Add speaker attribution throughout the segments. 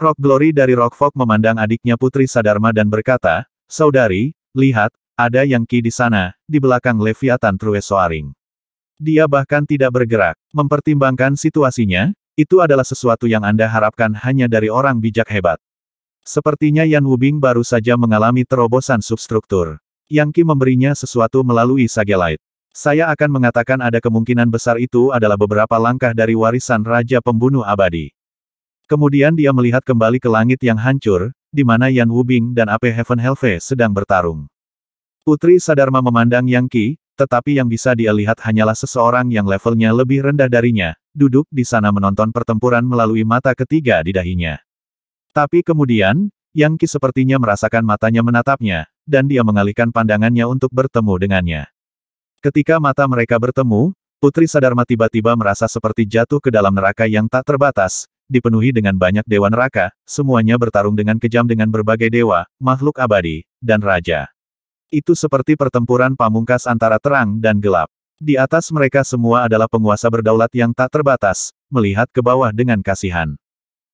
Speaker 1: Rock Glory dari Rock Folk memandang adiknya Putri Sadarma dan berkata, Saudari, lihat, ada yang Ki di sana, di belakang Leviathan Truesoaring. Dia bahkan tidak bergerak. Mempertimbangkan situasinya, itu adalah sesuatu yang Anda harapkan hanya dari orang bijak hebat. Sepertinya Yan Wubing baru saja mengalami terobosan substruktur. Yang Ki memberinya sesuatu melalui Light. Saya akan mengatakan ada kemungkinan besar itu adalah beberapa langkah dari warisan Raja Pembunuh Abadi. Kemudian dia melihat kembali ke langit yang hancur, di mana Yan Wubing dan Ape Heaven Helve sedang bertarung. Putri Sadarma memandang Yang Qi, tetapi yang bisa dia lihat hanyalah seseorang yang levelnya lebih rendah darinya, duduk di sana menonton pertempuran melalui mata ketiga di dahinya. Tapi kemudian, Yang Qi sepertinya merasakan matanya menatapnya, dan dia mengalihkan pandangannya untuk bertemu dengannya. Ketika mata mereka bertemu, Putri Sadarma tiba-tiba merasa seperti jatuh ke dalam neraka yang tak terbatas, dipenuhi dengan banyak dewa neraka, semuanya bertarung dengan kejam dengan berbagai dewa, makhluk abadi, dan raja. Itu seperti pertempuran pamungkas antara terang dan gelap. Di atas mereka semua adalah penguasa berdaulat yang tak terbatas, melihat ke bawah dengan kasihan.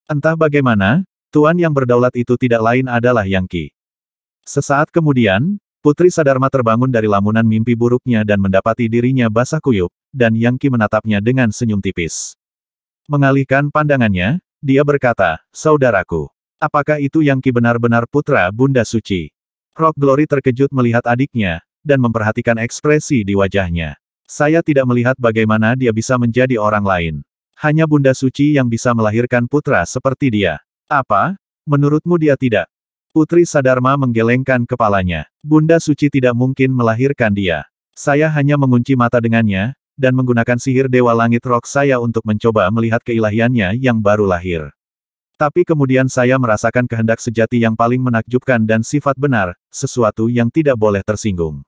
Speaker 1: Entah bagaimana, Tuan yang berdaulat itu tidak lain adalah Yang Qi. Sesaat kemudian, Putri Sadarma terbangun dari lamunan mimpi buruknya dan mendapati dirinya basah kuyup, dan Yang Qi menatapnya dengan senyum tipis. Mengalihkan pandangannya, dia berkata, Saudaraku, apakah itu yang Ki benar-benar putra Bunda Suci? Rock Glory terkejut melihat adiknya, dan memperhatikan ekspresi di wajahnya. Saya tidak melihat bagaimana dia bisa menjadi orang lain. Hanya Bunda Suci yang bisa melahirkan putra seperti dia. Apa? Menurutmu dia tidak? Putri Sadarma menggelengkan kepalanya. Bunda Suci tidak mungkin melahirkan dia. Saya hanya mengunci mata dengannya, dan menggunakan sihir Dewa Langit Rock saya untuk mencoba melihat keilahiannya yang baru lahir. Tapi kemudian saya merasakan kehendak sejati yang paling menakjubkan dan sifat benar, sesuatu yang tidak boleh tersinggung.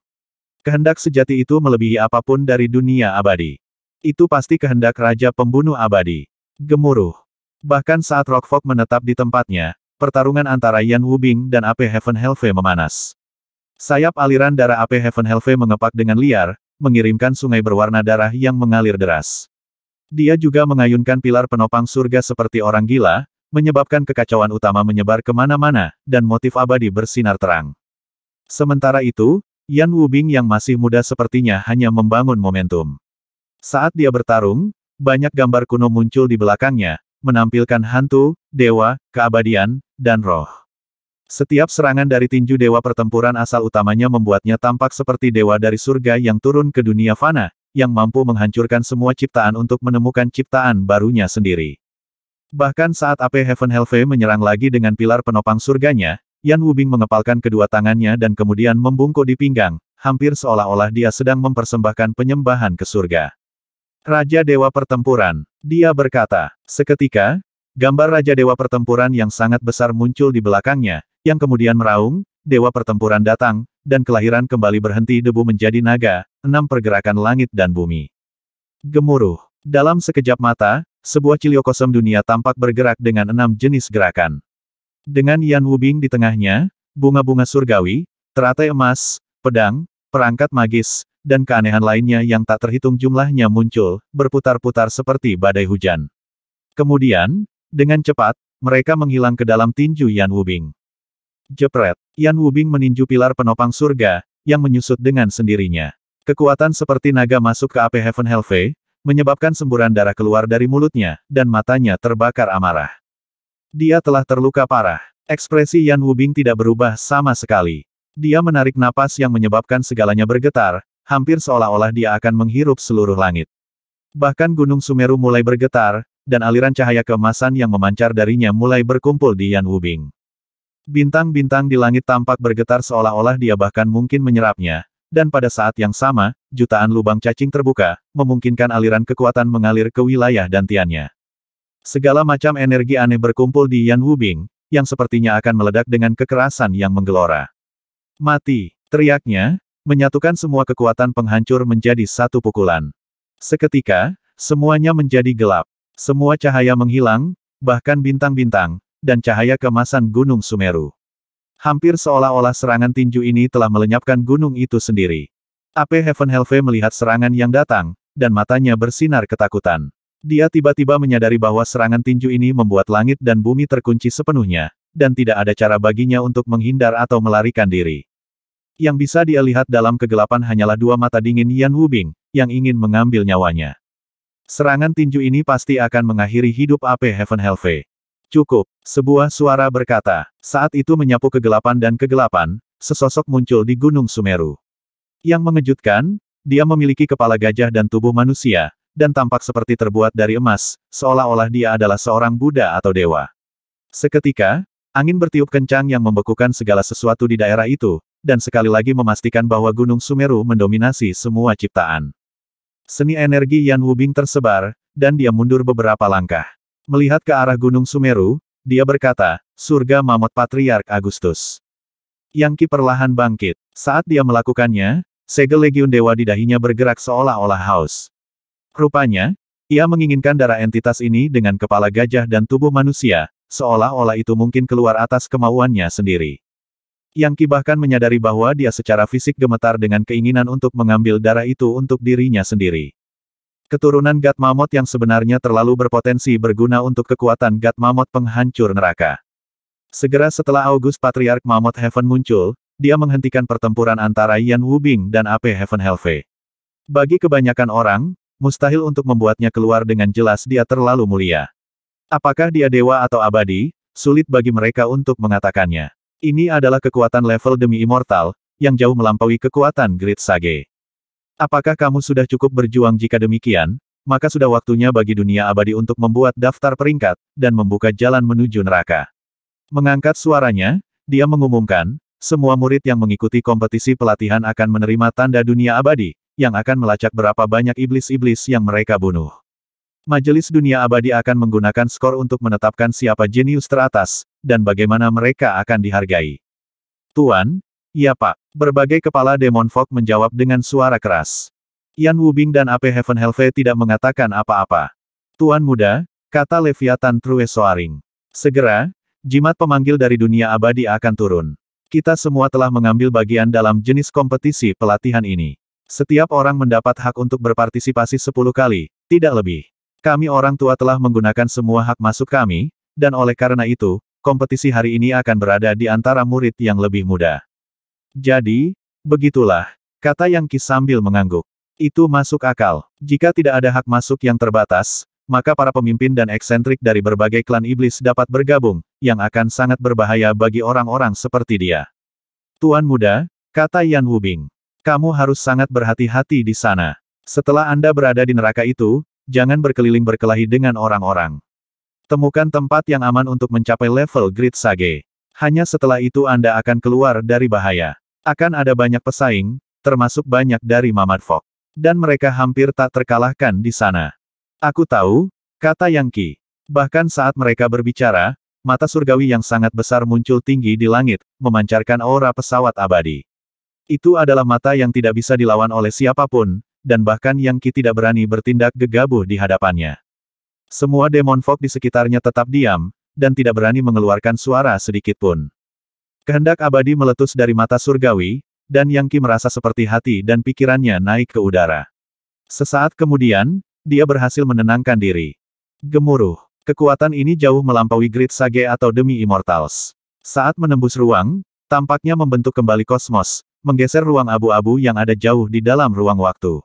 Speaker 1: Kehendak sejati itu melebihi apapun dari dunia abadi. Itu pasti kehendak Raja Pembunuh Abadi. Gemuruh. Bahkan saat Rockfog menetap di tempatnya, pertarungan antara Yan Wubing dan AP Heaven Helve memanas. Sayap aliran darah AP Heaven Helve mengepak dengan liar, mengirimkan sungai berwarna darah yang mengalir deras. Dia juga mengayunkan pilar penopang surga seperti orang gila, menyebabkan kekacauan utama menyebar kemana-mana, dan motif abadi bersinar terang. Sementara itu, Yan Wubing yang masih muda sepertinya hanya membangun momentum. Saat dia bertarung, banyak gambar kuno muncul di belakangnya, menampilkan hantu, dewa, keabadian, dan roh. Setiap serangan dari tinju dewa pertempuran asal utamanya membuatnya tampak seperti dewa dari surga yang turun ke dunia fana, yang mampu menghancurkan semua ciptaan untuk menemukan ciptaan barunya sendiri. Bahkan saat Ape Heaven Helve menyerang lagi dengan pilar penopang surganya, Yan Wubing mengepalkan kedua tangannya dan kemudian membungkuk di pinggang, hampir seolah-olah dia sedang mempersembahkan penyembahan ke surga. Raja Dewa Pertempuran, dia berkata. Seketika, gambar Raja Dewa Pertempuran yang sangat besar muncul di belakangnya, yang kemudian meraung, dewa pertempuran datang, dan kelahiran kembali berhenti debu menjadi naga, enam pergerakan langit dan bumi. Gemuruh. Dalam sekejap mata, sebuah ciliokosem dunia tampak bergerak dengan enam jenis gerakan. Dengan Yan Wubing di tengahnya, bunga-bunga surgawi, teratai emas, pedang, perangkat magis, dan keanehan lainnya yang tak terhitung jumlahnya muncul, berputar-putar seperti badai hujan. Kemudian, dengan cepat, mereka menghilang ke dalam tinju Yan Wubing. Jepret, Yan Wubing meninju pilar penopang surga, yang menyusut dengan sendirinya. Kekuatan seperti naga masuk ke api Heaven Helve, menyebabkan semburan darah keluar dari mulutnya, dan matanya terbakar amarah. Dia telah terluka parah. Ekspresi Yan Wubing tidak berubah sama sekali. Dia menarik napas yang menyebabkan segalanya bergetar, hampir seolah-olah dia akan menghirup seluruh langit. Bahkan Gunung Sumeru mulai bergetar, dan aliran cahaya kemasan yang memancar darinya mulai berkumpul di Yan Wubing. Bintang-bintang di langit tampak bergetar seolah-olah dia bahkan mungkin menyerapnya, dan pada saat yang sama, jutaan lubang cacing terbuka, memungkinkan aliran kekuatan mengalir ke wilayah dantiannya. Segala macam energi aneh berkumpul di Yan Wubing, yang sepertinya akan meledak dengan kekerasan yang menggelora. Mati, teriaknya, menyatukan semua kekuatan penghancur menjadi satu pukulan. Seketika, semuanya menjadi gelap. Semua cahaya menghilang, bahkan bintang-bintang, dan cahaya kemasan Gunung Sumeru. Hampir seolah-olah serangan tinju ini telah melenyapkan gunung itu sendiri. Ape Heaven Helve melihat serangan yang datang, dan matanya bersinar ketakutan. Dia tiba-tiba menyadari bahwa serangan tinju ini membuat langit dan bumi terkunci sepenuhnya, dan tidak ada cara baginya untuk menghindar atau melarikan diri. Yang bisa dia lihat dalam kegelapan hanyalah dua mata dingin Yan Wubing, yang ingin mengambil nyawanya. Serangan tinju ini pasti akan mengakhiri hidup Ape Heaven Helve. Cukup, sebuah suara berkata. Saat itu menyapu kegelapan dan kegelapan, sesosok muncul di Gunung Sumeru. Yang mengejutkan, dia memiliki kepala gajah dan tubuh manusia, dan tampak seperti terbuat dari emas, seolah-olah dia adalah seorang Buddha atau dewa. Seketika, angin bertiup kencang yang membekukan segala sesuatu di daerah itu, dan sekali lagi memastikan bahwa Gunung Sumeru mendominasi semua ciptaan. Seni energi Yan Wubing tersebar, dan dia mundur beberapa langkah. Melihat ke arah Gunung Sumeru, dia berkata, surga mamut Patriark Agustus. Yangki perlahan bangkit. Saat dia melakukannya, segel legiun dewa di dahinya bergerak seolah-olah haus. Rupanya, ia menginginkan darah entitas ini dengan kepala gajah dan tubuh manusia, seolah-olah itu mungkin keluar atas kemauannya sendiri. Yangki bahkan menyadari bahwa dia secara fisik gemetar dengan keinginan untuk mengambil darah itu untuk dirinya sendiri. Keturunan Gat Mamot yang sebenarnya terlalu berpotensi berguna untuk kekuatan Gat Mamot penghancur neraka. Segera setelah August Patriark Mamot Heaven muncul, dia menghentikan pertempuran antara Yan Wubing dan AP Heaven Helve. Bagi kebanyakan orang, mustahil untuk membuatnya keluar dengan jelas dia terlalu mulia. Apakah dia dewa atau abadi, sulit bagi mereka untuk mengatakannya. Ini adalah kekuatan level demi immortal, yang jauh melampaui kekuatan Great Sage. Apakah kamu sudah cukup berjuang jika demikian, maka sudah waktunya bagi dunia abadi untuk membuat daftar peringkat, dan membuka jalan menuju neraka. Mengangkat suaranya, dia mengumumkan, semua murid yang mengikuti kompetisi pelatihan akan menerima tanda dunia abadi, yang akan melacak berapa banyak iblis-iblis yang mereka bunuh. Majelis Dunia Abadi akan menggunakan skor untuk menetapkan siapa jenius teratas, dan bagaimana mereka akan dihargai. Tuan, ya pak. Berbagai kepala Demon Fog menjawab dengan suara keras. Yan Wubing dan Ape Heaven Helve tidak mengatakan apa-apa. Tuan muda, kata Leviathan True Soaring. Segera, jimat pemanggil dari dunia abadi akan turun. Kita semua telah mengambil bagian dalam jenis kompetisi pelatihan ini. Setiap orang mendapat hak untuk berpartisipasi 10 kali, tidak lebih. Kami orang tua telah menggunakan semua hak masuk kami, dan oleh karena itu, kompetisi hari ini akan berada di antara murid yang lebih muda. Jadi, begitulah, kata Yang Qi sambil mengangguk. Itu masuk akal. Jika tidak ada hak masuk yang terbatas, maka para pemimpin dan eksentrik dari berbagai klan iblis dapat bergabung, yang akan sangat berbahaya bagi orang-orang seperti dia. Tuan muda, kata Yan Wubing. Kamu harus sangat berhati-hati di sana. Setelah Anda berada di neraka itu, jangan berkeliling berkelahi dengan orang-orang. Temukan tempat yang aman untuk mencapai level Grid Sage. Hanya setelah itu Anda akan keluar dari bahaya. Akan ada banyak pesaing, termasuk banyak dari Mamad Fok. Dan mereka hampir tak terkalahkan di sana. Aku tahu, kata Yang Ki. Bahkan saat mereka berbicara, mata surgawi yang sangat besar muncul tinggi di langit, memancarkan aura pesawat abadi. Itu adalah mata yang tidak bisa dilawan oleh siapapun, dan bahkan Yang Ki tidak berani bertindak gegabah di hadapannya. Semua demon fog di sekitarnya tetap diam, dan tidak berani mengeluarkan suara sedikitpun. Kehendak abadi meletus dari mata surgawi, dan Yang Qi merasa seperti hati dan pikirannya naik ke udara. Sesaat kemudian, dia berhasil menenangkan diri. Gemuruh. Kekuatan ini jauh melampaui grid sage atau demi immortals. Saat menembus ruang, tampaknya membentuk kembali kosmos, menggeser ruang abu-abu yang ada jauh di dalam ruang waktu.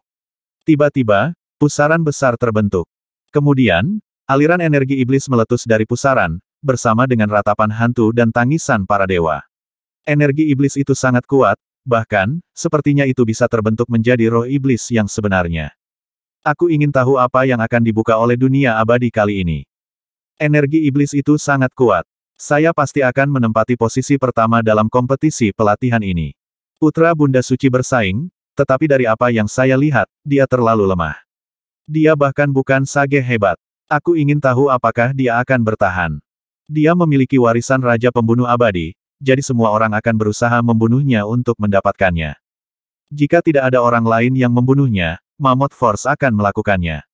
Speaker 1: Tiba-tiba, pusaran besar terbentuk. Kemudian, aliran energi iblis meletus dari pusaran, bersama dengan ratapan hantu dan tangisan para dewa. Energi iblis itu sangat kuat, bahkan, sepertinya itu bisa terbentuk menjadi roh iblis yang sebenarnya. Aku ingin tahu apa yang akan dibuka oleh dunia abadi kali ini. Energi iblis itu sangat kuat. Saya pasti akan menempati posisi pertama dalam kompetisi pelatihan ini. Putra Bunda Suci bersaing, tetapi dari apa yang saya lihat, dia terlalu lemah. Dia bahkan bukan sage hebat. Aku ingin tahu apakah dia akan bertahan. Dia memiliki warisan Raja Pembunuh Abadi, jadi semua orang akan berusaha membunuhnya untuk mendapatkannya. Jika tidak ada orang lain yang membunuhnya, Mammoth Force akan melakukannya.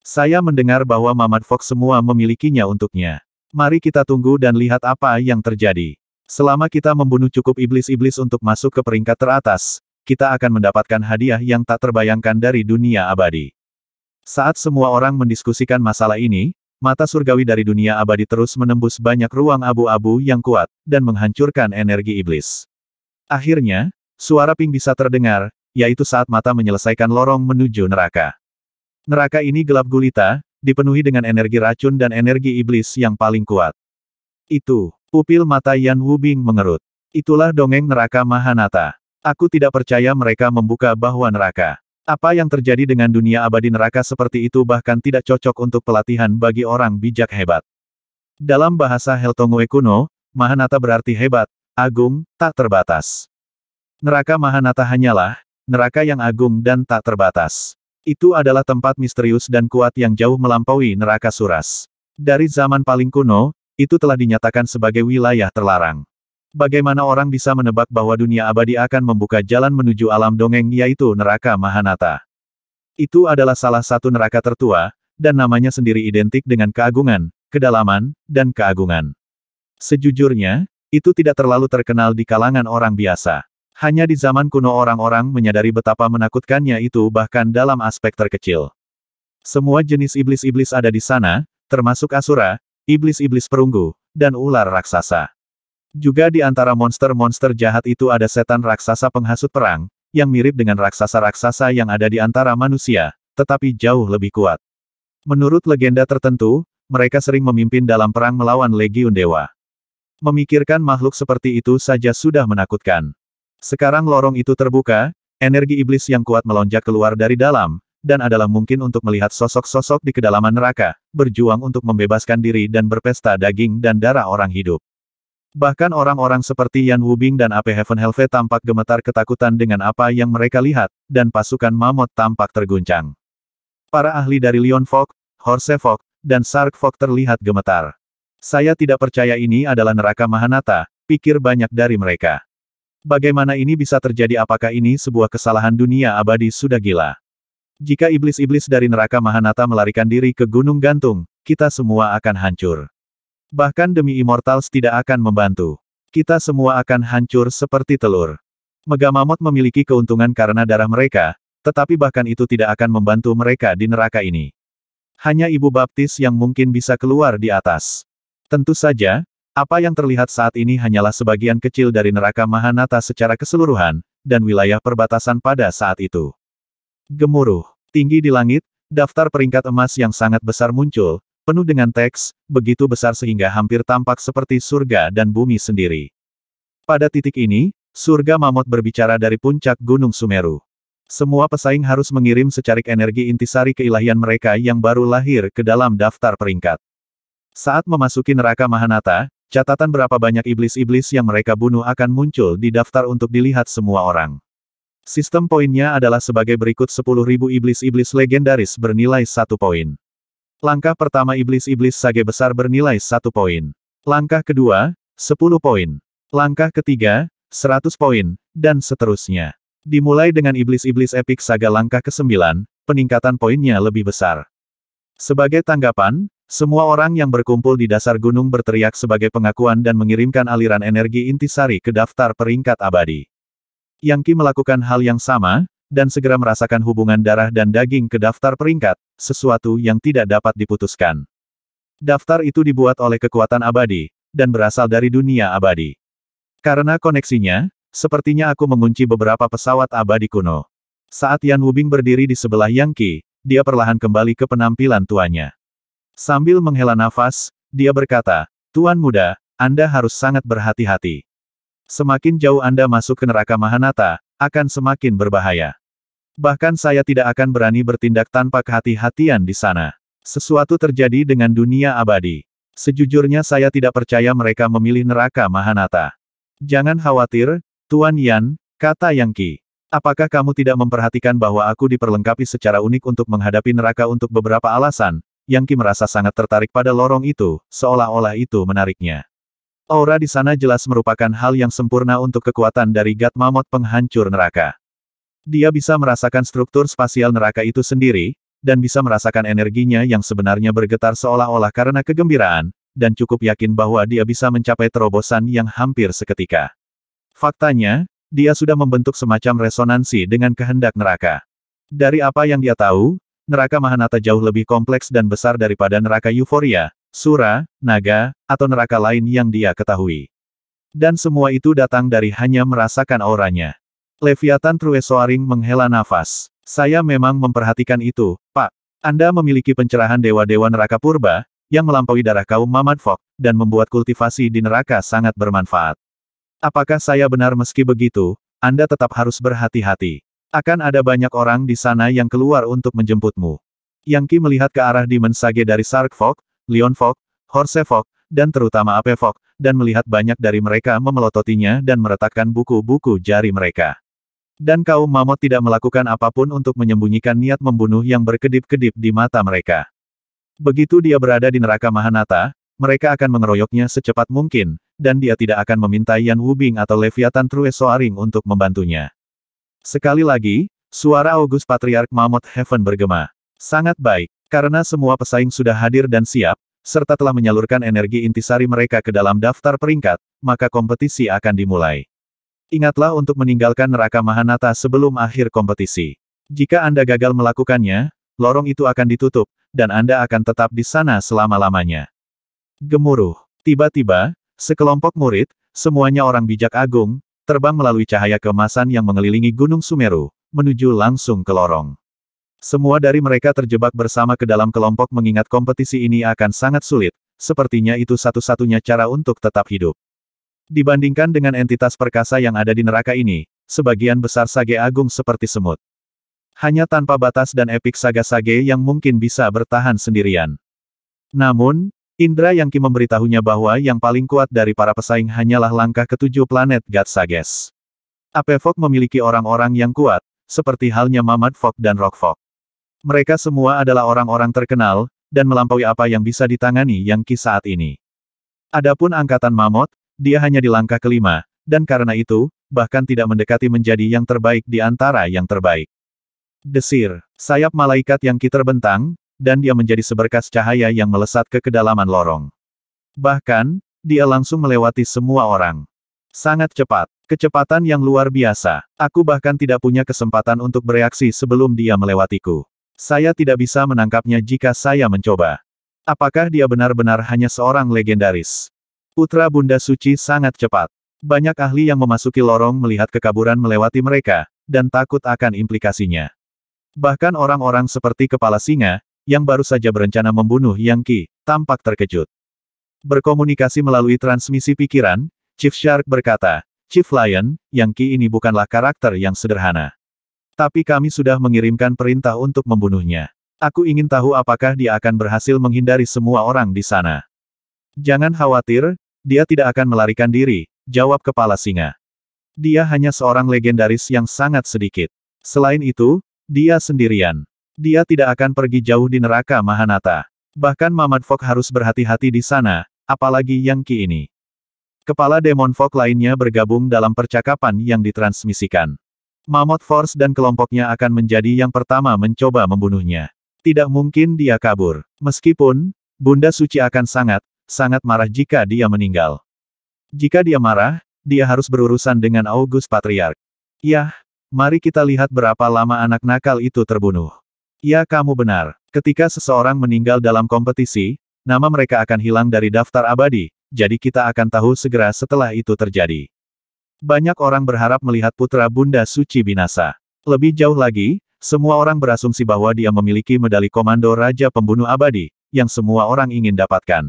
Speaker 1: Saya mendengar bahwa Mamad Fox semua memilikinya untuknya. Mari kita tunggu dan lihat apa yang terjadi. Selama kita membunuh cukup iblis-iblis untuk masuk ke peringkat teratas, kita akan mendapatkan hadiah yang tak terbayangkan dari dunia abadi. Saat semua orang mendiskusikan masalah ini, mata surgawi dari dunia abadi terus menembus banyak ruang abu-abu yang kuat, dan menghancurkan energi iblis. Akhirnya, suara ping bisa terdengar, yaitu saat mata menyelesaikan lorong menuju neraka. Neraka ini gelap gulita, dipenuhi dengan energi racun dan energi iblis yang paling kuat. Itu, pupil mata Yan Wubing mengerut. Itulah dongeng neraka Mahanata. Aku tidak percaya mereka membuka bahwa neraka apa yang terjadi dengan dunia abadi neraka seperti itu bahkan tidak cocok untuk pelatihan bagi orang bijak hebat. Dalam bahasa Heltongue kuno, Mahanata berarti hebat, agung, tak terbatas. Neraka Mahanata hanyalah, neraka yang agung dan tak terbatas. Itu adalah tempat misterius dan kuat yang jauh melampaui neraka suras. Dari zaman paling kuno, itu telah dinyatakan sebagai wilayah terlarang. Bagaimana orang bisa menebak bahwa dunia abadi akan membuka jalan menuju alam dongeng yaitu neraka Mahanata? Itu adalah salah satu neraka tertua, dan namanya sendiri identik dengan keagungan, kedalaman, dan keagungan. Sejujurnya, itu tidak terlalu terkenal di kalangan orang biasa. Hanya di zaman kuno orang-orang menyadari betapa menakutkannya itu bahkan dalam aspek terkecil. Semua jenis iblis-iblis ada di sana, termasuk Asura, iblis-iblis perunggu, dan ular raksasa. Juga di antara monster-monster jahat itu ada setan raksasa penghasut perang, yang mirip dengan raksasa-raksasa yang ada di antara manusia, tetapi jauh lebih kuat. Menurut legenda tertentu, mereka sering memimpin dalam perang melawan Legiun Dewa. Memikirkan makhluk seperti itu saja sudah menakutkan. Sekarang lorong itu terbuka, energi iblis yang kuat melonjak keluar dari dalam, dan adalah mungkin untuk melihat sosok-sosok di kedalaman neraka, berjuang untuk membebaskan diri dan berpesta daging dan darah orang hidup. Bahkan orang-orang seperti Yan Wubing dan AP Heaven Helve tampak gemetar ketakutan dengan apa yang mereka lihat, dan pasukan mamot tampak terguncang. Para ahli dari Leon Fog, Horse Fok, dan Sark Fok terlihat gemetar. Saya tidak percaya ini adalah neraka Mahanata, pikir banyak dari mereka. Bagaimana ini bisa terjadi apakah ini sebuah kesalahan dunia abadi sudah gila? Jika iblis-iblis dari neraka Mahanata melarikan diri ke Gunung Gantung, kita semua akan hancur. Bahkan demi Immortals tidak akan membantu. Kita semua akan hancur seperti telur. Megamamot memiliki keuntungan karena darah mereka, tetapi bahkan itu tidak akan membantu mereka di neraka ini. Hanya Ibu Baptis yang mungkin bisa keluar di atas. Tentu saja, apa yang terlihat saat ini hanyalah sebagian kecil dari neraka Mahanata secara keseluruhan, dan wilayah perbatasan pada saat itu. Gemuruh, tinggi di langit, daftar peringkat emas yang sangat besar muncul, Penuh dengan teks, begitu besar sehingga hampir tampak seperti surga dan bumi sendiri. Pada titik ini, surga Mamot berbicara dari puncak Gunung Sumeru. Semua pesaing harus mengirim secarik energi intisari keilahian mereka yang baru lahir ke dalam daftar peringkat. Saat memasuki neraka Mahanata, catatan berapa banyak iblis-iblis yang mereka bunuh akan muncul di daftar untuk dilihat semua orang. Sistem poinnya adalah sebagai berikut 10.000 iblis-iblis legendaris bernilai satu poin. Langkah pertama iblis-iblis sage besar bernilai satu poin. Langkah kedua, 10 poin. Langkah ketiga, 100 poin, dan seterusnya. Dimulai dengan iblis-iblis epik saga langkah ke-9, peningkatan poinnya lebih besar. Sebagai tanggapan, semua orang yang berkumpul di dasar gunung berteriak sebagai pengakuan dan mengirimkan aliran energi intisari ke daftar peringkat abadi. Yang Ki melakukan hal yang sama, dan segera merasakan hubungan darah dan daging ke daftar peringkat, sesuatu yang tidak dapat diputuskan. Daftar itu dibuat oleh kekuatan abadi, dan berasal dari dunia abadi. Karena koneksinya, sepertinya aku mengunci beberapa pesawat abadi kuno. Saat Yan Wubing berdiri di sebelah Yang Qi, dia perlahan kembali ke penampilan tuanya. Sambil menghela nafas, dia berkata, Tuan muda, Anda harus sangat berhati-hati. Semakin jauh Anda masuk ke neraka Mahanata, akan semakin berbahaya. Bahkan saya tidak akan berani bertindak tanpa kehati-hatian di sana. Sesuatu terjadi dengan dunia abadi. Sejujurnya saya tidak percaya mereka memilih neraka Mahanata. Jangan khawatir, Tuan Yan, kata Yang Qi. Apakah kamu tidak memperhatikan bahwa aku diperlengkapi secara unik untuk menghadapi neraka untuk beberapa alasan? Yang Qi merasa sangat tertarik pada lorong itu, seolah-olah itu menariknya. Aura di sana jelas merupakan hal yang sempurna untuk kekuatan dari Gat Mamot penghancur neraka. Dia bisa merasakan struktur spasial neraka itu sendiri, dan bisa merasakan energinya yang sebenarnya bergetar seolah-olah karena kegembiraan, dan cukup yakin bahwa dia bisa mencapai terobosan yang hampir seketika. Faktanya, dia sudah membentuk semacam resonansi dengan kehendak neraka. Dari apa yang dia tahu, neraka Mahanata jauh lebih kompleks dan besar daripada neraka euforia, sura, naga, atau neraka lain yang dia ketahui. Dan semua itu datang dari hanya merasakan auranya. Leviathan Truesoaring menghela nafas. Saya memang memperhatikan itu, Pak. Anda memiliki pencerahan dewa-dewa neraka purba, yang melampaui darah kaum Mamad Fok, dan membuat kultivasi di neraka sangat bermanfaat. Apakah saya benar meski begitu, Anda tetap harus berhati-hati. Akan ada banyak orang di sana yang keluar untuk menjemputmu. Yang Ki melihat ke arah Demon dari Sark Fok, Leon Fogg, Horse Fok, dan terutama Ape Fok, dan melihat banyak dari mereka memelototinya dan meretakkan buku-buku jari mereka. Dan kaum mamot tidak melakukan apapun untuk menyembunyikan niat membunuh yang berkedip-kedip di mata mereka. Begitu dia berada di neraka Mahanata, mereka akan mengeroyoknya secepat mungkin, dan dia tidak akan meminta Yan Wubing atau Leviathan True Soaring untuk membantunya. Sekali lagi, suara August Patriark Mamot Heaven bergema. Sangat baik. Karena semua pesaing sudah hadir dan siap, serta telah menyalurkan energi intisari mereka ke dalam daftar peringkat, maka kompetisi akan dimulai. Ingatlah untuk meninggalkan neraka Mahanata sebelum akhir kompetisi. Jika Anda gagal melakukannya, lorong itu akan ditutup, dan Anda akan tetap di sana selama-lamanya. Gemuruh. Tiba-tiba, sekelompok murid, semuanya orang bijak agung, terbang melalui cahaya kemasan yang mengelilingi Gunung Sumeru, menuju langsung ke lorong. Semua dari mereka terjebak bersama ke dalam kelompok mengingat kompetisi ini akan sangat sulit, sepertinya itu satu-satunya cara untuk tetap hidup. Dibandingkan dengan entitas perkasa yang ada di neraka ini, sebagian besar sage agung seperti semut. Hanya tanpa batas dan epik saga-sage yang mungkin bisa bertahan sendirian. Namun, Indra Yangki memberitahunya bahwa yang paling kuat dari para pesaing hanyalah langkah ketujuh planet God Sages. Apevok memiliki orang-orang yang kuat, seperti halnya Mamad Fok dan Rock Fok. Mereka semua adalah orang-orang terkenal, dan melampaui apa yang bisa ditangani Yang Qi saat ini. Adapun angkatan Mamot, dia hanya di langkah kelima, dan karena itu, bahkan tidak mendekati menjadi yang terbaik di antara yang terbaik. Desir, sayap malaikat yang Qi terbentang, dan dia menjadi seberkas cahaya yang melesat ke kedalaman lorong. Bahkan, dia langsung melewati semua orang. Sangat cepat, kecepatan yang luar biasa. Aku bahkan tidak punya kesempatan untuk bereaksi sebelum dia melewatiku. Saya tidak bisa menangkapnya jika saya mencoba. Apakah dia benar-benar hanya seorang legendaris? Putra Bunda Suci sangat cepat. Banyak ahli yang memasuki lorong melihat kekaburan melewati mereka, dan takut akan implikasinya. Bahkan orang-orang seperti Kepala Singa, yang baru saja berencana membunuh Yang Qi, tampak terkejut. Berkomunikasi melalui transmisi pikiran, Chief Shark berkata, Chief Lion, Yang Qi ini bukanlah karakter yang sederhana. Tapi kami sudah mengirimkan perintah untuk membunuhnya. Aku ingin tahu apakah dia akan berhasil menghindari semua orang di sana. Jangan khawatir, dia tidak akan melarikan diri, jawab kepala singa. Dia hanya seorang legendaris yang sangat sedikit. Selain itu, dia sendirian. Dia tidak akan pergi jauh di neraka Mahanata. Bahkan Mamad Fok harus berhati-hati di sana, apalagi yang Ki ini. Kepala Demon Fok lainnya bergabung dalam percakapan yang ditransmisikan. Mammoth Force dan kelompoknya akan menjadi yang pertama mencoba membunuhnya. Tidak mungkin dia kabur. Meskipun, Bunda Suci akan sangat, sangat marah jika dia meninggal. Jika dia marah, dia harus berurusan dengan August Patriark. Yah, mari kita lihat berapa lama anak nakal itu terbunuh. Ya kamu benar, ketika seseorang meninggal dalam kompetisi, nama mereka akan hilang dari daftar abadi, jadi kita akan tahu segera setelah itu terjadi. Banyak orang berharap melihat putra Bunda Suci binasa. Lebih jauh lagi, semua orang berasumsi bahwa dia memiliki medali komando Raja Pembunuh Abadi, yang semua orang ingin dapatkan.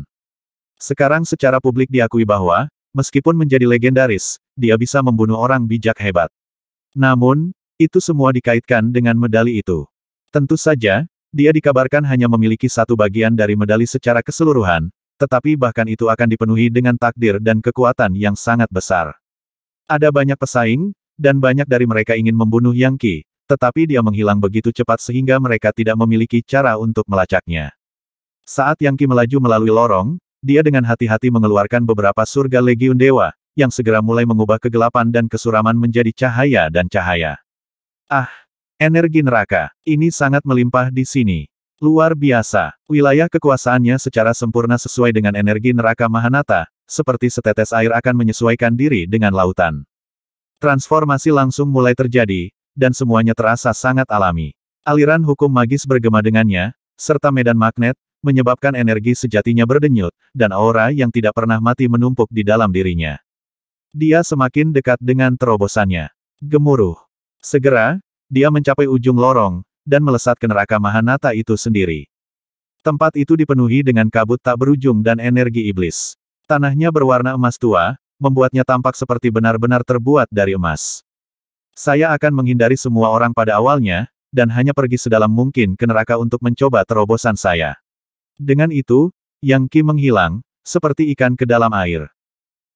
Speaker 1: Sekarang secara publik diakui bahwa, meskipun menjadi legendaris, dia bisa membunuh orang bijak hebat. Namun, itu semua dikaitkan dengan medali itu. Tentu saja, dia dikabarkan hanya memiliki satu bagian dari medali secara keseluruhan, tetapi bahkan itu akan dipenuhi dengan takdir dan kekuatan yang sangat besar. Ada banyak pesaing, dan banyak dari mereka ingin membunuh Yang Qi, tetapi dia menghilang begitu cepat sehingga mereka tidak memiliki cara untuk melacaknya. Saat Yang Qi melaju melalui lorong, dia dengan hati-hati mengeluarkan beberapa surga legiun dewa, yang segera mulai mengubah kegelapan dan kesuraman menjadi cahaya dan cahaya. Ah, energi neraka, ini sangat melimpah di sini. Luar biasa, wilayah kekuasaannya secara sempurna sesuai dengan energi neraka Mahanata, seperti setetes air akan menyesuaikan diri dengan lautan. Transformasi langsung mulai terjadi, dan semuanya terasa sangat alami. Aliran hukum magis bergema dengannya, serta medan magnet, menyebabkan energi sejatinya berdenyut, dan aura yang tidak pernah mati menumpuk di dalam dirinya. Dia semakin dekat dengan terobosannya. Gemuruh. Segera, dia mencapai ujung lorong, dan melesat ke neraka Mahanata itu sendiri. Tempat itu dipenuhi dengan kabut tak berujung dan energi iblis. Tanahnya berwarna emas tua, membuatnya tampak seperti benar-benar terbuat dari emas. Saya akan menghindari semua orang pada awalnya, dan hanya pergi sedalam mungkin ke neraka untuk mencoba terobosan saya. Dengan itu, Yang Qi menghilang, seperti ikan ke dalam air.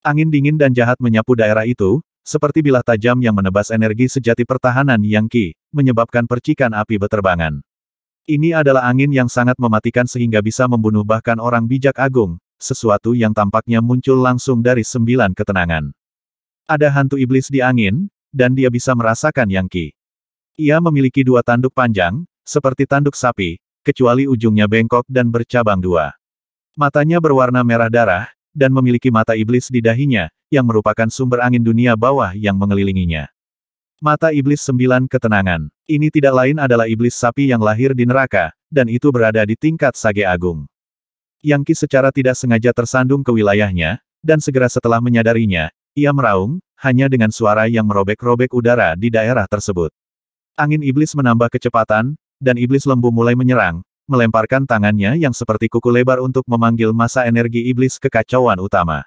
Speaker 1: Angin dingin dan jahat menyapu daerah itu, seperti bilah tajam yang menebas energi sejati pertahanan Yang Qi, menyebabkan percikan api beterbangan. Ini adalah angin yang sangat mematikan sehingga bisa membunuh bahkan orang bijak agung, sesuatu yang tampaknya muncul langsung dari sembilan ketenangan. Ada hantu iblis di angin, dan dia bisa merasakan yang Qi. Ia memiliki dua tanduk panjang, seperti tanduk sapi, kecuali ujungnya bengkok dan bercabang dua. Matanya berwarna merah darah, dan memiliki mata iblis di dahinya, yang merupakan sumber angin dunia bawah yang mengelilinginya. Mata iblis sembilan ketenangan. Ini tidak lain adalah iblis sapi yang lahir di neraka, dan itu berada di tingkat sage agung. Yang Qi secara tidak sengaja tersandung ke wilayahnya, dan segera setelah menyadarinya, ia meraung, hanya dengan suara yang merobek-robek udara di daerah tersebut. Angin iblis menambah kecepatan, dan iblis lembu mulai menyerang, melemparkan tangannya yang seperti kuku lebar untuk memanggil masa energi iblis kekacauan utama.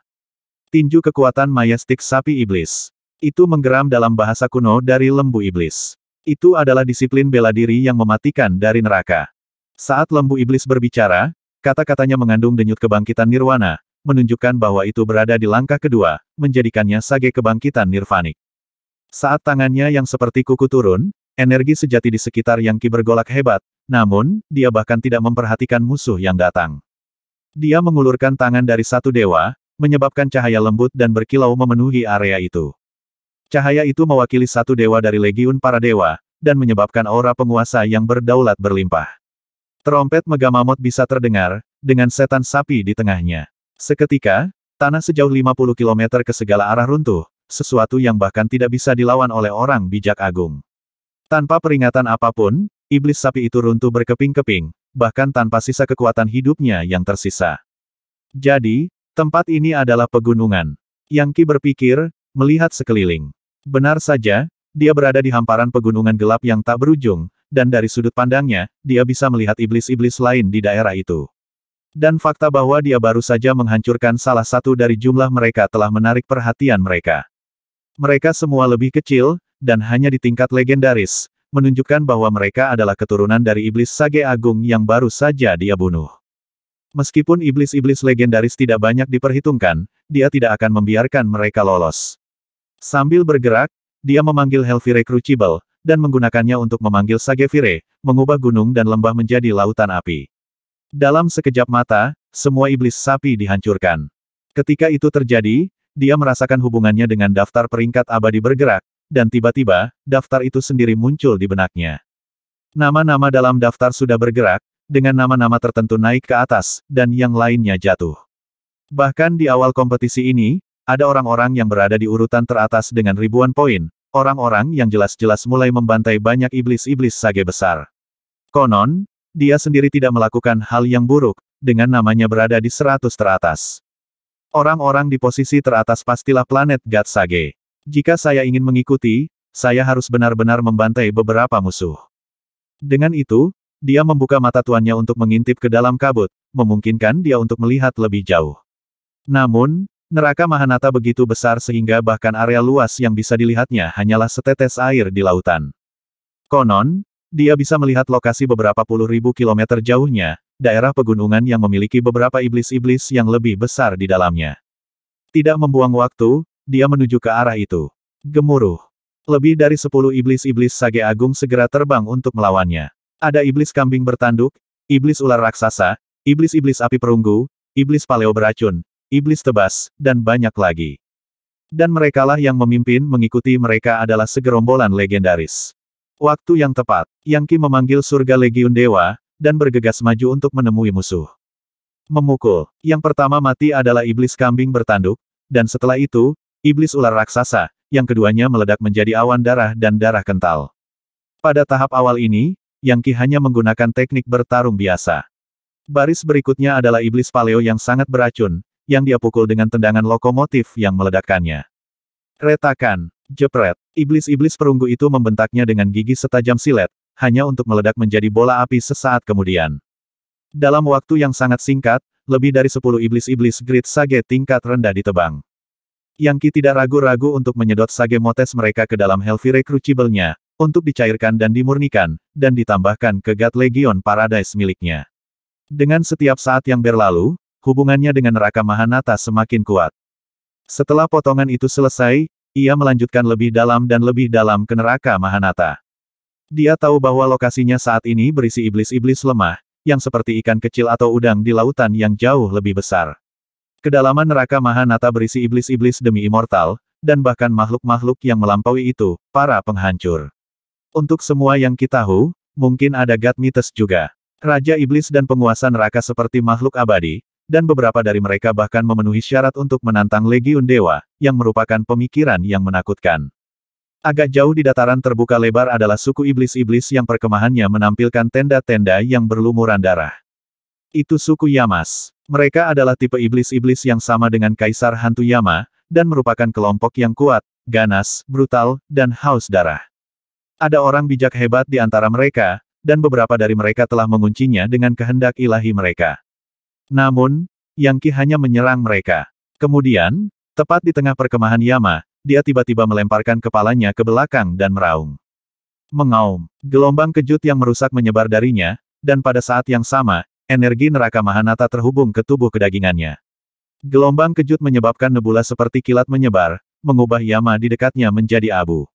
Speaker 1: Tinju kekuatan mayastik sapi iblis. Itu menggeram dalam bahasa kuno dari lembu iblis. Itu adalah disiplin bela diri yang mematikan dari neraka. Saat lembu iblis berbicara, Kata-katanya mengandung denyut kebangkitan nirwana, menunjukkan bahwa itu berada di langkah kedua, menjadikannya sage kebangkitan nirvanik. Saat tangannya yang seperti kuku turun, energi sejati di sekitar yang ki bergolak hebat, namun, dia bahkan tidak memperhatikan musuh yang datang. Dia mengulurkan tangan dari satu dewa, menyebabkan cahaya lembut dan berkilau memenuhi area itu. Cahaya itu mewakili satu dewa dari legiun para dewa, dan menyebabkan aura penguasa yang berdaulat berlimpah. Trompet megamamot bisa terdengar, dengan setan sapi di tengahnya. Seketika, tanah sejauh 50 km ke segala arah runtuh, sesuatu yang bahkan tidak bisa dilawan oleh orang bijak agung. Tanpa peringatan apapun, iblis sapi itu runtuh berkeping-keping, bahkan tanpa sisa kekuatan hidupnya yang tersisa. Jadi, tempat ini adalah pegunungan. Yang Ki berpikir, melihat sekeliling. Benar saja, dia berada di hamparan pegunungan gelap yang tak berujung, dan dari sudut pandangnya, dia bisa melihat iblis-iblis lain di daerah itu. Dan fakta bahwa dia baru saja menghancurkan salah satu dari jumlah mereka telah menarik perhatian mereka. Mereka semua lebih kecil, dan hanya di tingkat legendaris, menunjukkan bahwa mereka adalah keturunan dari iblis Sage Agung yang baru saja dia bunuh. Meskipun iblis-iblis legendaris tidak banyak diperhitungkan, dia tidak akan membiarkan mereka lolos. Sambil bergerak, dia memanggil Helvire Crucible, dan menggunakannya untuk memanggil Sagevire, mengubah gunung dan lembah menjadi lautan api. Dalam sekejap mata, semua iblis sapi dihancurkan. Ketika itu terjadi, dia merasakan hubungannya dengan daftar peringkat abadi bergerak, dan tiba-tiba, daftar itu sendiri muncul di benaknya. Nama-nama dalam daftar sudah bergerak, dengan nama-nama tertentu naik ke atas, dan yang lainnya jatuh. Bahkan di awal kompetisi ini, ada orang-orang yang berada di urutan teratas dengan ribuan poin, Orang-orang yang jelas-jelas mulai membantai banyak iblis-iblis sage besar. Konon, dia sendiri tidak melakukan hal yang buruk, dengan namanya berada di seratus teratas. Orang-orang di posisi teratas pastilah planet God Sage. Jika saya ingin mengikuti, saya harus benar-benar membantai beberapa musuh. Dengan itu, dia membuka mata tuannya untuk mengintip ke dalam kabut, memungkinkan dia untuk melihat lebih jauh. Namun, Neraka Mahanata begitu besar sehingga bahkan area luas yang bisa dilihatnya hanyalah setetes air di lautan. Konon, dia bisa melihat lokasi beberapa puluh ribu kilometer jauhnya, daerah pegunungan yang memiliki beberapa iblis-iblis yang lebih besar di dalamnya. Tidak membuang waktu, dia menuju ke arah itu. Gemuruh. Lebih dari sepuluh iblis-iblis sage agung segera terbang untuk melawannya. Ada iblis kambing bertanduk, iblis ular raksasa, iblis-iblis api perunggu, iblis paleo beracun, iblis tebas, dan banyak lagi. Dan merekalah yang memimpin mengikuti mereka adalah segerombolan legendaris. Waktu yang tepat, Yang Ki memanggil surga legiun dewa, dan bergegas maju untuk menemui musuh. Memukul, yang pertama mati adalah iblis kambing bertanduk, dan setelah itu, iblis ular raksasa, yang keduanya meledak menjadi awan darah dan darah kental. Pada tahap awal ini, Yang Ki hanya menggunakan teknik bertarung biasa. Baris berikutnya adalah iblis paleo yang sangat beracun, yang dia pukul dengan tendangan lokomotif yang meledakkannya. Retakan, jepret, iblis-iblis perunggu itu membentaknya dengan gigi setajam silet, hanya untuk meledak menjadi bola api sesaat kemudian. Dalam waktu yang sangat singkat, lebih dari 10 iblis-iblis grid sage tingkat rendah ditebang. Yangki tidak ragu-ragu untuk menyedot sage motes mereka ke dalam Helvire Crucible-nya, untuk dicairkan dan dimurnikan, dan ditambahkan ke God Legion Paradise miliknya. Dengan setiap saat yang berlalu, hubungannya dengan neraka Mahanata semakin kuat. Setelah potongan itu selesai, ia melanjutkan lebih dalam dan lebih dalam ke neraka Mahanata. Dia tahu bahwa lokasinya saat ini berisi iblis-iblis lemah, yang seperti ikan kecil atau udang di lautan yang jauh lebih besar. Kedalaman neraka Mahanata berisi iblis-iblis demi immortal, dan bahkan makhluk-makhluk yang melampaui itu, para penghancur. Untuk semua yang kita tahu, mungkin ada God Mites juga. Raja Iblis dan penguasa neraka seperti makhluk abadi, dan beberapa dari mereka bahkan memenuhi syarat untuk menantang Legiun Dewa, yang merupakan pemikiran yang menakutkan. Agak jauh di dataran terbuka lebar adalah suku iblis-iblis yang perkemahannya menampilkan tenda-tenda yang berlumuran darah. Itu suku Yamas. Mereka adalah tipe iblis-iblis yang sama dengan Kaisar Hantu Yama, dan merupakan kelompok yang kuat, ganas, brutal, dan haus darah. Ada orang bijak hebat di antara mereka, dan beberapa dari mereka telah menguncinya dengan kehendak ilahi mereka. Namun, Yang Qi hanya menyerang mereka. Kemudian, tepat di tengah perkemahan Yama, dia tiba-tiba melemparkan kepalanya ke belakang dan meraung. Mengaum, gelombang kejut yang merusak menyebar darinya, dan pada saat yang sama, energi neraka Mahanata terhubung ke tubuh kedagingannya. Gelombang kejut menyebabkan nebula seperti kilat menyebar, mengubah Yama di dekatnya menjadi abu.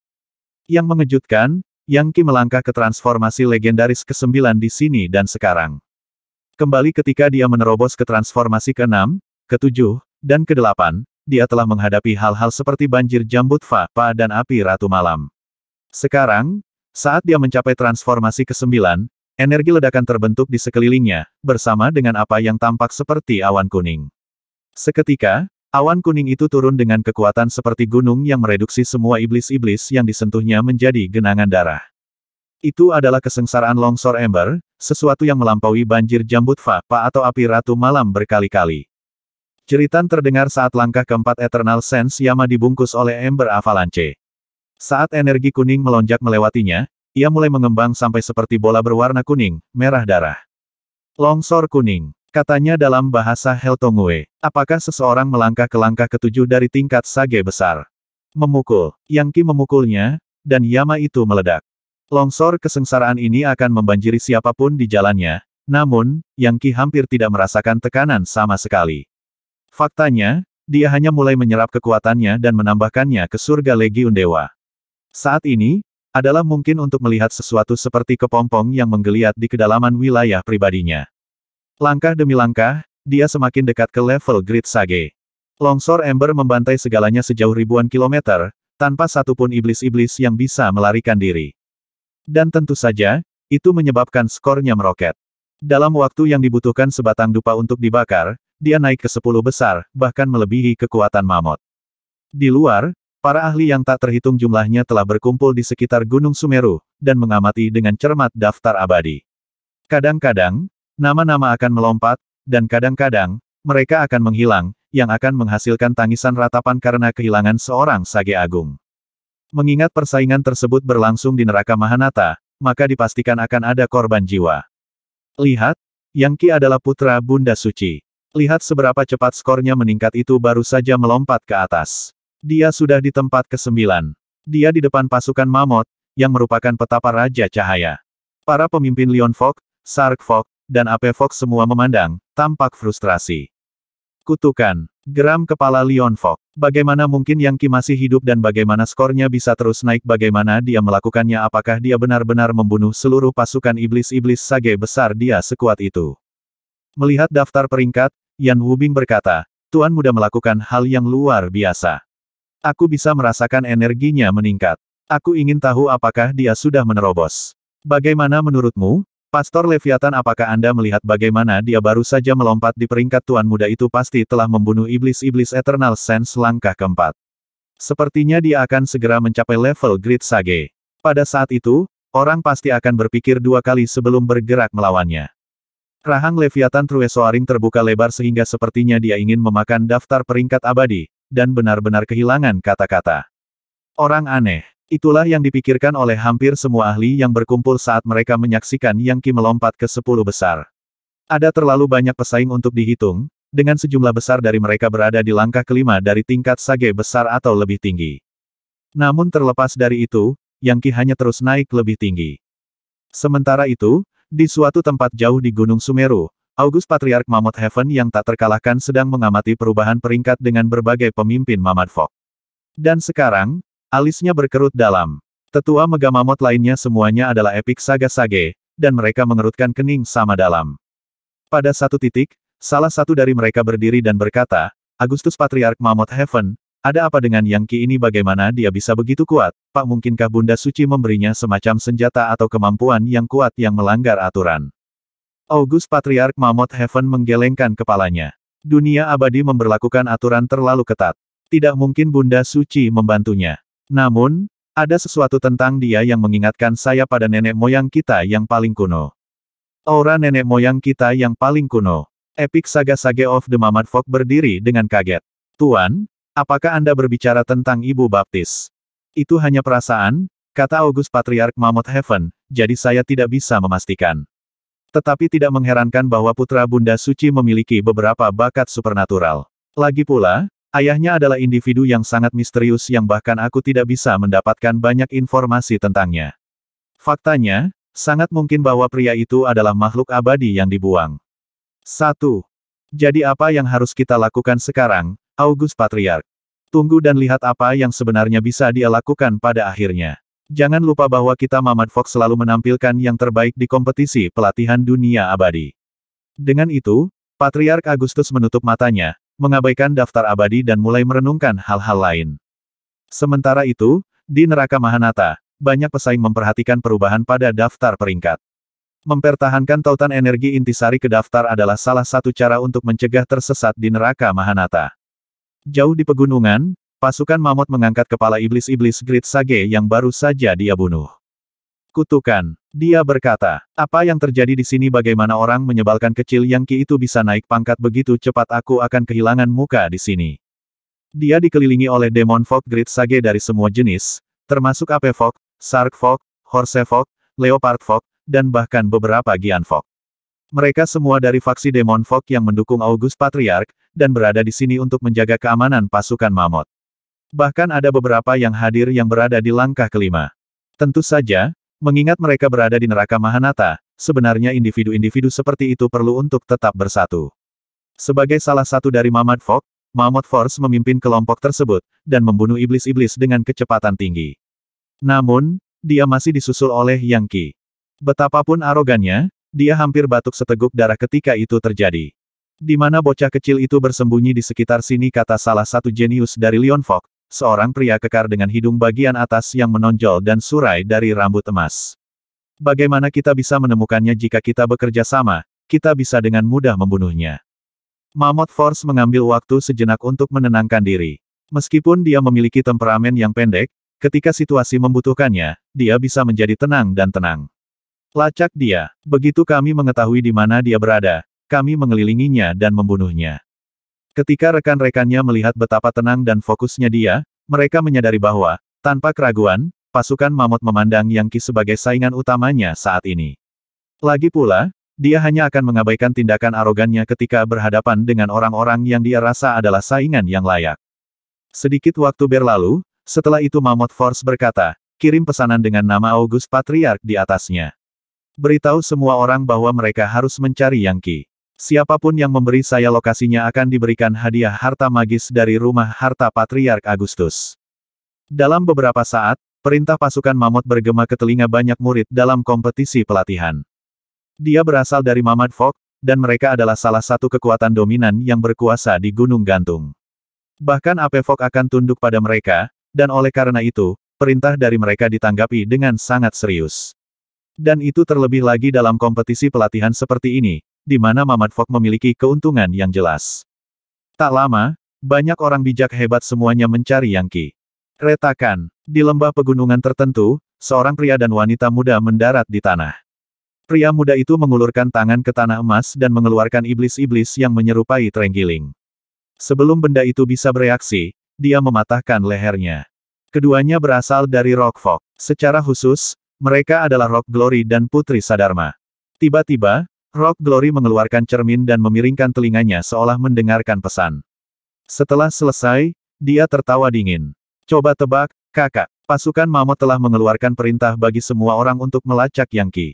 Speaker 1: Yang mengejutkan, Yang Qi melangkah ke transformasi legendaris ke-9 di sini dan sekarang. Kembali ketika dia menerobos ke transformasi ke-6, ke-7, dan ke-8, dia telah menghadapi hal-hal seperti banjir jambut pa dan api Ratu Malam. Sekarang, saat dia mencapai transformasi ke-9, energi ledakan terbentuk di sekelilingnya, bersama dengan apa yang tampak seperti awan kuning. Seketika, awan kuning itu turun dengan kekuatan seperti gunung yang mereduksi semua iblis-iblis yang disentuhnya menjadi genangan darah. Itu adalah kesengsaraan longsor ember, sesuatu yang melampaui banjir jambut Fapa atau api ratu malam berkali-kali. Ceritan terdengar saat langkah keempat Eternal Sense Yama dibungkus oleh ember avalanche. Saat energi kuning melonjak melewatinya, ia mulai mengembang sampai seperti bola berwarna kuning, merah darah. Longsor kuning, katanya dalam bahasa Heltongue. Apakah seseorang melangkah ke langkah ketujuh dari tingkat sage besar? Memukul, Yangki memukulnya, dan Yama itu meledak. Longsor kesengsaraan ini akan membanjiri siapapun di jalannya, namun, Yang Qi hampir tidak merasakan tekanan sama sekali. Faktanya, dia hanya mulai menyerap kekuatannya dan menambahkannya ke surga Legiun Dewa. Saat ini, adalah mungkin untuk melihat sesuatu seperti kepompong yang menggeliat di kedalaman wilayah pribadinya. Langkah demi langkah, dia semakin dekat ke level Grid Sage. Longsor ember membantai segalanya sejauh ribuan kilometer, tanpa satupun iblis-iblis yang bisa melarikan diri. Dan tentu saja, itu menyebabkan skornya meroket. Dalam waktu yang dibutuhkan sebatang dupa untuk dibakar, dia naik ke sepuluh besar, bahkan melebihi kekuatan mamot. Di luar, para ahli yang tak terhitung jumlahnya telah berkumpul di sekitar Gunung Sumeru, dan mengamati dengan cermat daftar abadi. Kadang-kadang, nama-nama akan melompat, dan kadang-kadang, mereka akan menghilang, yang akan menghasilkan tangisan ratapan karena kehilangan seorang sage agung. Mengingat persaingan tersebut berlangsung di neraka Mahanata, maka dipastikan akan ada korban jiwa. Lihat, Yang Ki adalah putra Bunda Suci. Lihat seberapa cepat skornya meningkat itu baru saja melompat ke atas. Dia sudah di tempat ke-9. Dia di depan pasukan Mamot, yang merupakan petapa Raja Cahaya. Para pemimpin Leon Fox, Sark Fox, dan Ape Fox semua memandang, tampak frustrasi. Kutukan. Geram kepala Leon Fok. Bagaimana mungkin Yang Qi masih hidup dan bagaimana skornya bisa terus naik bagaimana dia melakukannya apakah dia benar-benar membunuh seluruh pasukan iblis-iblis sage besar dia sekuat itu. Melihat daftar peringkat, Yan Wubing berkata, Tuan muda melakukan hal yang luar biasa. Aku bisa merasakan energinya meningkat. Aku ingin tahu apakah dia sudah menerobos. Bagaimana menurutmu, Pastor Leviathan apakah Anda melihat bagaimana dia baru saja melompat di peringkat Tuan Muda itu pasti telah membunuh iblis-iblis Eternal Sense langkah keempat. Sepertinya dia akan segera mencapai level Grid Sage. Pada saat itu, orang pasti akan berpikir dua kali sebelum bergerak melawannya. Rahang Leviathan Truesoaring terbuka lebar sehingga sepertinya dia ingin memakan daftar peringkat abadi, dan benar-benar kehilangan kata-kata. Orang aneh. Itulah yang dipikirkan oleh hampir semua ahli yang berkumpul saat mereka menyaksikan Yang Qi melompat ke sepuluh besar. Ada terlalu banyak pesaing untuk dihitung, dengan sejumlah besar dari mereka berada di langkah kelima dari tingkat sage besar atau lebih tinggi. Namun terlepas dari itu, Yang Qi hanya terus naik lebih tinggi. Sementara itu, di suatu tempat jauh di Gunung Sumeru, August Patriark Mammoth Heaven yang tak terkalahkan sedang mengamati perubahan peringkat dengan berbagai pemimpin Mamad Fok. Dan sekarang, Alisnya berkerut dalam. Tetua megamamot lainnya semuanya adalah epik Saga Sage, dan mereka mengerutkan kening sama dalam. Pada satu titik, salah satu dari mereka berdiri dan berkata, Agustus Patriark Mamot Heaven, ada apa dengan Yang Ki ini bagaimana dia bisa begitu kuat, Pak mungkinkah Bunda Suci memberinya semacam senjata atau kemampuan yang kuat yang melanggar aturan. August Patriark Mamot Heaven menggelengkan kepalanya. Dunia abadi memberlakukan aturan terlalu ketat. Tidak mungkin Bunda Suci membantunya. Namun, ada sesuatu tentang dia yang mengingatkan saya pada nenek moyang kita yang paling kuno. Aura nenek moyang kita yang paling kuno. Epic Saga Sage of the Mamad Fok berdiri dengan kaget. Tuan, apakah Anda berbicara tentang Ibu Baptis? Itu hanya perasaan, kata August Patriarch Mammoth Heaven, jadi saya tidak bisa memastikan. Tetapi tidak mengherankan bahwa putra Bunda Suci memiliki beberapa bakat supernatural. Lagi pula, Ayahnya adalah individu yang sangat misterius yang bahkan aku tidak bisa mendapatkan banyak informasi tentangnya. Faktanya, sangat mungkin bahwa pria itu adalah makhluk abadi yang dibuang. 1. Jadi apa yang harus kita lakukan sekarang, August Patriark? Tunggu dan lihat apa yang sebenarnya bisa dia lakukan pada akhirnya. Jangan lupa bahwa kita Mamad Fox selalu menampilkan yang terbaik di kompetisi pelatihan dunia abadi. Dengan itu, Patriark Agustus menutup matanya, mengabaikan daftar abadi dan mulai merenungkan hal-hal lain. Sementara itu, di neraka Mahanata, banyak pesaing memperhatikan perubahan pada daftar peringkat. Mempertahankan tautan energi intisari ke daftar adalah salah satu cara untuk mencegah tersesat di neraka Mahanata. Jauh di pegunungan, pasukan mamut mengangkat kepala iblis-iblis grit Sage yang baru saja dia bunuh. Kutukan. Dia berkata, apa yang terjadi di sini bagaimana orang menyebalkan kecil yang Ki itu bisa naik pangkat begitu cepat aku akan kehilangan muka di sini. Dia dikelilingi oleh demon Fog Great Sage dari semua jenis, termasuk Ape Fog, Sark Fog, Horse Fog, Leopard Fog, dan bahkan beberapa Gian Fog. Mereka semua dari faksi demon Fog yang mendukung August Patriarch, dan berada di sini untuk menjaga keamanan pasukan Mamot. Bahkan ada beberapa yang hadir yang berada di langkah kelima. Tentu saja, Mengingat mereka berada di neraka Mahanata, sebenarnya individu-individu seperti itu perlu untuk tetap bersatu. Sebagai salah satu dari Mamad Fok, Mammoth Force memimpin kelompok tersebut, dan membunuh iblis-iblis dengan kecepatan tinggi. Namun, dia masih disusul oleh Yang Qi. Betapapun arogannya, dia hampir batuk seteguk darah ketika itu terjadi. Di mana bocah kecil itu bersembunyi di sekitar sini kata salah satu jenius dari Leon Fok, seorang pria kekar dengan hidung bagian atas yang menonjol dan surai dari rambut emas. Bagaimana kita bisa menemukannya jika kita bekerja sama, kita bisa dengan mudah membunuhnya. Mamot Force mengambil waktu sejenak untuk menenangkan diri. Meskipun dia memiliki temperamen yang pendek, ketika situasi membutuhkannya, dia bisa menjadi tenang dan tenang. Lacak dia. Begitu kami mengetahui di mana dia berada, kami mengelilinginya dan membunuhnya. Ketika rekan-rekannya melihat betapa tenang dan fokusnya dia, mereka menyadari bahwa, tanpa keraguan, pasukan mamut memandang Yang Qi sebagai saingan utamanya saat ini. Lagi pula, dia hanya akan mengabaikan tindakan arogannya ketika berhadapan dengan orang-orang yang dia rasa adalah saingan yang layak. Sedikit waktu berlalu, setelah itu Mamot Force berkata, kirim pesanan dengan nama August Patriark di atasnya. Beritahu semua orang bahwa mereka harus mencari Yang Qi. Siapapun yang memberi saya lokasinya akan diberikan hadiah harta magis dari rumah harta Patriark Agustus. Dalam beberapa saat, perintah pasukan Mamot bergema ke telinga banyak murid dalam kompetisi pelatihan. Dia berasal dari Mamad Fok, dan mereka adalah salah satu kekuatan dominan yang berkuasa di Gunung Gantung. Bahkan Ape Fok akan tunduk pada mereka, dan oleh karena itu, perintah dari mereka ditanggapi dengan sangat serius. Dan itu terlebih lagi dalam kompetisi pelatihan seperti ini, di mana Mamat Fok memiliki keuntungan yang jelas. Tak lama, banyak orang bijak hebat semuanya mencari Yang Qi. Retakan, di lembah pegunungan tertentu, seorang pria dan wanita muda mendarat di tanah. Pria muda itu mengulurkan tangan ke tanah emas dan mengeluarkan iblis-iblis yang menyerupai terenggiling. Sebelum benda itu bisa bereaksi, dia mematahkan lehernya. Keduanya berasal dari Rock Fog. Secara khusus, mereka adalah Rock Glory dan Putri Sadarma. Tiba-tiba, Rock Glory mengeluarkan cermin dan memiringkan telinganya seolah mendengarkan pesan. Setelah selesai, dia tertawa dingin. Coba tebak, kakak, pasukan Mamot telah mengeluarkan perintah bagi semua orang untuk melacak Yang Ki.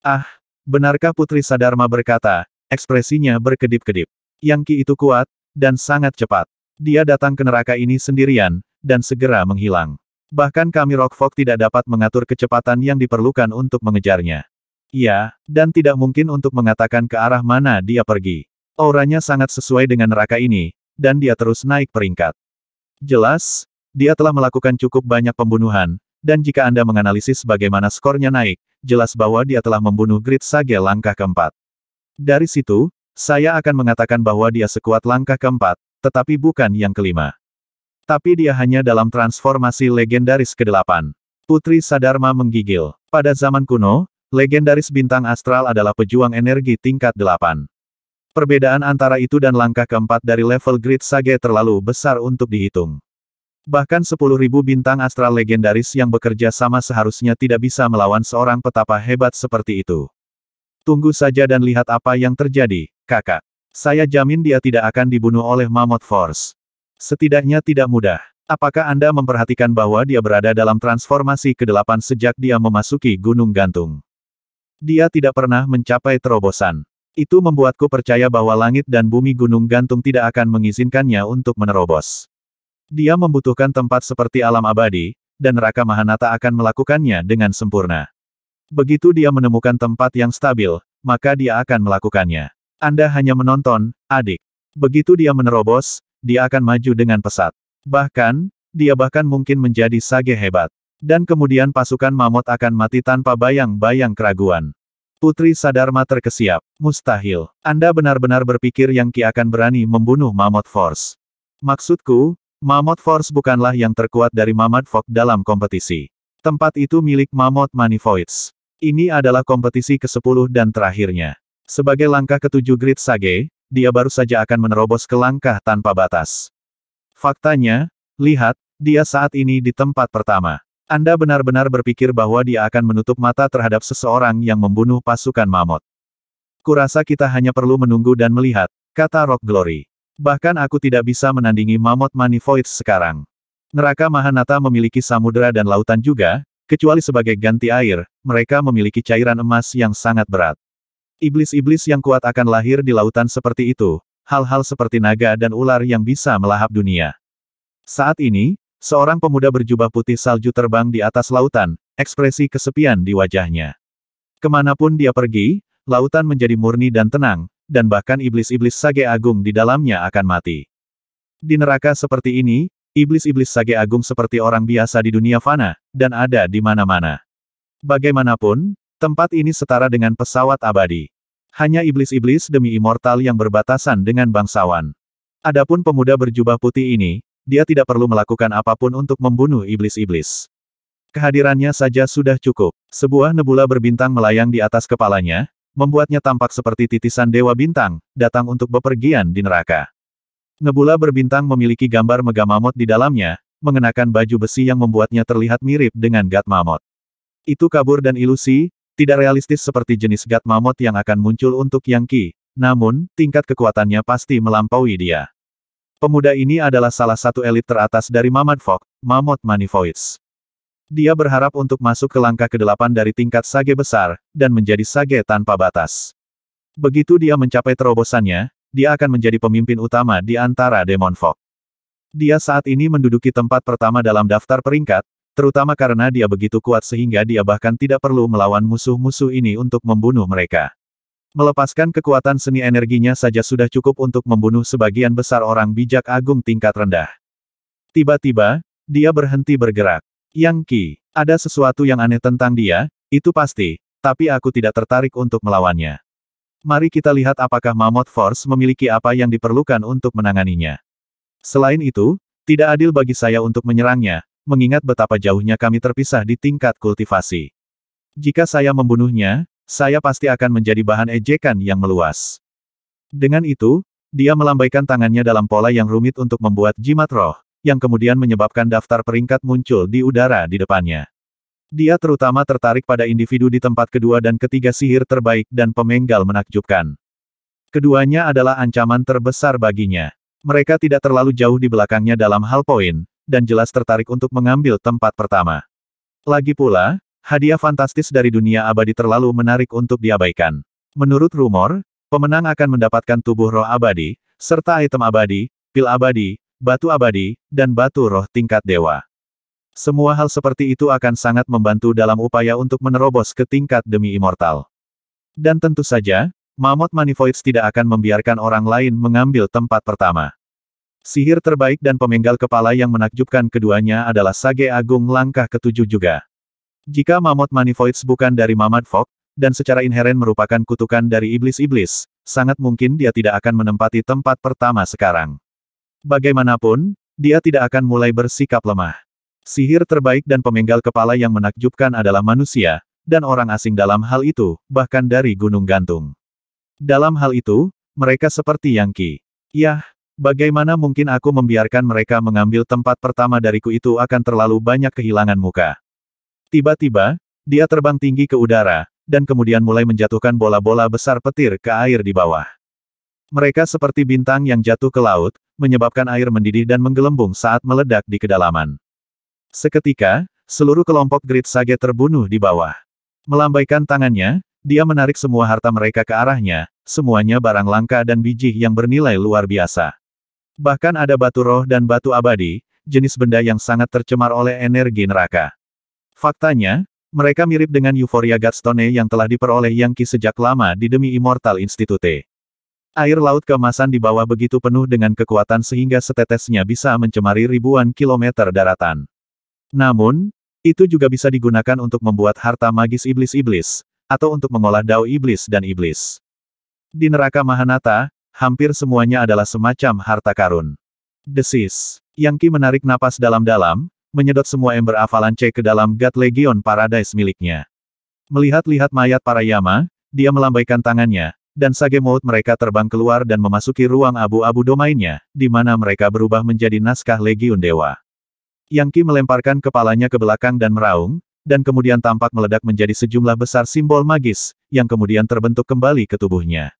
Speaker 1: Ah, benarkah Putri Sadarma berkata, ekspresinya berkedip-kedip. Yang Ki itu kuat, dan sangat cepat. Dia datang ke neraka ini sendirian, dan segera menghilang. Bahkan kami Rockfolk tidak dapat mengatur kecepatan yang diperlukan untuk mengejarnya. Iya, dan tidak mungkin untuk mengatakan ke arah mana dia pergi. Auranya sangat sesuai dengan neraka ini, dan dia terus naik peringkat. Jelas, dia telah melakukan cukup banyak pembunuhan, dan jika Anda menganalisis bagaimana skornya naik, jelas bahwa dia telah membunuh Grid Sage langkah keempat. Dari situ, saya akan mengatakan bahwa dia sekuat langkah keempat, tetapi bukan yang kelima. Tapi dia hanya dalam transformasi legendaris ke-8. Putri Sadharma menggigil. Pada zaman kuno, Legendaris bintang astral adalah pejuang energi tingkat 8. Perbedaan antara itu dan langkah keempat dari level grid sage terlalu besar untuk dihitung. Bahkan 10.000 bintang astral legendaris yang bekerja sama seharusnya tidak bisa melawan seorang petapa hebat seperti itu. Tunggu saja dan lihat apa yang terjadi, kakak. Saya jamin dia tidak akan dibunuh oleh Mammoth Force. Setidaknya tidak mudah. Apakah Anda memperhatikan bahwa dia berada dalam transformasi ke-8 sejak dia memasuki Gunung Gantung? Dia tidak pernah mencapai terobosan. Itu membuatku percaya bahwa langit dan bumi gunung gantung tidak akan mengizinkannya untuk menerobos. Dia membutuhkan tempat seperti alam abadi, dan Raka Mahanata akan melakukannya dengan sempurna. Begitu dia menemukan tempat yang stabil, maka dia akan melakukannya. Anda hanya menonton, adik. Begitu dia menerobos, dia akan maju dengan pesat. Bahkan, dia bahkan mungkin menjadi sage hebat. Dan kemudian pasukan mamot akan mati tanpa bayang-bayang keraguan. Putri Sadarma terkesiap. Mustahil. Anda benar-benar berpikir yang Ki akan berani membunuh Mamot Force. Maksudku, Mamot Force bukanlah yang terkuat dari Mamad Fok dalam kompetisi. Tempat itu milik Mamot Manifoids. Ini adalah kompetisi ke-10 dan terakhirnya. Sebagai langkah ke-7 Grid Sage, dia baru saja akan menerobos ke langkah tanpa batas. Faktanya, lihat, dia saat ini di tempat pertama. Anda benar-benar berpikir bahwa dia akan menutup mata terhadap seseorang yang membunuh pasukan mamut. Kurasa kita hanya perlu menunggu dan melihat, kata Rock Glory. Bahkan aku tidak bisa menandingi mamut Manifoids sekarang. Neraka Mahanata memiliki samudera dan lautan juga, kecuali sebagai ganti air, mereka memiliki cairan emas yang sangat berat. Iblis-iblis yang kuat akan lahir di lautan seperti itu, hal-hal seperti naga dan ular yang bisa melahap dunia. Saat ini, Seorang pemuda berjubah putih salju terbang di atas lautan, ekspresi kesepian di wajahnya. Kemanapun dia pergi, lautan menjadi murni dan tenang, dan bahkan iblis-iblis sage agung di dalamnya akan mati. Di neraka seperti ini, iblis-iblis sage agung seperti orang biasa di dunia fana, dan ada di mana-mana. Bagaimanapun, tempat ini setara dengan pesawat abadi. Hanya iblis-iblis demi immortal yang berbatasan dengan bangsawan. Adapun pemuda berjubah putih ini, dia tidak perlu melakukan apapun untuk membunuh iblis-iblis. Kehadirannya saja sudah cukup. Sebuah nebula berbintang melayang di atas kepalanya, membuatnya tampak seperti titisan dewa bintang, datang untuk bepergian di neraka. Nebula berbintang memiliki gambar Megamamot di dalamnya, mengenakan baju besi yang membuatnya terlihat mirip dengan Gat Mamot. Itu kabur dan ilusi, tidak realistis seperti jenis Gat Mamot yang akan muncul untuk Yang Ki, namun, tingkat kekuatannya pasti melampaui dia. Pemuda ini adalah salah satu elit teratas dari Mamad Fok, Mamot Manifoids. Dia berharap untuk masuk ke langkah ke-8 dari tingkat sage besar, dan menjadi sage tanpa batas. Begitu dia mencapai terobosannya, dia akan menjadi pemimpin utama di antara Demon Fok. Dia saat ini menduduki tempat pertama dalam daftar peringkat, terutama karena dia begitu kuat sehingga dia bahkan tidak perlu melawan musuh-musuh ini untuk membunuh mereka. Melepaskan kekuatan seni energinya saja sudah cukup untuk membunuh sebagian besar orang bijak agung tingkat rendah. Tiba-tiba, dia berhenti bergerak. Yang Qi, ada sesuatu yang aneh tentang dia, itu pasti, tapi aku tidak tertarik untuk melawannya. Mari kita lihat apakah Mammoth Force memiliki apa yang diperlukan untuk menanganinya. Selain itu, tidak adil bagi saya untuk menyerangnya, mengingat betapa jauhnya kami terpisah di tingkat kultivasi. Jika saya membunuhnya, saya pasti akan menjadi bahan ejekan yang meluas. Dengan itu, dia melambaikan tangannya dalam pola yang rumit untuk membuat jimat roh, yang kemudian menyebabkan daftar peringkat muncul di udara di depannya. Dia terutama tertarik pada individu di tempat kedua dan ketiga sihir terbaik dan pemenggal menakjubkan. Keduanya adalah ancaman terbesar baginya. Mereka tidak terlalu jauh di belakangnya dalam hal poin, dan jelas tertarik untuk mengambil tempat pertama. Lagi pula, Hadiah fantastis dari dunia abadi terlalu menarik untuk diabaikan. Menurut rumor, pemenang akan mendapatkan tubuh roh abadi, serta item abadi, pil abadi, batu abadi, dan batu roh tingkat dewa. Semua hal seperti itu akan sangat membantu dalam upaya untuk menerobos ke tingkat demi immortal. Dan tentu saja, Mammoth Manifoids tidak akan membiarkan orang lain mengambil tempat pertama. Sihir terbaik dan pemenggal kepala yang menakjubkan keduanya adalah Sage Agung langkah ketujuh juga. Jika Mamot Manifoids bukan dari Mamad Fok, dan secara inheren merupakan kutukan dari iblis-iblis, sangat mungkin dia tidak akan menempati tempat pertama sekarang. Bagaimanapun, dia tidak akan mulai bersikap lemah. Sihir terbaik dan pemenggal kepala yang menakjubkan adalah manusia, dan orang asing dalam hal itu, bahkan dari gunung gantung. Dalam hal itu, mereka seperti Yangki. Yah, bagaimana mungkin aku membiarkan mereka mengambil tempat pertama dariku itu akan terlalu banyak kehilangan muka. Tiba-tiba, dia terbang tinggi ke udara, dan kemudian mulai menjatuhkan bola-bola besar petir ke air di bawah. Mereka seperti bintang yang jatuh ke laut, menyebabkan air mendidih dan menggelembung saat meledak di kedalaman. Seketika, seluruh kelompok Grid Sage terbunuh di bawah. Melambaikan tangannya, dia menarik semua harta mereka ke arahnya, semuanya barang langka dan biji yang bernilai luar biasa. Bahkan ada batu roh dan batu abadi, jenis benda yang sangat tercemar oleh energi neraka. Faktanya, mereka mirip dengan euforia Godstone yang telah diperoleh Ki sejak lama di demi Immortal Institute. Air laut kemasan di bawah begitu penuh dengan kekuatan sehingga setetesnya bisa mencemari ribuan kilometer daratan. Namun, itu juga bisa digunakan untuk membuat harta magis iblis-iblis, atau untuk mengolah dao iblis dan iblis. Di neraka Mahanata, hampir semuanya adalah semacam harta karun. Desis. Ki menarik napas dalam-dalam, menyedot semua ember c ke dalam God Legion Paradise miliknya. Melihat-lihat mayat para Yama, dia melambaikan tangannya, dan sage maut mereka terbang keluar dan memasuki ruang abu-abu domainnya, di mana mereka berubah menjadi naskah Legion Dewa. Yangki melemparkan kepalanya ke belakang dan meraung, dan kemudian tampak meledak menjadi sejumlah besar simbol magis, yang kemudian terbentuk kembali ke tubuhnya.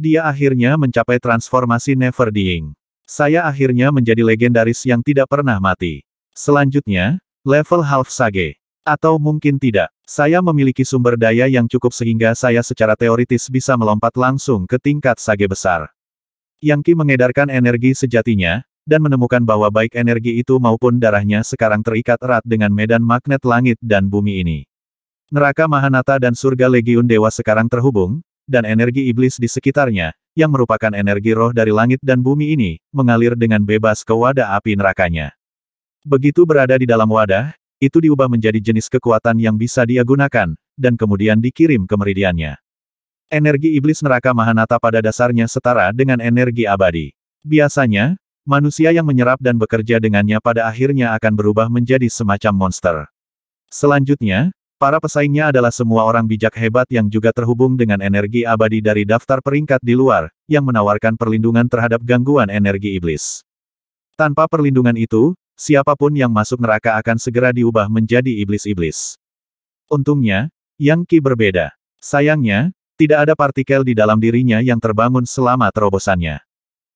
Speaker 1: Dia akhirnya mencapai transformasi Never Dying. Saya akhirnya menjadi legendaris yang tidak pernah mati. Selanjutnya, level Half Sage. Atau mungkin tidak, saya memiliki sumber daya yang cukup sehingga saya secara teoritis bisa melompat langsung ke tingkat Sage besar. Yang Ki mengedarkan energi sejatinya, dan menemukan bahwa baik energi itu maupun darahnya sekarang terikat erat dengan medan magnet langit dan bumi ini. Neraka Mahanata dan surga Legiun Dewa sekarang terhubung, dan energi iblis di sekitarnya, yang merupakan energi roh dari langit dan bumi ini, mengalir dengan bebas ke wadah api nerakanya. Begitu berada di dalam wadah, itu diubah menjadi jenis kekuatan yang bisa dia gunakan, dan kemudian dikirim ke meridiannya. Energi iblis neraka Mahanata pada dasarnya setara dengan energi abadi. Biasanya, manusia yang menyerap dan bekerja dengannya pada akhirnya akan berubah menjadi semacam monster. Selanjutnya, para pesaingnya adalah semua orang bijak hebat yang juga terhubung dengan energi abadi dari daftar peringkat di luar, yang menawarkan perlindungan terhadap gangguan energi iblis. Tanpa perlindungan itu, siapapun yang masuk neraka akan segera diubah menjadi iblis-iblis. Untungnya, Yang Qi berbeda. Sayangnya, tidak ada partikel di dalam dirinya yang terbangun selama terobosannya.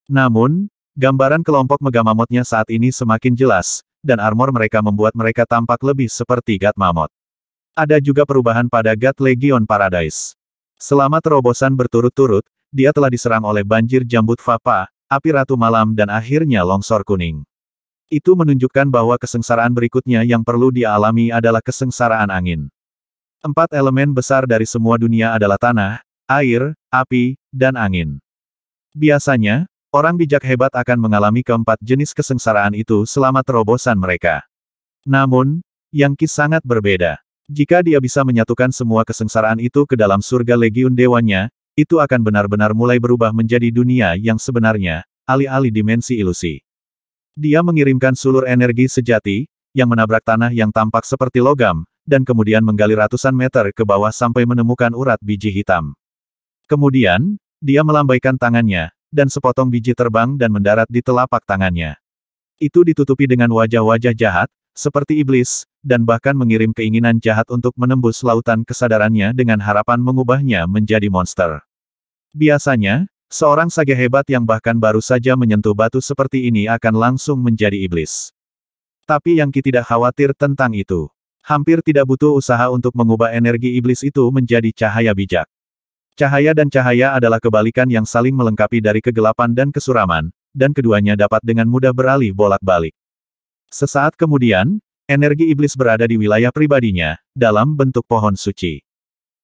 Speaker 1: Namun, gambaran kelompok megamamotnya saat ini semakin jelas, dan armor mereka membuat mereka tampak lebih seperti Gat Mamot. Ada juga perubahan pada Gat Legion Paradise. Selama terobosan berturut-turut, dia telah diserang oleh banjir jambut Fapa, api ratu malam dan akhirnya longsor kuning. Itu menunjukkan bahwa kesengsaraan berikutnya yang perlu dialami adalah kesengsaraan angin. Empat elemen besar dari semua dunia adalah tanah, air, api, dan angin. Biasanya, orang bijak hebat akan mengalami keempat jenis kesengsaraan itu selama terobosan mereka. Namun, Yang Qi sangat berbeda. Jika dia bisa menyatukan semua kesengsaraan itu ke dalam surga legiun dewanya, itu akan benar-benar mulai berubah menjadi dunia yang sebenarnya, alih-alih dimensi ilusi. Dia mengirimkan sulur energi sejati, yang menabrak tanah yang tampak seperti logam, dan kemudian menggali ratusan meter ke bawah sampai menemukan urat biji hitam. Kemudian, dia melambaikan tangannya, dan sepotong biji terbang dan mendarat di telapak tangannya. Itu ditutupi dengan wajah-wajah jahat, seperti iblis, dan bahkan mengirim keinginan jahat untuk menembus lautan kesadarannya dengan harapan mengubahnya menjadi monster. Biasanya, Seorang sage hebat yang bahkan baru saja menyentuh batu seperti ini akan langsung menjadi iblis. Tapi Yang Ki tidak khawatir tentang itu. Hampir tidak butuh usaha untuk mengubah energi iblis itu menjadi cahaya bijak. Cahaya dan cahaya adalah kebalikan yang saling melengkapi dari kegelapan dan kesuraman, dan keduanya dapat dengan mudah beralih bolak-balik. Sesaat kemudian, energi iblis berada di wilayah pribadinya, dalam bentuk pohon suci.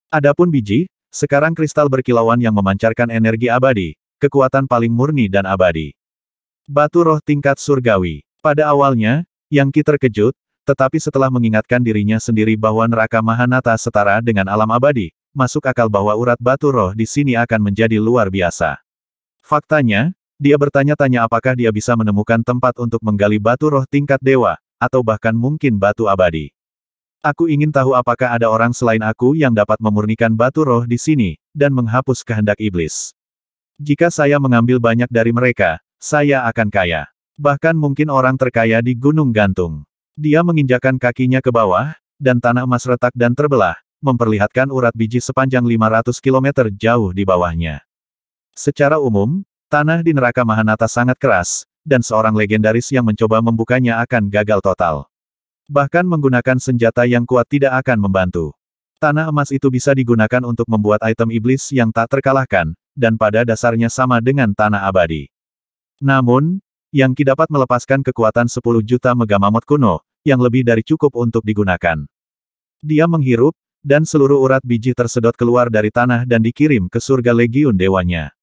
Speaker 1: Adapun biji, sekarang kristal berkilauan yang memancarkan energi abadi, kekuatan paling murni dan abadi. Batu roh tingkat surgawi. Pada awalnya, Yang Ki terkejut, tetapi setelah mengingatkan dirinya sendiri bahwa neraka Mahanata setara dengan alam abadi, masuk akal bahwa urat batu roh di sini akan menjadi luar biasa. Faktanya, dia bertanya-tanya apakah dia bisa menemukan tempat untuk menggali batu roh tingkat dewa, atau bahkan mungkin batu abadi. Aku ingin tahu apakah ada orang selain aku yang dapat memurnikan batu roh di sini, dan menghapus kehendak iblis. Jika saya mengambil banyak dari mereka, saya akan kaya. Bahkan mungkin orang terkaya di Gunung Gantung. Dia menginjakan kakinya ke bawah, dan tanah emas retak dan terbelah, memperlihatkan urat biji sepanjang 500 km jauh di bawahnya. Secara umum, tanah di neraka Mahanata sangat keras, dan seorang legendaris yang mencoba membukanya akan gagal total. Bahkan menggunakan senjata yang kuat tidak akan membantu. Tanah emas itu bisa digunakan untuk membuat item iblis yang tak terkalahkan, dan pada dasarnya sama dengan tanah abadi. Namun, Yang Ki dapat melepaskan kekuatan 10 juta megamamot kuno, yang lebih dari cukup untuk digunakan. Dia menghirup, dan seluruh urat biji tersedot keluar dari tanah dan dikirim ke surga legiun dewanya.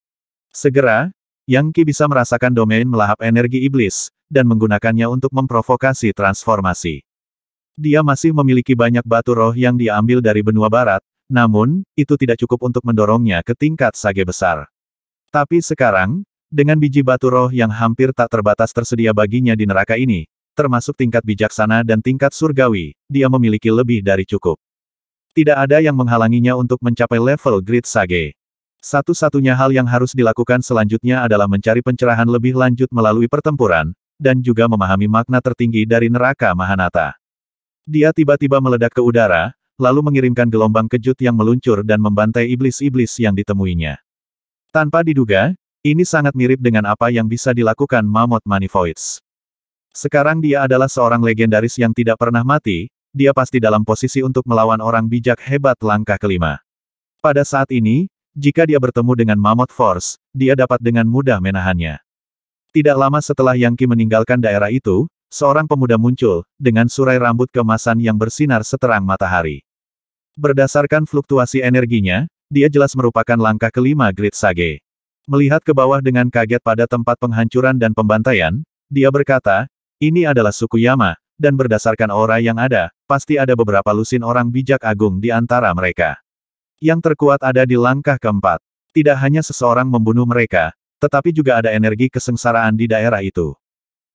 Speaker 1: Segera, Yang Ki bisa merasakan domain melahap energi iblis, dan menggunakannya untuk memprovokasi transformasi. Dia masih memiliki banyak batu roh yang diambil dari benua barat, namun, itu tidak cukup untuk mendorongnya ke tingkat sage besar. Tapi sekarang, dengan biji batu roh yang hampir tak terbatas tersedia baginya di neraka ini, termasuk tingkat bijaksana dan tingkat surgawi, dia memiliki lebih dari cukup. Tidak ada yang menghalanginya untuk mencapai level grid sage. Satu-satunya hal yang harus dilakukan selanjutnya adalah mencari pencerahan lebih lanjut melalui pertempuran, dan juga memahami makna tertinggi dari neraka Mahanata. Dia tiba-tiba meledak ke udara, lalu mengirimkan gelombang kejut yang meluncur dan membantai iblis-iblis yang ditemuinya. Tanpa diduga, ini sangat mirip dengan apa yang bisa dilakukan Mammoth Manifoids. Sekarang dia adalah seorang legendaris yang tidak pernah mati, dia pasti dalam posisi untuk melawan orang bijak hebat langkah kelima. Pada saat ini, jika dia bertemu dengan Mammoth Force, dia dapat dengan mudah menahannya. Tidak lama setelah Yangki meninggalkan daerah itu, seorang pemuda muncul, dengan surai rambut kemasan yang bersinar seterang matahari. Berdasarkan fluktuasi energinya, dia jelas merupakan langkah kelima Grid Sage. Melihat ke bawah dengan kaget pada tempat penghancuran dan pembantaian, dia berkata, ini adalah suku Yama, dan berdasarkan aura yang ada, pasti ada beberapa lusin orang bijak agung di antara mereka. Yang terkuat ada di langkah keempat. Tidak hanya seseorang membunuh mereka, tetapi juga ada energi kesengsaraan di daerah itu.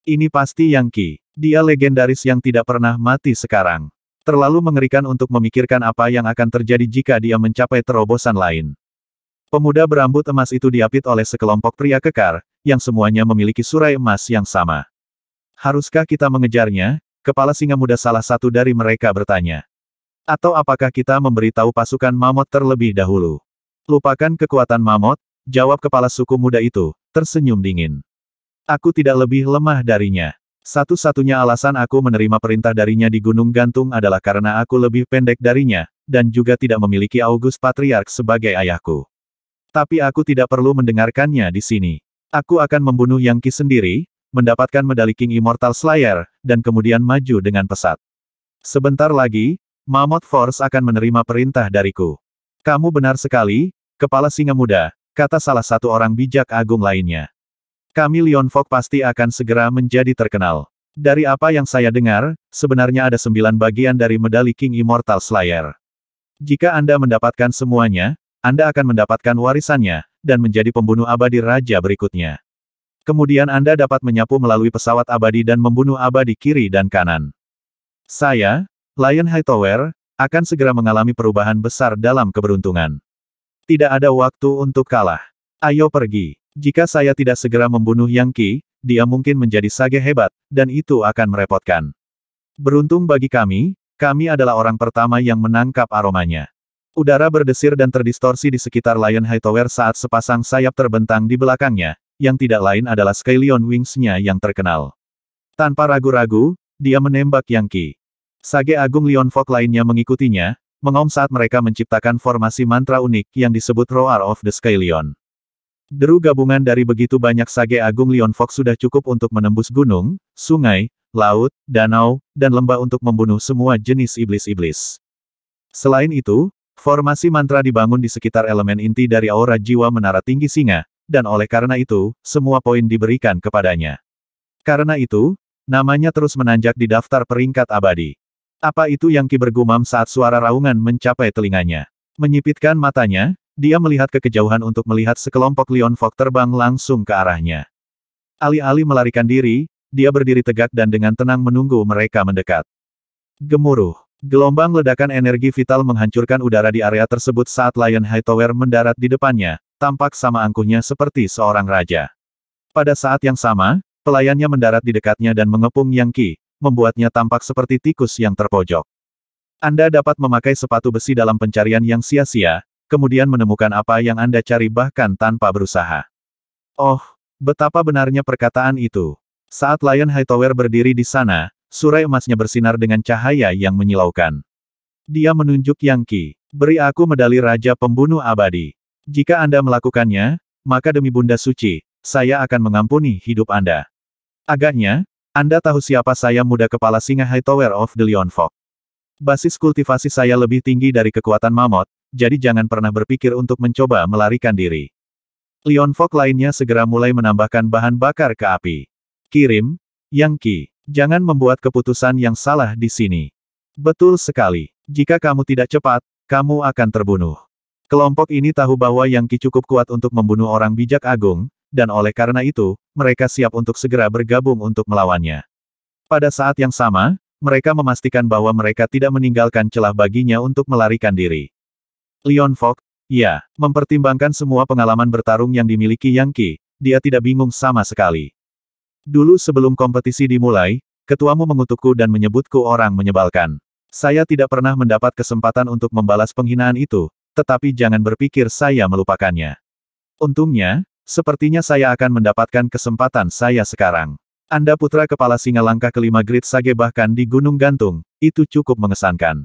Speaker 1: Ini pasti Yang Qi. Dia legendaris yang tidak pernah mati sekarang. Terlalu mengerikan untuk memikirkan apa yang akan terjadi jika dia mencapai terobosan lain. Pemuda berambut emas itu diapit oleh sekelompok pria kekar, yang semuanya memiliki surai emas yang sama. Haruskah kita mengejarnya? Kepala singa muda salah satu dari mereka bertanya. Atau apakah kita memberitahu pasukan mamot terlebih dahulu? Lupakan kekuatan mamot, jawab kepala suku muda itu, tersenyum dingin. Aku tidak lebih lemah darinya. Satu-satunya alasan aku menerima perintah darinya di Gunung Gantung adalah karena aku lebih pendek darinya, dan juga tidak memiliki August Patriark sebagai ayahku. Tapi aku tidak perlu mendengarkannya di sini. Aku akan membunuh Yangqi sendiri, mendapatkan medali King Immortal Slayer, dan kemudian maju dengan pesat. Sebentar lagi, Mammoth Force akan menerima perintah dariku. Kamu benar sekali, Kepala Singa Muda, kata salah satu orang bijak agung lainnya. Kami Leon Fok pasti akan segera menjadi terkenal. Dari apa yang saya dengar, sebenarnya ada sembilan bagian dari medali King Immortal Slayer. Jika Anda mendapatkan semuanya, Anda akan mendapatkan warisannya, dan menjadi pembunuh abadi raja berikutnya. Kemudian Anda dapat menyapu melalui pesawat abadi dan membunuh abadi kiri dan kanan. Saya, Lion Hightower, akan segera mengalami perubahan besar dalam keberuntungan. Tidak ada waktu untuk kalah. Ayo pergi. Jika saya tidak segera membunuh Yang Qi, dia mungkin menjadi sage hebat, dan itu akan merepotkan. Beruntung bagi kami, kami adalah orang pertama yang menangkap aromanya. Udara berdesir dan terdistorsi di sekitar Lion Hightower saat sepasang sayap terbentang di belakangnya, yang tidak lain adalah Skylion Wings-nya yang terkenal. Tanpa ragu-ragu, dia menembak Yang Qi. Sage Agung Leon Fok lainnya mengikutinya, mengom saat mereka menciptakan formasi mantra unik yang disebut Roar of the Skylion. Deru gabungan dari begitu banyak sage agung Leon Fox sudah cukup untuk menembus gunung, sungai, laut, danau, dan lembah untuk membunuh semua jenis iblis-iblis. Selain itu, formasi mantra dibangun di sekitar elemen inti dari aura jiwa menara tinggi singa, dan oleh karena itu, semua poin diberikan kepadanya. Karena itu, namanya terus menanjak di daftar peringkat abadi. Apa itu yang Ki bergumam saat suara raungan mencapai telinganya? Menyipitkan matanya, dia melihat ke kejauhan untuk melihat sekelompok Leon Fok terbang langsung ke arahnya. Alih-alih melarikan diri, dia berdiri tegak dan dengan tenang menunggu mereka mendekat. Gemuruh. Gelombang ledakan energi vital menghancurkan udara di area tersebut saat Lion Hightower mendarat di depannya, tampak sama angkuhnya seperti seorang raja. Pada saat yang sama, pelayannya mendarat di dekatnya dan mengepung Yang Qi, membuatnya tampak seperti tikus yang terpojok. Anda dapat memakai sepatu besi dalam pencarian yang sia-sia, kemudian menemukan apa yang Anda cari bahkan tanpa berusaha. Oh, betapa benarnya perkataan itu. Saat Lion Hightower berdiri di sana, surai emasnya bersinar dengan cahaya yang menyilaukan. Dia menunjuk Yang Qi, beri aku medali Raja Pembunuh Abadi. Jika Anda melakukannya, maka demi Bunda Suci, saya akan mengampuni hidup Anda. Agaknya, Anda tahu siapa saya muda kepala singa Hightower of the Leon Fog. Basis kultivasi saya lebih tinggi dari kekuatan mamot, jadi jangan pernah berpikir untuk mencoba melarikan diri. Leon Fok lainnya segera mulai menambahkan bahan bakar ke api. Kirim, Yang Ki, jangan membuat keputusan yang salah di sini. Betul sekali. Jika kamu tidak cepat, kamu akan terbunuh. Kelompok ini tahu bahwa Yang Ki cukup kuat untuk membunuh orang bijak agung, dan oleh karena itu, mereka siap untuk segera bergabung untuk melawannya. Pada saat yang sama, mereka memastikan bahwa mereka tidak meninggalkan celah baginya untuk melarikan diri. Leon Fox, ya, mempertimbangkan semua pengalaman bertarung yang dimiliki Yang Qi, dia tidak bingung sama sekali. Dulu sebelum kompetisi dimulai, ketuamu mengutukku dan menyebutku orang menyebalkan. Saya tidak pernah mendapat kesempatan untuk membalas penghinaan itu, tetapi jangan berpikir saya melupakannya. Untungnya, sepertinya saya akan mendapatkan kesempatan saya sekarang. Anda putra kepala singa langkah kelima Grid Sage bahkan di Gunung Gantung, itu cukup mengesankan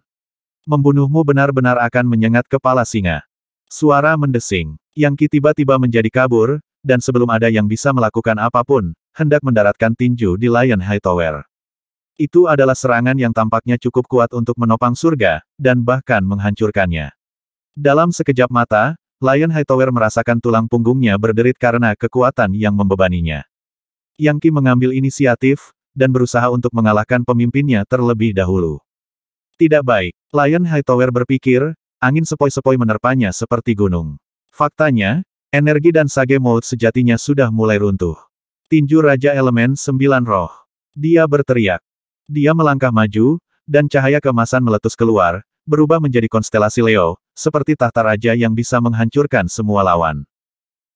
Speaker 1: membunuhmu benar-benar akan menyengat kepala singa. Suara mendesing. Yang tiba-tiba menjadi kabur, dan sebelum ada yang bisa melakukan apapun, hendak mendaratkan tinju di Lion High Tower. Itu adalah serangan yang tampaknya cukup kuat untuk menopang surga, dan bahkan menghancurkannya. Dalam sekejap mata, Lion Hightower merasakan tulang punggungnya berderit karena kekuatan yang membebaninya. Yang Qi mengambil inisiatif, dan berusaha untuk mengalahkan pemimpinnya terlebih dahulu. Tidak baik. Lion Hightower berpikir, angin sepoi-sepoi menerpanya seperti gunung. Faktanya, energi dan sage mode sejatinya sudah mulai runtuh. Tinju Raja Elemen Sembilan Roh. Dia berteriak. Dia melangkah maju, dan cahaya kemasan meletus keluar, berubah menjadi konstelasi Leo, seperti tahta raja yang bisa menghancurkan semua lawan.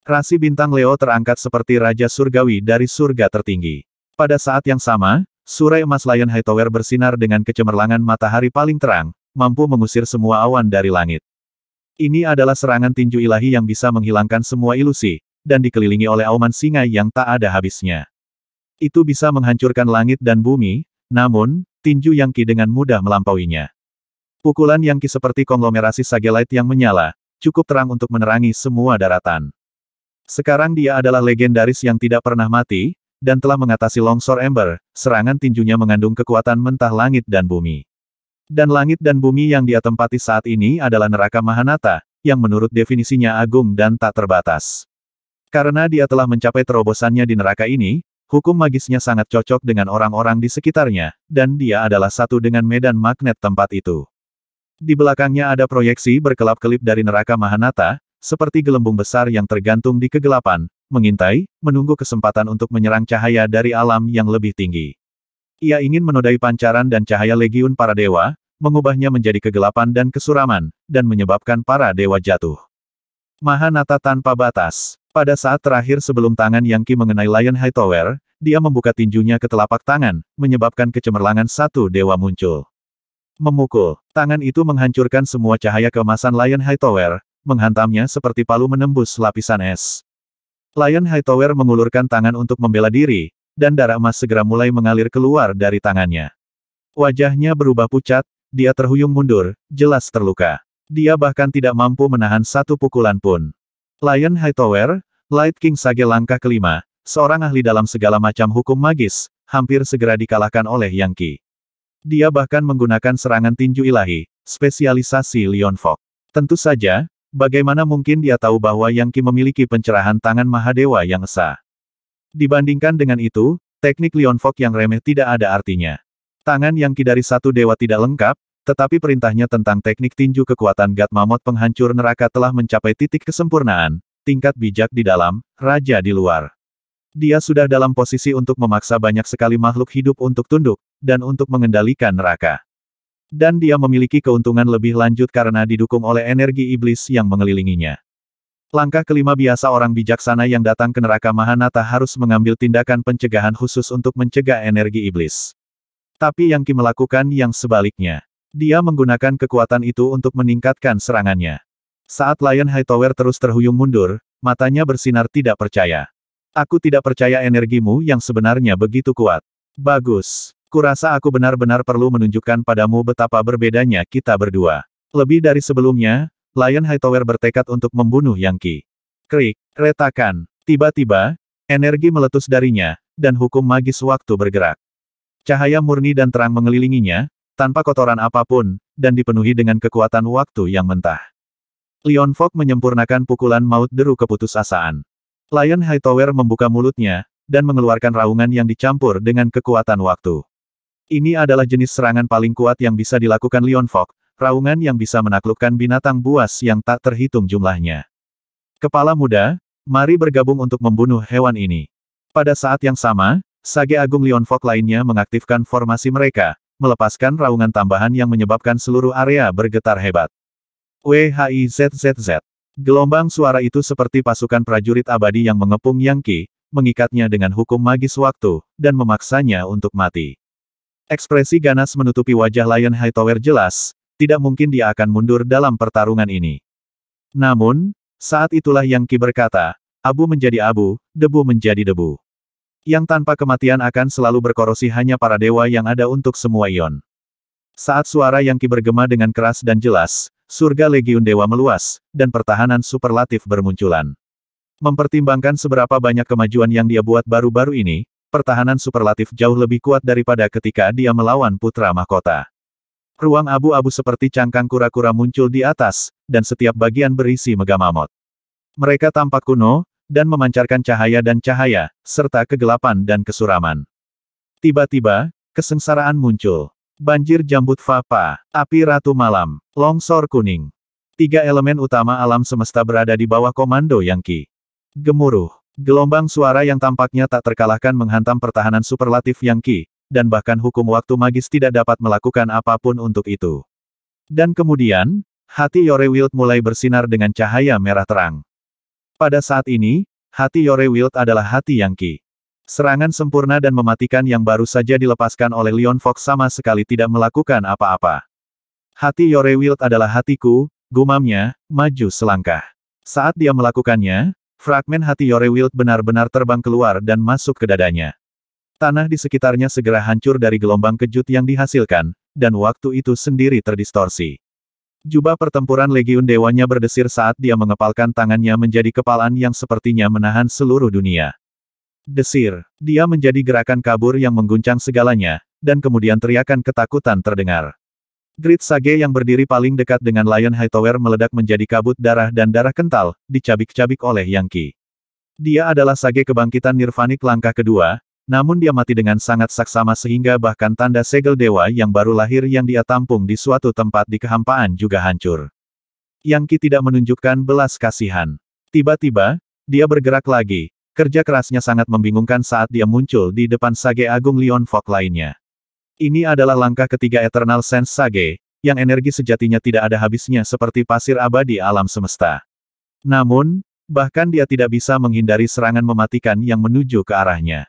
Speaker 1: Rasi bintang Leo terangkat seperti Raja Surgawi dari surga tertinggi. Pada saat yang sama, Surai emas Lion Hightower bersinar dengan kecemerlangan matahari paling terang, mampu mengusir semua awan dari langit. Ini adalah serangan tinju ilahi yang bisa menghilangkan semua ilusi, dan dikelilingi oleh auman singa yang tak ada habisnya. Itu bisa menghancurkan langit dan bumi, namun, tinju yang ki dengan mudah melampauinya. Pukulan yang ki seperti konglomerasi sagelite yang menyala, cukup terang untuk menerangi semua daratan. Sekarang dia adalah legendaris yang tidak pernah mati, dan telah mengatasi longsor ember, serangan tinjunya mengandung kekuatan mentah langit dan bumi. Dan langit dan bumi yang dia tempati saat ini adalah neraka Mahanata, yang menurut definisinya agung dan tak terbatas. Karena dia telah mencapai terobosannya di neraka ini, hukum magisnya sangat cocok dengan orang-orang di sekitarnya, dan dia adalah satu dengan medan magnet tempat itu. Di belakangnya ada proyeksi berkelap-kelip dari neraka Mahanata, seperti gelembung besar yang tergantung di kegelapan, mengintai, menunggu kesempatan untuk menyerang cahaya dari alam yang lebih tinggi. Ia ingin menodai pancaran dan cahaya legiun para dewa, mengubahnya menjadi kegelapan dan kesuraman, dan menyebabkan para dewa jatuh. Mahanata tanpa batas. Pada saat terakhir sebelum tangan Yangki mengenai Lion Hightower, dia membuka tinjunya ke telapak tangan, menyebabkan kecemerlangan satu dewa muncul. Memukul, tangan itu menghancurkan semua cahaya kemasan Lion Hightower, menghantamnya seperti palu menembus lapisan es. Lion Hightower mengulurkan tangan untuk membela diri, dan darah emas segera mulai mengalir keluar dari tangannya. Wajahnya berubah pucat, dia terhuyung mundur, jelas terluka. Dia bahkan tidak mampu menahan satu pukulan pun. Lion Hightower, Light King Sage langkah kelima, seorang ahli dalam segala macam hukum magis, hampir segera dikalahkan oleh Yang Qi. Dia bahkan menggunakan serangan tinju ilahi, spesialisasi Leon Fok. Tentu saja, Bagaimana mungkin dia tahu bahwa Yang Qi memiliki pencerahan tangan Mahadewa yang esa? Dibandingkan dengan itu, teknik Leon Fok yang remeh tidak ada artinya. Tangan Yang Qi dari satu dewa tidak lengkap, tetapi perintahnya tentang teknik tinju kekuatan Gat Mamot penghancur neraka telah mencapai titik kesempurnaan, tingkat bijak di dalam, raja di luar. Dia sudah dalam posisi untuk memaksa banyak sekali makhluk hidup untuk tunduk, dan untuk mengendalikan neraka. Dan dia memiliki keuntungan lebih lanjut karena didukung oleh energi iblis yang mengelilinginya. Langkah kelima biasa orang bijaksana yang datang ke neraka Mahanata harus mengambil tindakan pencegahan khusus untuk mencegah energi iblis. Tapi Yang Ki melakukan yang sebaliknya. Dia menggunakan kekuatan itu untuk meningkatkan serangannya. Saat Lion Hightower terus terhuyung mundur, matanya bersinar tidak percaya. Aku tidak percaya energimu yang sebenarnya begitu kuat. Bagus. Kurasa aku benar-benar perlu menunjukkan padamu betapa berbedanya kita berdua. Lebih dari sebelumnya, Lion Hightower bertekad untuk membunuh Yangki. Krik, retakan. Tiba-tiba, energi meletus darinya, dan hukum magis waktu bergerak. Cahaya murni dan terang mengelilinginya, tanpa kotoran apapun, dan dipenuhi dengan kekuatan waktu yang mentah. Leon Fogg menyempurnakan pukulan maut deru keputusasaan. Lion Hightower membuka mulutnya, dan mengeluarkan raungan yang dicampur dengan kekuatan waktu. Ini adalah jenis serangan paling kuat yang bisa dilakukan Leon Fok, raungan yang bisa menaklukkan binatang buas yang tak terhitung jumlahnya. Kepala muda, mari bergabung untuk membunuh hewan ini. Pada saat yang sama, Sage Agung Leon Fok lainnya mengaktifkan formasi mereka, melepaskan raungan tambahan yang menyebabkan seluruh area bergetar hebat. WHIZZZ. Gelombang suara itu seperti pasukan prajurit abadi yang mengepung Yang Qi, mengikatnya dengan hukum magis waktu, dan memaksanya untuk mati. Ekspresi ganas menutupi wajah Lion Hightower jelas, tidak mungkin dia akan mundur dalam pertarungan ini. Namun, saat itulah yang Ki berkata, abu menjadi abu, debu menjadi debu. Yang tanpa kematian akan selalu berkorosi hanya para dewa yang ada untuk semua ion. Saat suara yang Ki bergema dengan keras dan jelas, surga legiun dewa meluas, dan pertahanan superlatif bermunculan. Mempertimbangkan seberapa banyak kemajuan yang dia buat baru-baru ini, pertahanan superlatif jauh lebih kuat daripada ketika dia melawan putra mahkota. Ruang abu-abu seperti cangkang kura-kura muncul di atas, dan setiap bagian berisi megamamot. Mereka tampak kuno, dan memancarkan cahaya dan cahaya, serta kegelapan dan kesuraman. Tiba-tiba, kesengsaraan muncul. Banjir jambut Fapa, api ratu malam, longsor kuning. Tiga elemen utama alam semesta berada di bawah komando Yang Gemuruh, Gelombang suara yang tampaknya tak terkalahkan menghantam pertahanan superlatif Yang Qi, dan bahkan hukum waktu magis tidak dapat melakukan apapun untuk itu. Dan kemudian, hati Yore Wild mulai bersinar dengan cahaya merah terang. Pada saat ini, hati Yore Wild adalah hati Yang Qi. Serangan sempurna dan mematikan yang baru saja dilepaskan oleh Leon Fox sama sekali tidak melakukan apa-apa. Hati Yore Wild adalah hatiku, gumamnya, maju selangkah. Saat dia melakukannya, Fragmen hati Yore Wild benar-benar terbang keluar dan masuk ke dadanya. Tanah di sekitarnya segera hancur dari gelombang kejut yang dihasilkan, dan waktu itu sendiri terdistorsi. Jubah pertempuran Legiun Dewanya berdesir saat dia mengepalkan tangannya menjadi kepalan yang sepertinya menahan seluruh dunia. Desir, dia menjadi gerakan kabur yang mengguncang segalanya, dan kemudian teriakan ketakutan terdengar. Grid Sage yang berdiri paling dekat dengan Lion Hightower meledak menjadi kabut darah dan darah kental, dicabik-cabik oleh Yang Qi. Dia adalah Sage kebangkitan nirvanik langkah kedua, namun dia mati dengan sangat saksama sehingga bahkan tanda segel dewa yang baru lahir yang dia tampung di suatu tempat di kehampaan juga hancur. Yang Qi tidak menunjukkan belas kasihan. Tiba-tiba, dia bergerak lagi. Kerja kerasnya sangat membingungkan saat dia muncul di depan Sage Agung Leon Fok lainnya. Ini adalah langkah ketiga Eternal Sense Sage, yang energi sejatinya tidak ada habisnya seperti pasir abadi alam semesta. Namun, bahkan dia tidak bisa menghindari serangan mematikan yang menuju ke arahnya.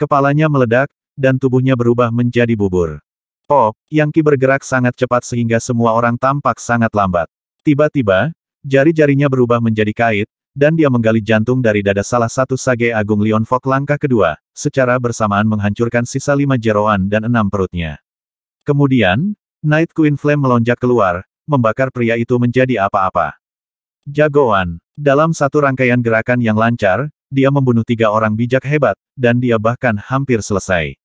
Speaker 1: Kepalanya meledak, dan tubuhnya berubah menjadi bubur. Pop, oh, ki bergerak sangat cepat sehingga semua orang tampak sangat lambat. Tiba-tiba, jari-jarinya berubah menjadi kait, dan dia menggali jantung dari dada salah satu Sage Agung Leon Fok langkah kedua, secara bersamaan menghancurkan sisa lima jeroan dan enam perutnya. Kemudian, Night Queen Flame melonjak keluar, membakar pria itu menjadi apa-apa. Jagoan, dalam satu rangkaian gerakan yang lancar, dia membunuh tiga orang bijak hebat, dan dia bahkan hampir selesai.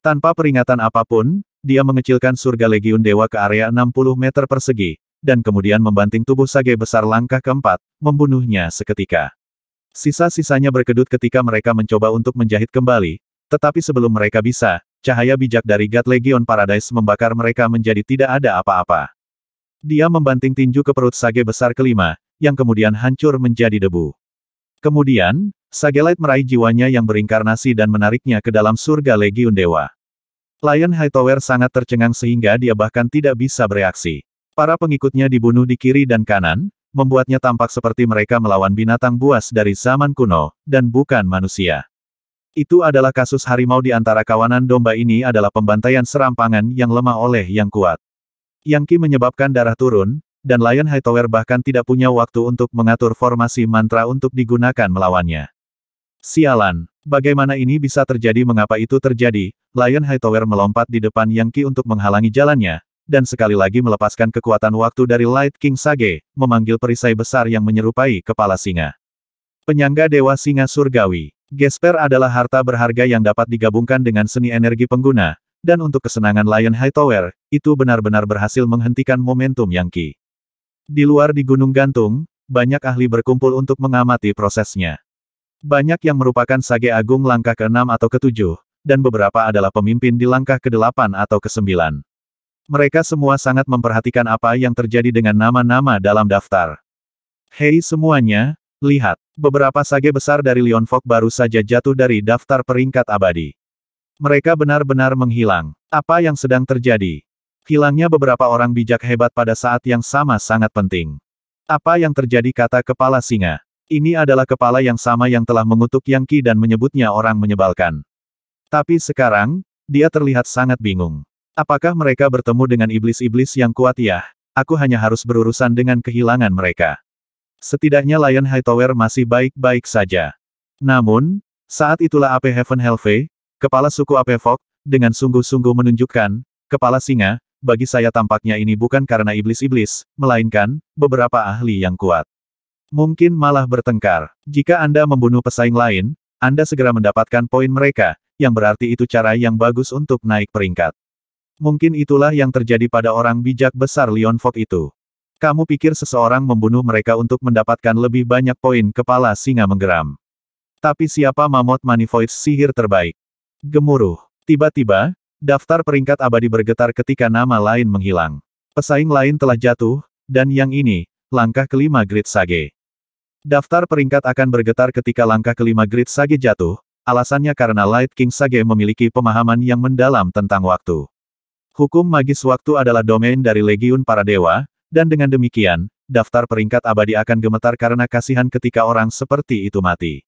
Speaker 1: Tanpa peringatan apapun, dia mengecilkan surga Legiun Dewa ke area 60 meter persegi, dan kemudian membanting tubuh Sage besar langkah keempat, membunuhnya seketika. Sisa-sisanya berkedut ketika mereka mencoba untuk menjahit kembali, tetapi sebelum mereka bisa, cahaya bijak dari God Legion Paradise membakar mereka menjadi tidak ada apa-apa. Dia membanting tinju ke perut Sage besar kelima, yang kemudian hancur menjadi debu. Kemudian, sage light meraih jiwanya yang berinkarnasi dan menariknya ke dalam surga Legion Dewa. Lion Hightower sangat tercengang sehingga dia bahkan tidak bisa bereaksi. Para pengikutnya dibunuh di kiri dan kanan, membuatnya tampak seperti mereka melawan binatang buas dari zaman kuno, dan bukan manusia. Itu adalah kasus harimau di antara kawanan domba ini adalah pembantaian serampangan yang lemah oleh yang kuat. Yang Ki menyebabkan darah turun, dan Lion Hightower bahkan tidak punya waktu untuk mengatur formasi mantra untuk digunakan melawannya. Sialan, bagaimana ini bisa terjadi mengapa itu terjadi, Lion Hightower melompat di depan Yang Ki untuk menghalangi jalannya, dan sekali lagi melepaskan kekuatan waktu dari Light King Sage, memanggil perisai besar yang menyerupai kepala singa. Penyangga Dewa Singa Surgawi. Gesper adalah harta berharga yang dapat digabungkan dengan seni energi pengguna, dan untuk kesenangan Lion Hightower, itu benar-benar berhasil menghentikan momentum yang Qi. Di luar di Gunung Gantung, banyak ahli berkumpul untuk mengamati prosesnya. Banyak yang merupakan Sage Agung langkah ke-6 atau ke-7, dan beberapa adalah pemimpin di langkah ke-8 atau ke-9. Mereka semua sangat memperhatikan apa yang terjadi dengan nama-nama dalam daftar. Hei semuanya, lihat, beberapa sage besar dari Leon Fok baru saja jatuh dari daftar peringkat abadi. Mereka benar-benar menghilang. Apa yang sedang terjadi? Hilangnya beberapa orang bijak hebat pada saat yang sama sangat penting. Apa yang terjadi kata kepala singa? Ini adalah kepala yang sama yang telah mengutuk Yang Qi dan menyebutnya orang menyebalkan. Tapi sekarang, dia terlihat sangat bingung. Apakah mereka bertemu dengan iblis-iblis yang kuat ya? Aku hanya harus berurusan dengan kehilangan mereka. Setidaknya Lion Hightower masih baik-baik saja. Namun, saat itulah Ape Heaven Helve, kepala suku Ape Fok, dengan sungguh-sungguh menunjukkan, kepala singa, bagi saya tampaknya ini bukan karena iblis-iblis, melainkan, beberapa ahli yang kuat. Mungkin malah bertengkar. Jika Anda membunuh pesaing lain, Anda segera mendapatkan poin mereka, yang berarti itu cara yang bagus untuk naik peringkat. Mungkin itulah yang terjadi pada orang bijak besar Leon Fok itu. Kamu pikir seseorang membunuh mereka untuk mendapatkan lebih banyak poin kepala singa menggeram. Tapi siapa Mamot Manifoids sihir terbaik? Gemuruh. Tiba-tiba, daftar peringkat abadi bergetar ketika nama lain menghilang. Pesaing lain telah jatuh, dan yang ini, langkah kelima Grid Sage. Daftar peringkat akan bergetar ketika langkah kelima Grid Sage jatuh, alasannya karena Light King Sage memiliki pemahaman yang mendalam tentang waktu. Hukum magis waktu adalah domain dari Legiun para dewa, dan dengan demikian, daftar peringkat abadi akan gemetar karena kasihan ketika orang seperti itu mati.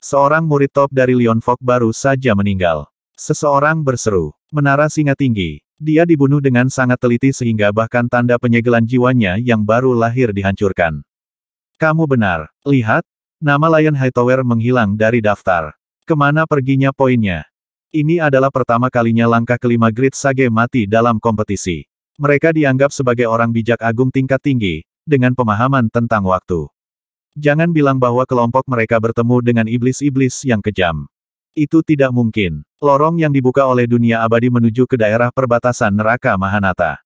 Speaker 1: Seorang murid top dari Leon Fok baru saja meninggal. Seseorang berseru, menara singa tinggi. Dia dibunuh dengan sangat teliti sehingga bahkan tanda penyegelan jiwanya yang baru lahir dihancurkan. Kamu benar, lihat, nama Lion Hightower menghilang dari daftar. Kemana perginya poinnya? Ini adalah pertama kalinya langkah kelima Great Sage mati dalam kompetisi. Mereka dianggap sebagai orang bijak agung tingkat tinggi, dengan pemahaman tentang waktu. Jangan bilang bahwa kelompok mereka bertemu dengan iblis-iblis yang kejam. Itu tidak mungkin. Lorong yang dibuka oleh dunia abadi menuju ke daerah perbatasan neraka Mahanata.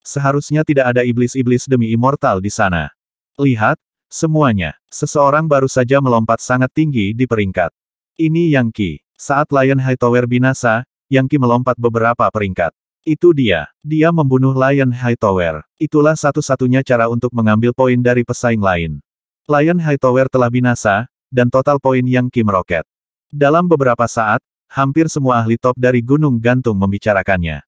Speaker 1: Seharusnya tidak ada iblis-iblis demi immortal di sana. Lihat, semuanya. Seseorang baru saja melompat sangat tinggi di peringkat ini Yang Qi. Saat Lion Hightower binasa, Yang Qi melompat beberapa peringkat. Itu dia. Dia membunuh Lion Hightower. Itulah satu-satunya cara untuk mengambil poin dari pesaing lain. Lion Hightower telah binasa, dan total poin Yang Qi meroket. Dalam beberapa saat, hampir semua ahli top dari Gunung Gantung membicarakannya.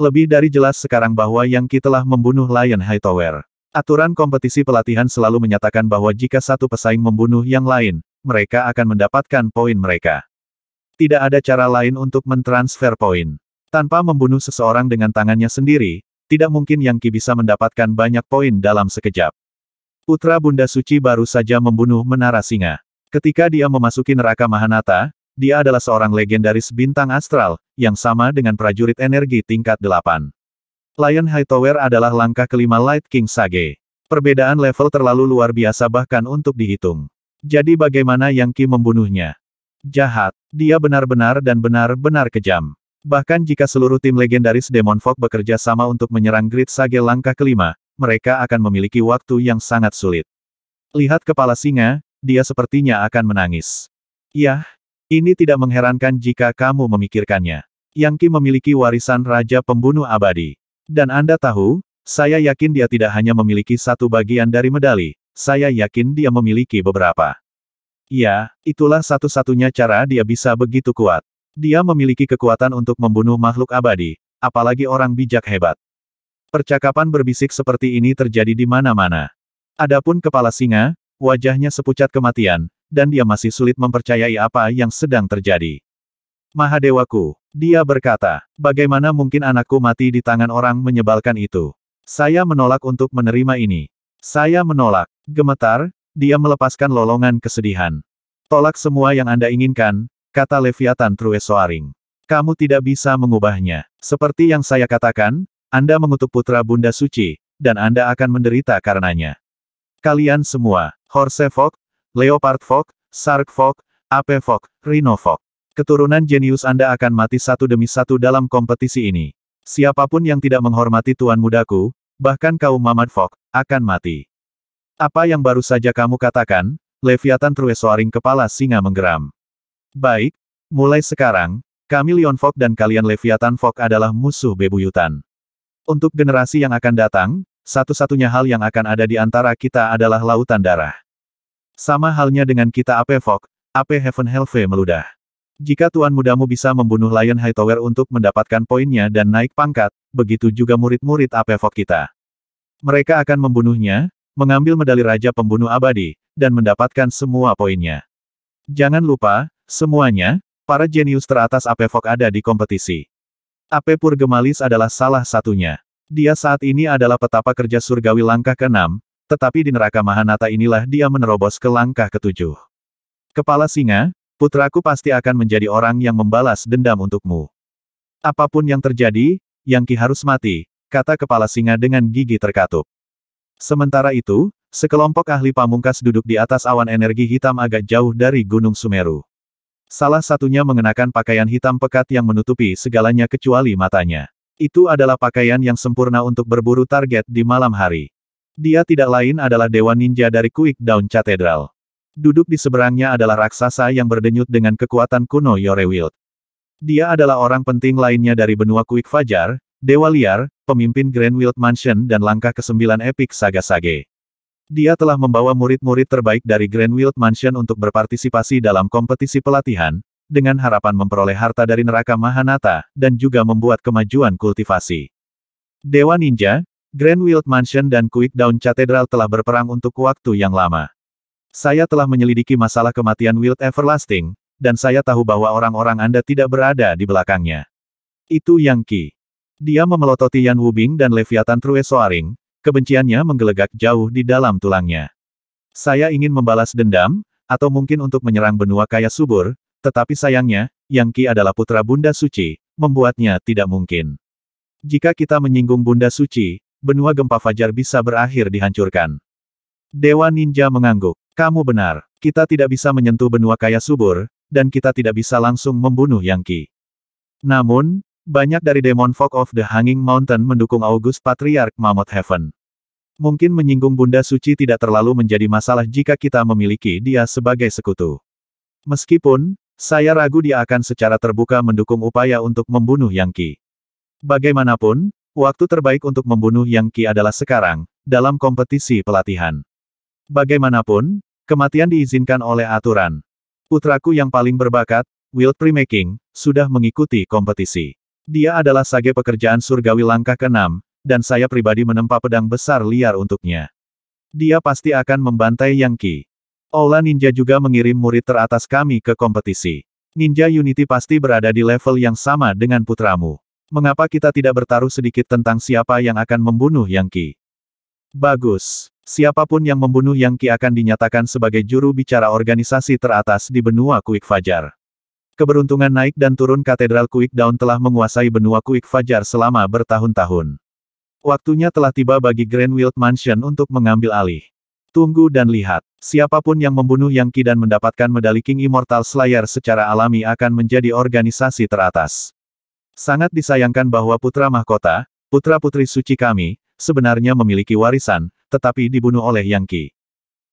Speaker 1: Lebih dari jelas sekarang bahwa Yang Qi telah membunuh Lion Hightower. Aturan kompetisi pelatihan selalu menyatakan bahwa jika satu pesaing membunuh yang lain, mereka akan mendapatkan poin mereka. Tidak ada cara lain untuk mentransfer poin. Tanpa membunuh seseorang dengan tangannya sendiri, tidak mungkin Yang Ki bisa mendapatkan banyak poin dalam sekejap. Putra Bunda Suci baru saja membunuh Menara Singa. Ketika dia memasuki neraka Mahanata, dia adalah seorang legendaris bintang astral, yang sama dengan prajurit energi tingkat 8. Lion Hightower adalah langkah kelima Light King Sage. Perbedaan level terlalu luar biasa bahkan untuk dihitung. Jadi bagaimana Yang Qi membunuhnya? Jahat. Dia benar-benar dan benar-benar kejam. Bahkan jika seluruh tim legendaris Demon Fog bekerja sama untuk menyerang Grid Sage langkah kelima, mereka akan memiliki waktu yang sangat sulit. Lihat kepala singa, dia sepertinya akan menangis. Yah, ini tidak mengherankan jika kamu memikirkannya. Yang Qi memiliki warisan Raja Pembunuh Abadi. Dan Anda tahu, saya yakin dia tidak hanya memiliki satu bagian dari medali, saya yakin dia memiliki beberapa. Ya, itulah satu-satunya cara dia bisa begitu kuat. Dia memiliki kekuatan untuk membunuh makhluk abadi, apalagi orang bijak hebat. Percakapan berbisik seperti ini terjadi di mana-mana. Adapun kepala singa, wajahnya sepucat kematian, dan dia masih sulit mempercayai apa yang sedang terjadi. Mahadewaku, dia berkata, bagaimana mungkin anakku mati di tangan orang menyebalkan itu? Saya menolak untuk menerima ini. Saya menolak. Gemetar, dia melepaskan lolongan kesedihan. Tolak semua yang Anda inginkan, kata Leviathan Truesoaring. Kamu tidak bisa mengubahnya. Seperti yang saya katakan, Anda mengutuk putra Bunda Suci, dan Anda akan menderita karenanya. Kalian semua, Horse Fok, Leopard Fok, Sark Fok, Ape Fok, Rhino Fok. Keturunan jenius Anda akan mati satu demi satu dalam kompetisi ini. Siapapun yang tidak menghormati tuan mudaku, bahkan kaum Mamad Fok, akan mati. Apa yang baru saja kamu katakan, Leviathan Truesoaring kepala singa menggeram. Baik, mulai sekarang, kami Leon Fok dan kalian Leviathan Fok adalah musuh bebuyutan. Untuk generasi yang akan datang, satu-satunya hal yang akan ada di antara kita adalah lautan darah. Sama halnya dengan kita AP Fok, AP Heaven Helve meludah. Jika tuan mudamu bisa membunuh Lion Hightower untuk mendapatkan poinnya dan naik pangkat, begitu juga murid-murid AP Fok kita. Mereka akan membunuhnya, mengambil medali Raja Pembunuh Abadi, dan mendapatkan semua poinnya. Jangan lupa, semuanya, para jenius teratas Apevok ada di kompetisi. Ape Purgemalis adalah salah satunya. Dia saat ini adalah petapa kerja surgawi langkah ke-6, tetapi di neraka Mahanata inilah dia menerobos ke langkah ketujuh. Kepala singa, putraku pasti akan menjadi orang yang membalas dendam untukmu. Apapun yang terjadi, Yang Ki harus mati, kata kepala singa dengan gigi terkatup. Sementara itu, sekelompok ahli pamungkas duduk di atas awan energi hitam agak jauh dari Gunung Sumeru. Salah satunya mengenakan pakaian hitam pekat yang menutupi segalanya kecuali matanya. Itu adalah pakaian yang sempurna untuk berburu target di malam hari. Dia tidak lain adalah Dewa Ninja dari Quick Down Cathedral. Duduk di seberangnya adalah raksasa yang berdenyut dengan kekuatan kuno Yorewild. Dia adalah orang penting lainnya dari benua Quick Fajar, Dewa Liar, pemimpin Grand Wild Mansion dan langkah ke-9 Epic Saga Sage. Dia telah membawa murid-murid terbaik dari Grand Wild Mansion untuk berpartisipasi dalam kompetisi pelatihan, dengan harapan memperoleh harta dari neraka Mahanata, dan juga membuat kemajuan kultivasi. Dewa Ninja, Grand Wild Mansion dan Quick Down Cathedral telah berperang untuk waktu yang lama. Saya telah menyelidiki masalah kematian Wild Everlasting, dan saya tahu bahwa orang-orang Anda tidak berada di belakangnya. Itu yang Ki. Dia memelototi Yan Wubing dan Leviathan True Soaring, kebenciannya menggelegak jauh di dalam tulangnya. Saya ingin membalas dendam, atau mungkin untuk menyerang benua kaya subur, tetapi sayangnya, Yang Qi adalah putra Bunda Suci, membuatnya tidak mungkin. Jika kita menyinggung Bunda Suci, benua gempa fajar bisa berakhir dihancurkan. Dewa Ninja mengangguk. Kamu benar, kita tidak bisa menyentuh benua kaya subur, dan kita tidak bisa langsung membunuh Yang Qi. Namun, banyak dari demon Fog of the Hanging Mountain mendukung August Patriarch Mammoth Heaven. Mungkin menyinggung Bunda Suci tidak terlalu menjadi masalah jika kita memiliki dia sebagai sekutu. Meskipun, saya ragu dia akan secara terbuka mendukung upaya untuk membunuh Yang Qi. Bagaimanapun, waktu terbaik untuk membunuh Yang Qi adalah sekarang, dalam kompetisi pelatihan. Bagaimanapun, kematian diizinkan oleh aturan. Putraku yang paling berbakat, Will Primaking, sudah mengikuti kompetisi. Dia adalah sage pekerjaan surgawi langkah ke-6, dan saya pribadi menempa pedang besar liar untuknya. Dia pasti akan membantai Yang Qi. Aula Ninja juga mengirim murid teratas kami ke kompetisi. Ninja Unity pasti berada di level yang sama dengan putramu. Mengapa kita tidak bertaruh sedikit tentang siapa yang akan membunuh Yang Qi? Bagus. Siapapun yang membunuh Yang Qi akan dinyatakan sebagai juru bicara organisasi teratas di benua Kuik Fajar. Keberuntungan naik dan turun Katedral Quick Down telah menguasai benua Quick Fajar selama bertahun-tahun. Waktunya telah tiba bagi Grand Wild Mansion untuk mengambil alih. Tunggu dan lihat. Siapapun yang membunuh Yang Qi dan mendapatkan medali King Immortal Slayer secara alami akan menjadi organisasi teratas. Sangat disayangkan bahwa putra mahkota, putra-putri suci kami, sebenarnya memiliki warisan, tetapi dibunuh oleh Yang Qi.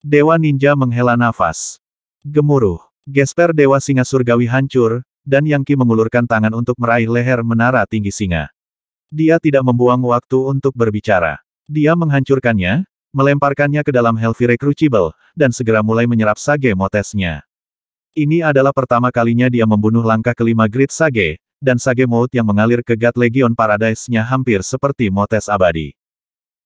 Speaker 1: Dewa Ninja menghela nafas. Gemuruh. Gesper Dewa Singa Surgawi hancur, dan Yang Qi mengulurkan tangan untuk meraih leher menara tinggi singa. Dia tidak membuang waktu untuk berbicara. Dia menghancurkannya, melemparkannya ke dalam Helvire Crucible, dan segera mulai menyerap sage motesnya. Ini adalah pertama kalinya dia membunuh langkah kelima grid Sage, dan sage maut yang mengalir ke God Legion Paradise-nya hampir seperti motes abadi.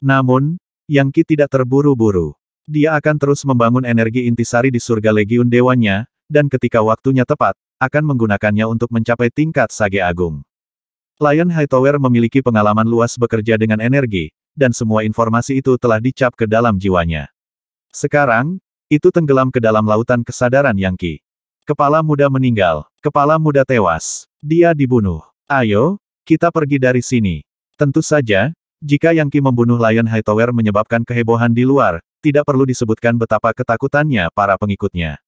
Speaker 1: Namun, Yang Qi tidak terburu-buru. Dia akan terus membangun energi intisari di surga Legion Dewanya, dan ketika waktunya tepat, akan menggunakannya untuk mencapai tingkat Sage Agung. Lion Hightower memiliki pengalaman luas bekerja dengan energi, dan semua informasi itu telah dicap ke dalam jiwanya. Sekarang, itu tenggelam ke dalam lautan kesadaran yang ki. Kepala muda meninggal, kepala muda tewas, dia dibunuh. Ayo, kita pergi dari sini. Tentu saja, jika Yang Ki membunuh Lion Hightower menyebabkan kehebohan di luar, tidak perlu disebutkan betapa ketakutannya para pengikutnya.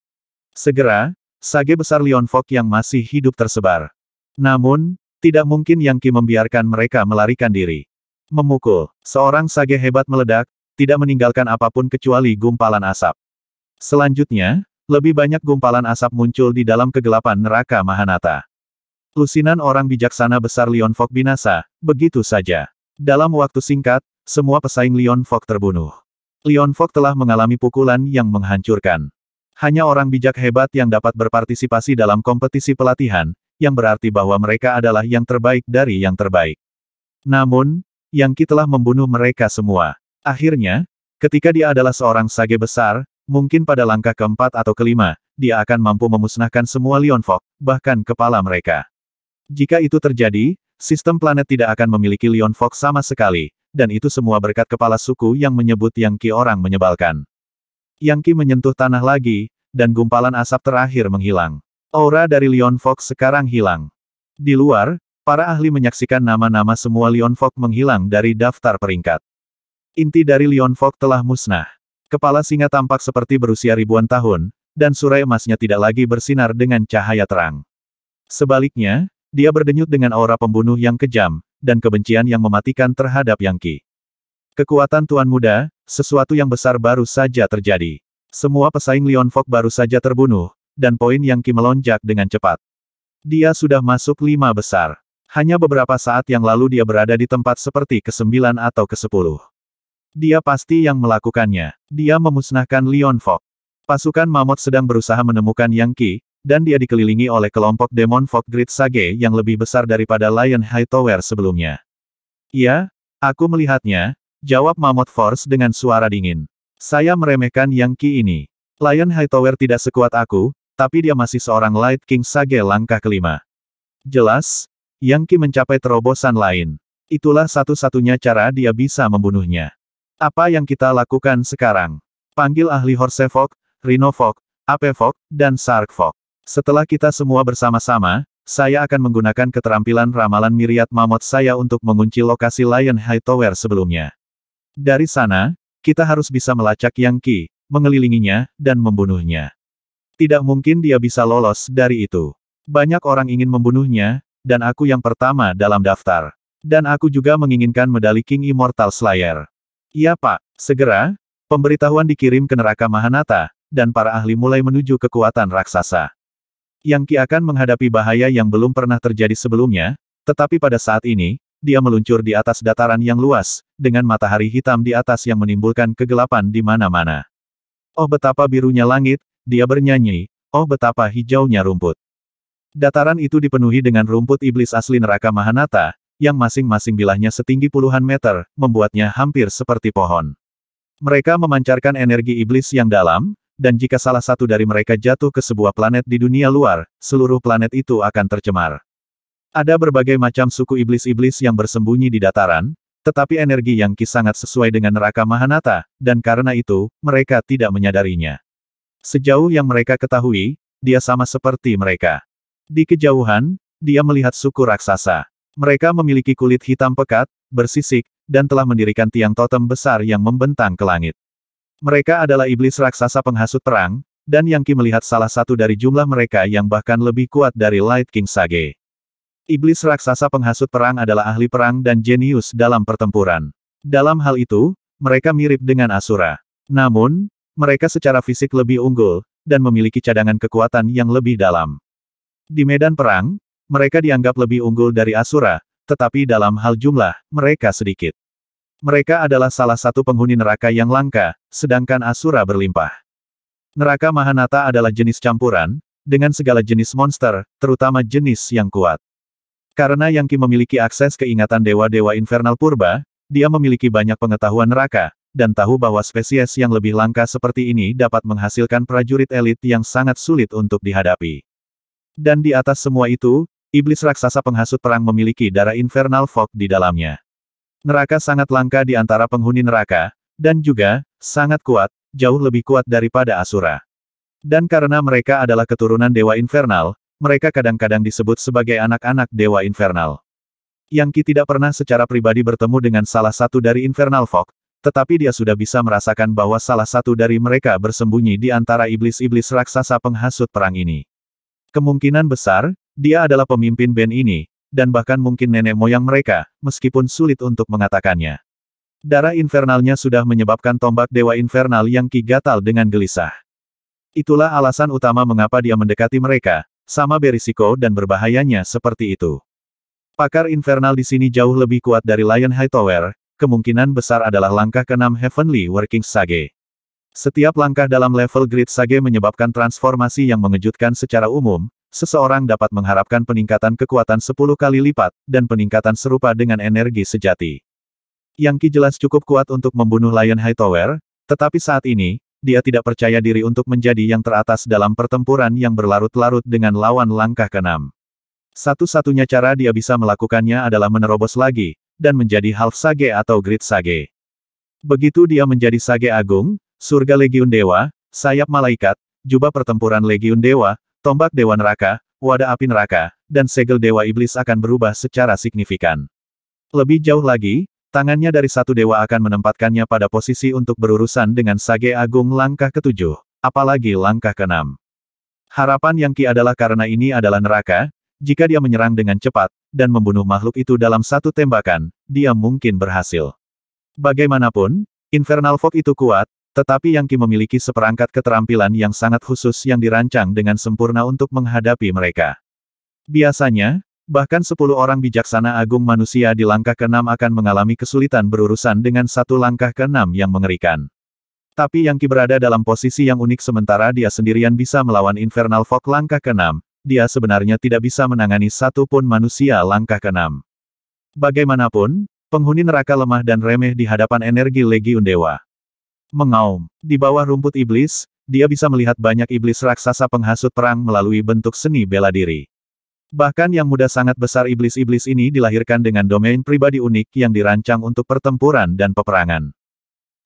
Speaker 1: Segera, sage besar Leon Fok yang masih hidup tersebar. Namun, tidak mungkin Yang Qi membiarkan mereka melarikan diri. Memukul, seorang sage hebat meledak, tidak meninggalkan apapun kecuali gumpalan asap. Selanjutnya, lebih banyak gumpalan asap muncul di dalam kegelapan neraka Mahanata. Lusinan orang bijaksana besar Leon Fok binasa, begitu saja. Dalam waktu singkat, semua pesaing Leon Fok terbunuh. Leon Fok telah mengalami pukulan yang menghancurkan. Hanya orang bijak hebat yang dapat berpartisipasi dalam kompetisi pelatihan, yang berarti bahwa mereka adalah yang terbaik dari yang terbaik. Namun, Yang Ki telah membunuh mereka semua. Akhirnya, ketika dia adalah seorang sage besar, mungkin pada langkah keempat atau kelima, dia akan mampu memusnahkan semua Leonfok, bahkan kepala mereka. Jika itu terjadi, sistem planet tidak akan memiliki Leonfok sama sekali, dan itu semua berkat kepala suku yang menyebut Yang Ki orang menyebalkan. Yang Qi menyentuh tanah lagi, dan gumpalan asap terakhir menghilang. Aura dari Leon Fox sekarang hilang. Di luar, para ahli menyaksikan nama-nama semua Leon Fox menghilang dari daftar peringkat. Inti dari Leon Fox telah musnah. Kepala singa tampak seperti berusia ribuan tahun, dan surai emasnya tidak lagi bersinar dengan cahaya terang. Sebaliknya, dia berdenyut dengan aura pembunuh yang kejam, dan kebencian yang mematikan terhadap Yang Qi. Kekuatan Tuan Muda, sesuatu yang besar baru saja terjadi. Semua pesaing Leon Fok baru saja terbunuh, dan poin yang Qi melonjak dengan cepat. Dia sudah masuk lima besar. Hanya beberapa saat yang lalu dia berada di tempat seperti ke-9 atau ke-10. Dia pasti yang melakukannya. Dia memusnahkan Leon Fok. Pasukan Mamot sedang berusaha menemukan Yang Qi, dan dia dikelilingi oleh kelompok Demon Fok Grid Sage yang lebih besar daripada Lion Hightower sebelumnya. Ya, aku melihatnya, Jawab Mammoth Force dengan suara dingin. Saya meremehkan Yang Qi ini. Lion Hightower tidak sekuat aku, tapi dia masih seorang Light King Sage langkah kelima. Jelas, Yang Qi mencapai terobosan lain. Itulah satu-satunya cara dia bisa membunuhnya. Apa yang kita lakukan sekarang? Panggil ahli Horsefok, Ape Fog, dan Fog. Setelah kita semua bersama-sama, saya akan menggunakan keterampilan ramalan miriat mamot saya untuk mengunci lokasi Lion Hightower sebelumnya. Dari sana, kita harus bisa melacak Yang Qi, mengelilinginya, dan membunuhnya. Tidak mungkin dia bisa lolos dari itu. Banyak orang ingin membunuhnya, dan aku yang pertama dalam daftar. Dan aku juga menginginkan medali King Immortal Slayer. Iya pak, segera, pemberitahuan dikirim ke neraka Mahanata, dan para ahli mulai menuju kekuatan raksasa. Yang Ki akan menghadapi bahaya yang belum pernah terjadi sebelumnya, tetapi pada saat ini, dia meluncur di atas dataran yang luas, dengan matahari hitam di atas yang menimbulkan kegelapan di mana-mana. Oh betapa birunya langit, dia bernyanyi, oh betapa hijaunya rumput. Dataran itu dipenuhi dengan rumput iblis asli neraka Mahanata, yang masing-masing bilahnya setinggi puluhan meter, membuatnya hampir seperti pohon. Mereka memancarkan energi iblis yang dalam, dan jika salah satu dari mereka jatuh ke sebuah planet di dunia luar, seluruh planet itu akan tercemar. Ada berbagai macam suku iblis-iblis yang bersembunyi di dataran, tetapi energi Yang Qi sangat sesuai dengan neraka Mahanata, dan karena itu, mereka tidak menyadarinya. Sejauh yang mereka ketahui, dia sama seperti mereka. Di kejauhan, dia melihat suku raksasa. Mereka memiliki kulit hitam pekat, bersisik, dan telah mendirikan tiang totem besar yang membentang ke langit. Mereka adalah iblis raksasa penghasut perang, dan Yang Qi melihat salah satu dari jumlah mereka yang bahkan lebih kuat dari Light King Sage. Iblis raksasa penghasut perang adalah ahli perang dan jenius dalam pertempuran. Dalam hal itu, mereka mirip dengan Asura. Namun, mereka secara fisik lebih unggul, dan memiliki cadangan kekuatan yang lebih dalam. Di medan perang, mereka dianggap lebih unggul dari Asura, tetapi dalam hal jumlah, mereka sedikit. Mereka adalah salah satu penghuni neraka yang langka, sedangkan Asura berlimpah. Neraka Mahanata adalah jenis campuran, dengan segala jenis monster, terutama jenis yang kuat. Karena Yang Qi memiliki akses keingatan dewa-dewa infernal purba, dia memiliki banyak pengetahuan neraka, dan tahu bahwa spesies yang lebih langka seperti ini dapat menghasilkan prajurit elit yang sangat sulit untuk dihadapi. Dan di atas semua itu, iblis raksasa penghasut perang memiliki darah infernal fog di dalamnya. Neraka sangat langka di antara penghuni neraka, dan juga, sangat kuat, jauh lebih kuat daripada Asura. Dan karena mereka adalah keturunan Dewa Infernal, mereka kadang-kadang disebut sebagai anak-anak Dewa Infernal. Yang Ki tidak pernah secara pribadi bertemu dengan salah satu dari Infernal Fog, tetapi dia sudah bisa merasakan bahwa salah satu dari mereka bersembunyi di antara iblis-iblis raksasa penghasut perang ini. Kemungkinan besar, dia adalah pemimpin band ini, dan bahkan mungkin nenek moyang mereka, meskipun sulit untuk mengatakannya. Darah infernalnya sudah menyebabkan tombak dewa infernal yang Ki gatal dengan gelisah. Itulah alasan utama mengapa dia mendekati mereka, sama berisiko dan berbahayanya seperti itu. Pakar Infernal di sini jauh lebih kuat dari Lion Hightower, kemungkinan besar adalah langkah keenam Heavenly Working Sage. Setiap langkah dalam level Grid Sage menyebabkan transformasi yang mengejutkan secara umum, seseorang dapat mengharapkan peningkatan kekuatan 10 kali lipat, dan peningkatan serupa dengan energi sejati. Yang Ki jelas cukup kuat untuk membunuh Lion Hightower, tetapi saat ini, dia tidak percaya diri untuk menjadi yang teratas dalam pertempuran yang berlarut-larut dengan lawan langkah keenam. Satu-satunya cara dia bisa melakukannya adalah menerobos lagi, dan menjadi half sage atau grid sage. Begitu dia menjadi sage agung, surga legiun dewa, sayap malaikat, jubah pertempuran legiun dewa, tombak dewa neraka, wadah api neraka, dan segel dewa iblis akan berubah secara signifikan. Lebih jauh lagi, Tangannya dari satu dewa akan menempatkannya pada posisi untuk berurusan dengan Sage Agung langkah ketujuh, apalagi langkah keenam. Harapan yang Ki adalah karena ini adalah neraka, jika dia menyerang dengan cepat, dan membunuh makhluk itu dalam satu tembakan, dia mungkin berhasil. Bagaimanapun, Infernal Fog itu kuat, tetapi Yang Ki memiliki seperangkat keterampilan yang sangat khusus yang dirancang dengan sempurna untuk menghadapi mereka. Biasanya, Bahkan sepuluh orang bijaksana agung manusia di langkah keenam akan mengalami kesulitan berurusan dengan satu langkah keenam yang mengerikan. Tapi Yang Ki berada dalam posisi yang unik sementara dia sendirian bisa melawan Infernal Fog langkah keenam, dia sebenarnya tidak bisa menangani satu pun manusia langkah keenam. Bagaimanapun, penghuni neraka lemah dan remeh di hadapan energi Legiun Dewa. Mengaum, di bawah rumput iblis, dia bisa melihat banyak iblis raksasa penghasut perang melalui bentuk seni bela diri. Bahkan yang muda sangat besar iblis-iblis ini dilahirkan dengan domain pribadi unik yang dirancang untuk pertempuran dan peperangan.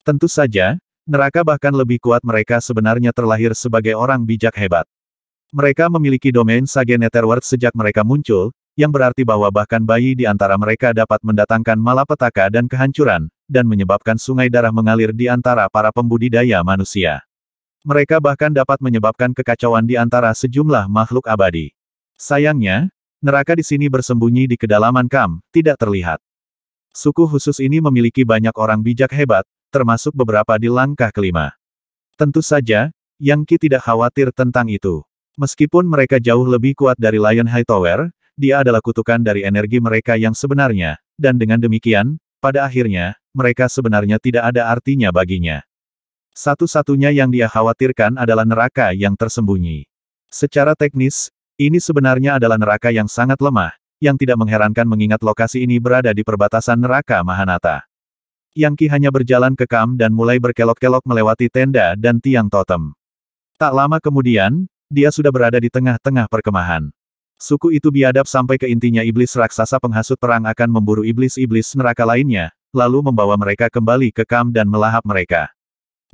Speaker 1: Tentu saja, neraka bahkan lebih kuat mereka sebenarnya terlahir sebagai orang bijak hebat. Mereka memiliki domain Sage Netherworld sejak mereka muncul, yang berarti bahwa bahkan bayi di antara mereka dapat mendatangkan malapetaka dan kehancuran, dan menyebabkan sungai darah mengalir di antara para pembudidaya manusia. Mereka bahkan dapat menyebabkan kekacauan di antara sejumlah makhluk abadi. Sayangnya, neraka di sini bersembunyi di kedalaman kam, tidak terlihat. Suku khusus ini memiliki banyak orang bijak hebat, termasuk beberapa di langkah kelima. Tentu saja, Yang Qi tidak khawatir tentang itu. Meskipun mereka jauh lebih kuat dari Lion Tower, dia adalah kutukan dari energi mereka yang sebenarnya, dan dengan demikian, pada akhirnya, mereka sebenarnya tidak ada artinya baginya. Satu-satunya yang dia khawatirkan adalah neraka yang tersembunyi. Secara teknis, ini sebenarnya adalah neraka yang sangat lemah, yang tidak mengherankan mengingat lokasi ini berada di perbatasan neraka Mahanata. Yang Ki hanya berjalan ke Kam dan mulai berkelok-kelok melewati tenda dan tiang totem. Tak lama kemudian, dia sudah berada di tengah-tengah perkemahan. Suku itu biadab sampai ke intinya iblis raksasa penghasut perang akan memburu iblis-iblis neraka lainnya, lalu membawa mereka kembali ke kam dan melahap mereka.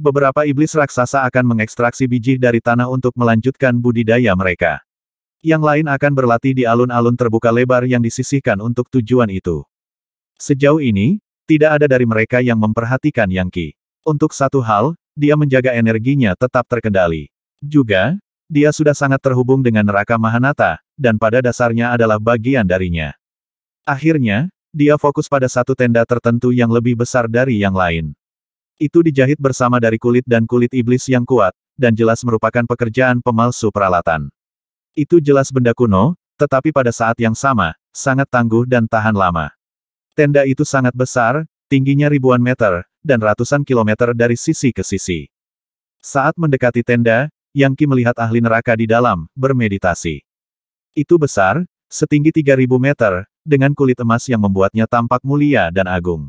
Speaker 1: Beberapa iblis raksasa akan mengekstraksi biji dari tanah untuk melanjutkan budidaya mereka. Yang lain akan berlatih di alun-alun terbuka lebar yang disisihkan untuk tujuan itu. Sejauh ini, tidak ada dari mereka yang memperhatikan Yang Qi. Untuk satu hal, dia menjaga energinya tetap terkendali. Juga, dia sudah sangat terhubung dengan neraka Mahanata, dan pada dasarnya adalah bagian darinya. Akhirnya, dia fokus pada satu tenda tertentu yang lebih besar dari yang lain. Itu dijahit bersama dari kulit dan kulit iblis yang kuat, dan jelas merupakan pekerjaan pemalsu peralatan. Itu jelas benda kuno, tetapi pada saat yang sama, sangat tangguh dan tahan lama. Tenda itu sangat besar, tingginya ribuan meter, dan ratusan kilometer dari sisi ke sisi. Saat mendekati tenda, Yang Qi melihat ahli neraka di dalam, bermeditasi. Itu besar, setinggi 3000 meter, dengan kulit emas yang membuatnya tampak mulia dan agung.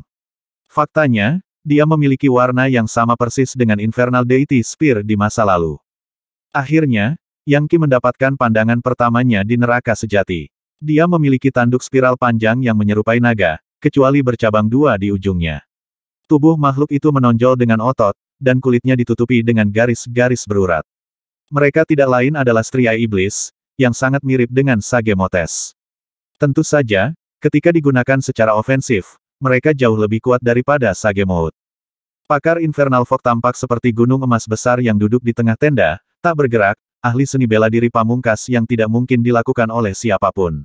Speaker 1: Faktanya, dia memiliki warna yang sama persis dengan Infernal Deity Spear di masa lalu. Akhirnya, yang Qi mendapatkan pandangan pertamanya di neraka sejati. Dia memiliki tanduk spiral panjang yang menyerupai naga, kecuali bercabang dua di ujungnya. Tubuh makhluk itu menonjol dengan otot, dan kulitnya ditutupi dengan garis-garis berurat. Mereka tidak lain adalah Striai Iblis, yang sangat mirip dengan sage motes. Tentu saja, ketika digunakan secara ofensif, mereka jauh lebih kuat daripada sage maut. Pakar Infernal Fog tampak seperti gunung emas besar yang duduk di tengah tenda, tak bergerak, ahli seni bela diri pamungkas yang tidak mungkin dilakukan oleh siapapun.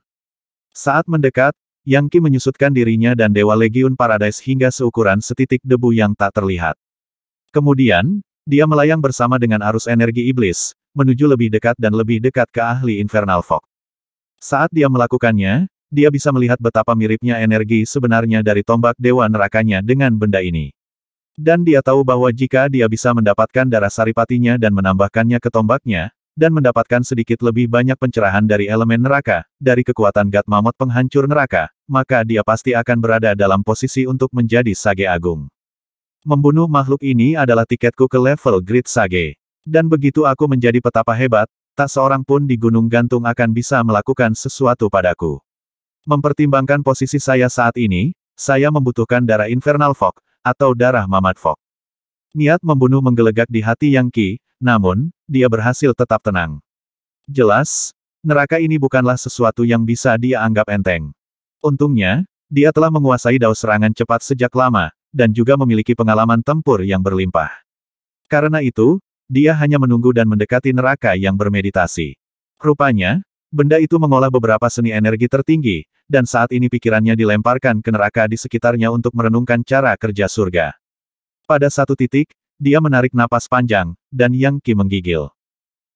Speaker 1: Saat mendekat, Yang Qi menyusutkan dirinya dan Dewa Legiun Paradise hingga seukuran setitik debu yang tak terlihat. Kemudian, dia melayang bersama dengan arus energi iblis, menuju lebih dekat dan lebih dekat ke ahli Infernal Fog. Saat dia melakukannya, dia bisa melihat betapa miripnya energi sebenarnya dari tombak dewa nerakanya dengan benda ini. Dan dia tahu bahwa jika dia bisa mendapatkan darah saripatinya dan menambahkannya ke tombaknya, dan mendapatkan sedikit lebih banyak pencerahan dari elemen neraka, dari kekuatan Gat Mamot penghancur neraka, maka dia pasti akan berada dalam posisi untuk menjadi Sage Agung. Membunuh makhluk ini adalah tiketku ke level Grid Sage. Dan begitu aku menjadi petapa hebat, tak seorang pun di Gunung Gantung akan bisa melakukan sesuatu padaku. Mempertimbangkan posisi saya saat ini, saya membutuhkan darah Infernal Fog, atau darah Mamat Fog. Niat membunuh menggelegak di hati Yang Qi, namun, dia berhasil tetap tenang. Jelas, neraka ini bukanlah sesuatu yang bisa dia anggap enteng. Untungnya, dia telah menguasai dao serangan cepat sejak lama, dan juga memiliki pengalaman tempur yang berlimpah. Karena itu, dia hanya menunggu dan mendekati neraka yang bermeditasi. Rupanya, benda itu mengolah beberapa seni energi tertinggi, dan saat ini pikirannya dilemparkan ke neraka di sekitarnya untuk merenungkan cara kerja surga. Pada satu titik, dia menarik napas panjang, dan Yang Qi menggigil.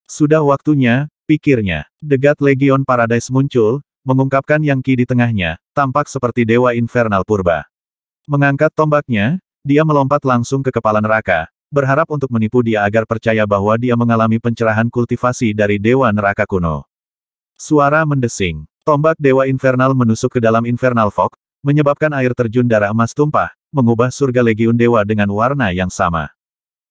Speaker 1: Sudah waktunya, pikirnya. Degat Legion Paradise muncul, mengungkapkan Yang Qi di tengahnya, tampak seperti Dewa Infernal Purba. Mengangkat tombaknya, dia melompat langsung ke kepala neraka, berharap untuk menipu dia agar percaya bahwa dia mengalami pencerahan kultivasi dari Dewa Neraka Kuno. Suara mendesing. Tombak Dewa Infernal menusuk ke dalam Infernal Fog, menyebabkan air terjun darah emas tumpah, mengubah surga Legiun Dewa dengan warna yang sama.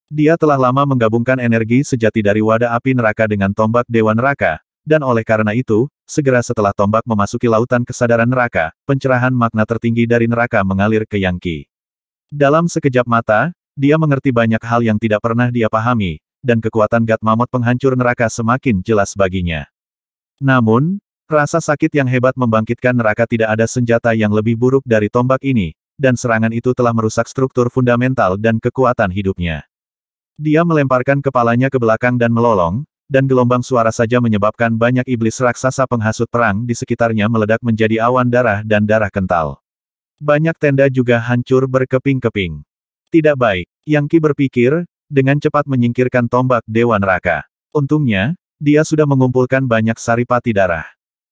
Speaker 1: Dia telah lama menggabungkan energi sejati dari wadah api neraka dengan tombak Dewa Neraka, dan oleh karena itu, segera setelah tombak memasuki lautan kesadaran neraka, pencerahan makna tertinggi dari neraka mengalir ke Yangki. Dalam sekejap mata, dia mengerti banyak hal yang tidak pernah dia pahami, dan kekuatan Gat Mamot penghancur neraka semakin jelas baginya. Namun, rasa sakit yang hebat membangkitkan neraka tidak ada senjata yang lebih buruk dari tombak ini, dan serangan itu telah merusak struktur fundamental dan kekuatan hidupnya. Dia melemparkan kepalanya ke belakang dan melolong, dan gelombang suara saja menyebabkan banyak iblis raksasa penghasut perang di sekitarnya meledak menjadi awan darah dan darah kental. Banyak tenda juga hancur berkeping-keping. Tidak baik, Yang Ki berpikir, dengan cepat menyingkirkan tombak Dewa Neraka. Untungnya, dia sudah mengumpulkan banyak saripati darah.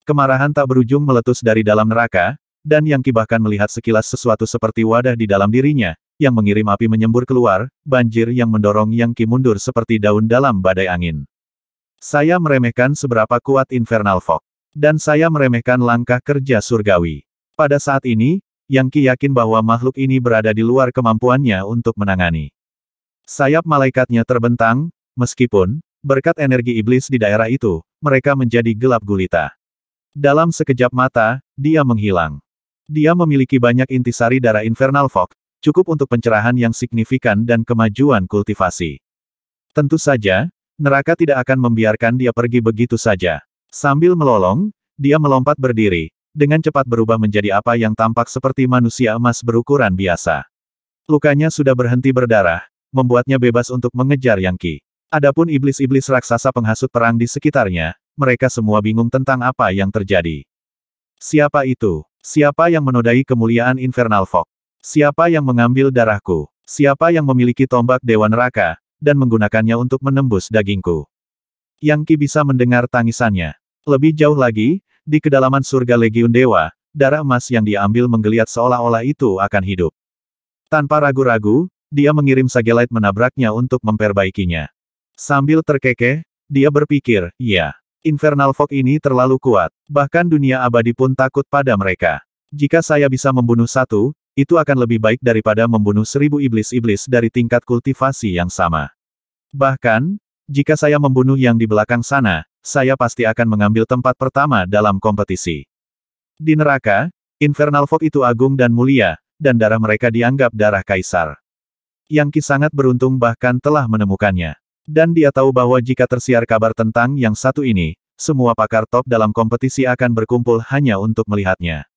Speaker 1: Kemarahan tak berujung meletus dari dalam neraka, dan Yang Ki bahkan melihat sekilas sesuatu seperti wadah di dalam dirinya, yang mengirim api menyembur keluar, banjir yang mendorong Yang Ki mundur seperti daun dalam badai angin. Saya meremehkan seberapa kuat Infernal Fog. Dan saya meremehkan langkah kerja surgawi. Pada saat ini, Yang Ki yakin bahwa makhluk ini berada di luar kemampuannya untuk menangani. Sayap malaikatnya terbentang, meskipun, berkat energi iblis di daerah itu, mereka menjadi gelap gulita. Dalam sekejap mata, dia menghilang. Dia memiliki banyak intisari darah Infernal Fog, cukup untuk pencerahan yang signifikan dan kemajuan kultivasi. Tentu saja, neraka tidak akan membiarkan dia pergi begitu saja. Sambil melolong, dia melompat berdiri, dengan cepat berubah menjadi apa yang tampak seperti manusia emas berukuran biasa. Lukanya sudah berhenti berdarah, membuatnya bebas untuk mengejar Yang Qi. Adapun iblis-iblis raksasa penghasut perang di sekitarnya, mereka semua bingung tentang apa yang terjadi. Siapa itu? Siapa yang menodai kemuliaan Infernal Fog? Siapa yang mengambil darahku? Siapa yang memiliki tombak Dewa Neraka, dan menggunakannya untuk menembus dagingku? Yang Ki bisa mendengar tangisannya. Lebih jauh lagi, di kedalaman surga Legiun Dewa, darah emas yang diambil menggeliat seolah-olah itu akan hidup. Tanpa ragu-ragu, dia mengirim Sagelite menabraknya untuk memperbaikinya. Sambil terkekeh, dia berpikir, ya, Infernal Fog ini terlalu kuat, bahkan dunia abadi pun takut pada mereka. Jika saya bisa membunuh satu, itu akan lebih baik daripada membunuh seribu iblis-iblis dari tingkat kultivasi yang sama. Bahkan, jika saya membunuh yang di belakang sana, saya pasti akan mengambil tempat pertama dalam kompetisi. Di neraka, Infernal Fog itu agung dan mulia, dan darah mereka dianggap darah kaisar. Yang Ki sangat beruntung bahkan telah menemukannya. Dan dia tahu bahwa jika tersiar kabar tentang yang satu ini, semua pakar top dalam kompetisi akan berkumpul hanya untuk melihatnya.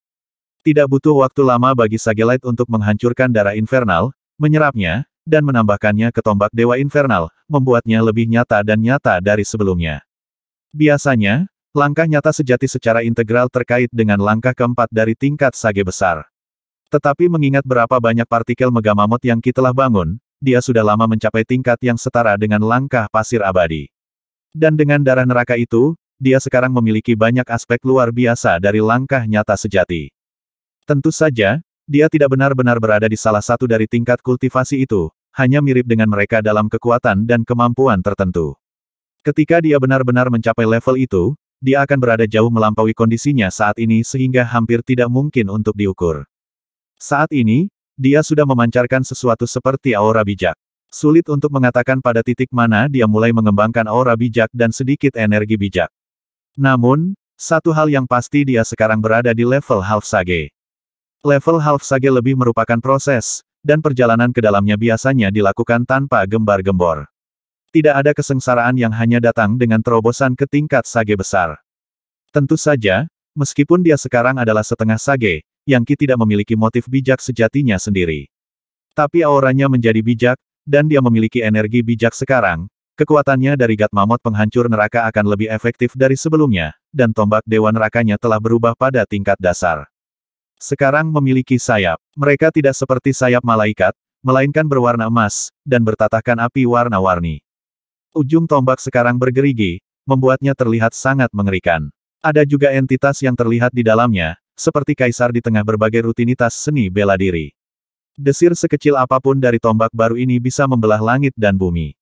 Speaker 1: Tidak butuh waktu lama bagi Sagelite untuk menghancurkan darah infernal, menyerapnya, dan menambahkannya ke tombak dewa infernal, membuatnya lebih nyata dan nyata dari sebelumnya. Biasanya, langkah nyata sejati secara integral terkait dengan langkah keempat dari tingkat sage besar. Tetapi mengingat berapa banyak partikel megamamot yang kita telah bangun, dia sudah lama mencapai tingkat yang setara dengan langkah pasir abadi. Dan dengan darah neraka itu, dia sekarang memiliki banyak aspek luar biasa dari langkah nyata sejati. Tentu saja, dia tidak benar-benar berada di salah satu dari tingkat kultivasi itu, hanya mirip dengan mereka dalam kekuatan dan kemampuan tertentu. Ketika dia benar-benar mencapai level itu, dia akan berada jauh melampaui kondisinya saat ini sehingga hampir tidak mungkin untuk diukur. Saat ini, dia sudah memancarkan sesuatu seperti aura bijak. Sulit untuk mengatakan pada titik mana dia mulai mengembangkan aura bijak dan sedikit energi bijak. Namun, satu hal yang pasti dia sekarang berada di level Half Sage. Level Half Sage lebih merupakan proses, dan perjalanan ke dalamnya biasanya dilakukan tanpa gembar-gembor. Tidak ada kesengsaraan yang hanya datang dengan terobosan ke tingkat Sage besar. Tentu saja, meskipun dia sekarang adalah setengah Sage, yang Qi tidak memiliki motif bijak sejatinya sendiri. Tapi auranya menjadi bijak, dan dia memiliki energi bijak sekarang, Kekuatannya dari Gat Mamot penghancur neraka akan lebih efektif dari sebelumnya, dan tombak dewa nerakanya telah berubah pada tingkat dasar. Sekarang memiliki sayap. Mereka tidak seperti sayap malaikat, melainkan berwarna emas, dan bertatahkan api warna-warni. Ujung tombak sekarang bergerigi, membuatnya terlihat sangat mengerikan. Ada juga entitas yang terlihat di dalamnya, seperti kaisar di tengah berbagai rutinitas seni bela diri. Desir sekecil apapun dari tombak baru ini bisa membelah langit dan bumi.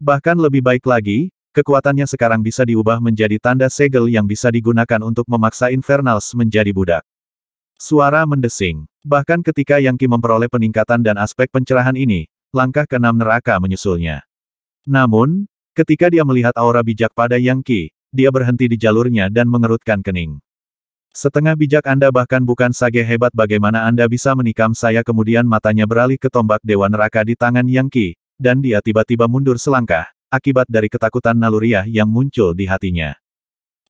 Speaker 1: Bahkan lebih baik lagi, kekuatannya sekarang bisa diubah menjadi tanda segel yang bisa digunakan untuk memaksa Infernals menjadi budak. Suara mendesing. Bahkan ketika Yang Ki memperoleh peningkatan dan aspek pencerahan ini, langkah keenam neraka menyusulnya. Namun, ketika dia melihat aura bijak pada Yang Ki, dia berhenti di jalurnya dan mengerutkan kening. Setengah bijak Anda bahkan bukan sage hebat bagaimana Anda bisa menikam saya kemudian matanya beralih ke tombak Dewa Neraka di tangan Yang Qi, dan dia tiba-tiba mundur selangkah, akibat dari ketakutan naluriah yang muncul di hatinya.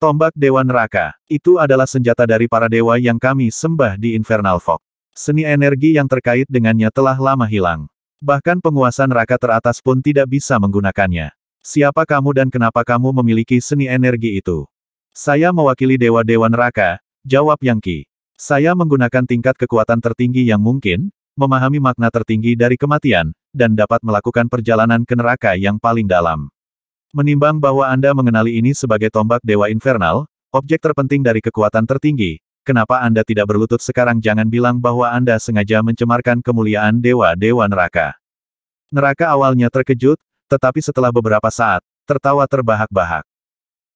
Speaker 1: Tombak Dewa Neraka, itu adalah senjata dari para dewa yang kami sembah di Infernal Fog. Seni energi yang terkait dengannya telah lama hilang. Bahkan penguasa neraka teratas pun tidak bisa menggunakannya. Siapa kamu dan kenapa kamu memiliki seni energi itu? Saya mewakili dewa-dewa neraka, Jawab Yang Qi. Saya menggunakan tingkat kekuatan tertinggi yang mungkin, memahami makna tertinggi dari kematian, dan dapat melakukan perjalanan ke neraka yang paling dalam. Menimbang bahwa Anda mengenali ini sebagai tombak Dewa Infernal, objek terpenting dari kekuatan tertinggi, kenapa Anda tidak berlutut sekarang jangan bilang bahwa Anda sengaja mencemarkan kemuliaan Dewa-Dewa Neraka. Neraka awalnya terkejut, tetapi setelah beberapa saat, tertawa terbahak-bahak.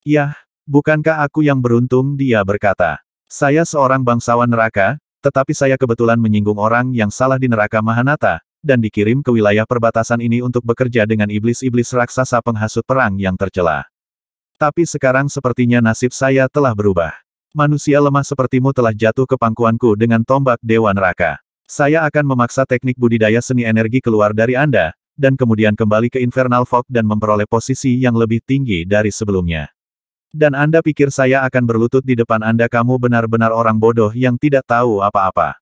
Speaker 1: Yah, bukankah aku yang beruntung dia berkata. Saya seorang bangsawan neraka, tetapi saya kebetulan menyinggung orang yang salah di neraka Mahanata, dan dikirim ke wilayah perbatasan ini untuk bekerja dengan iblis-iblis raksasa penghasut perang yang tercela. Tapi sekarang sepertinya nasib saya telah berubah. Manusia lemah sepertimu telah jatuh ke pangkuanku dengan tombak Dewa Neraka. Saya akan memaksa teknik budidaya seni energi keluar dari Anda, dan kemudian kembali ke Infernal Fog dan memperoleh posisi yang lebih tinggi dari sebelumnya. Dan Anda pikir saya akan berlutut di depan Anda kamu benar-benar orang bodoh yang tidak tahu apa-apa.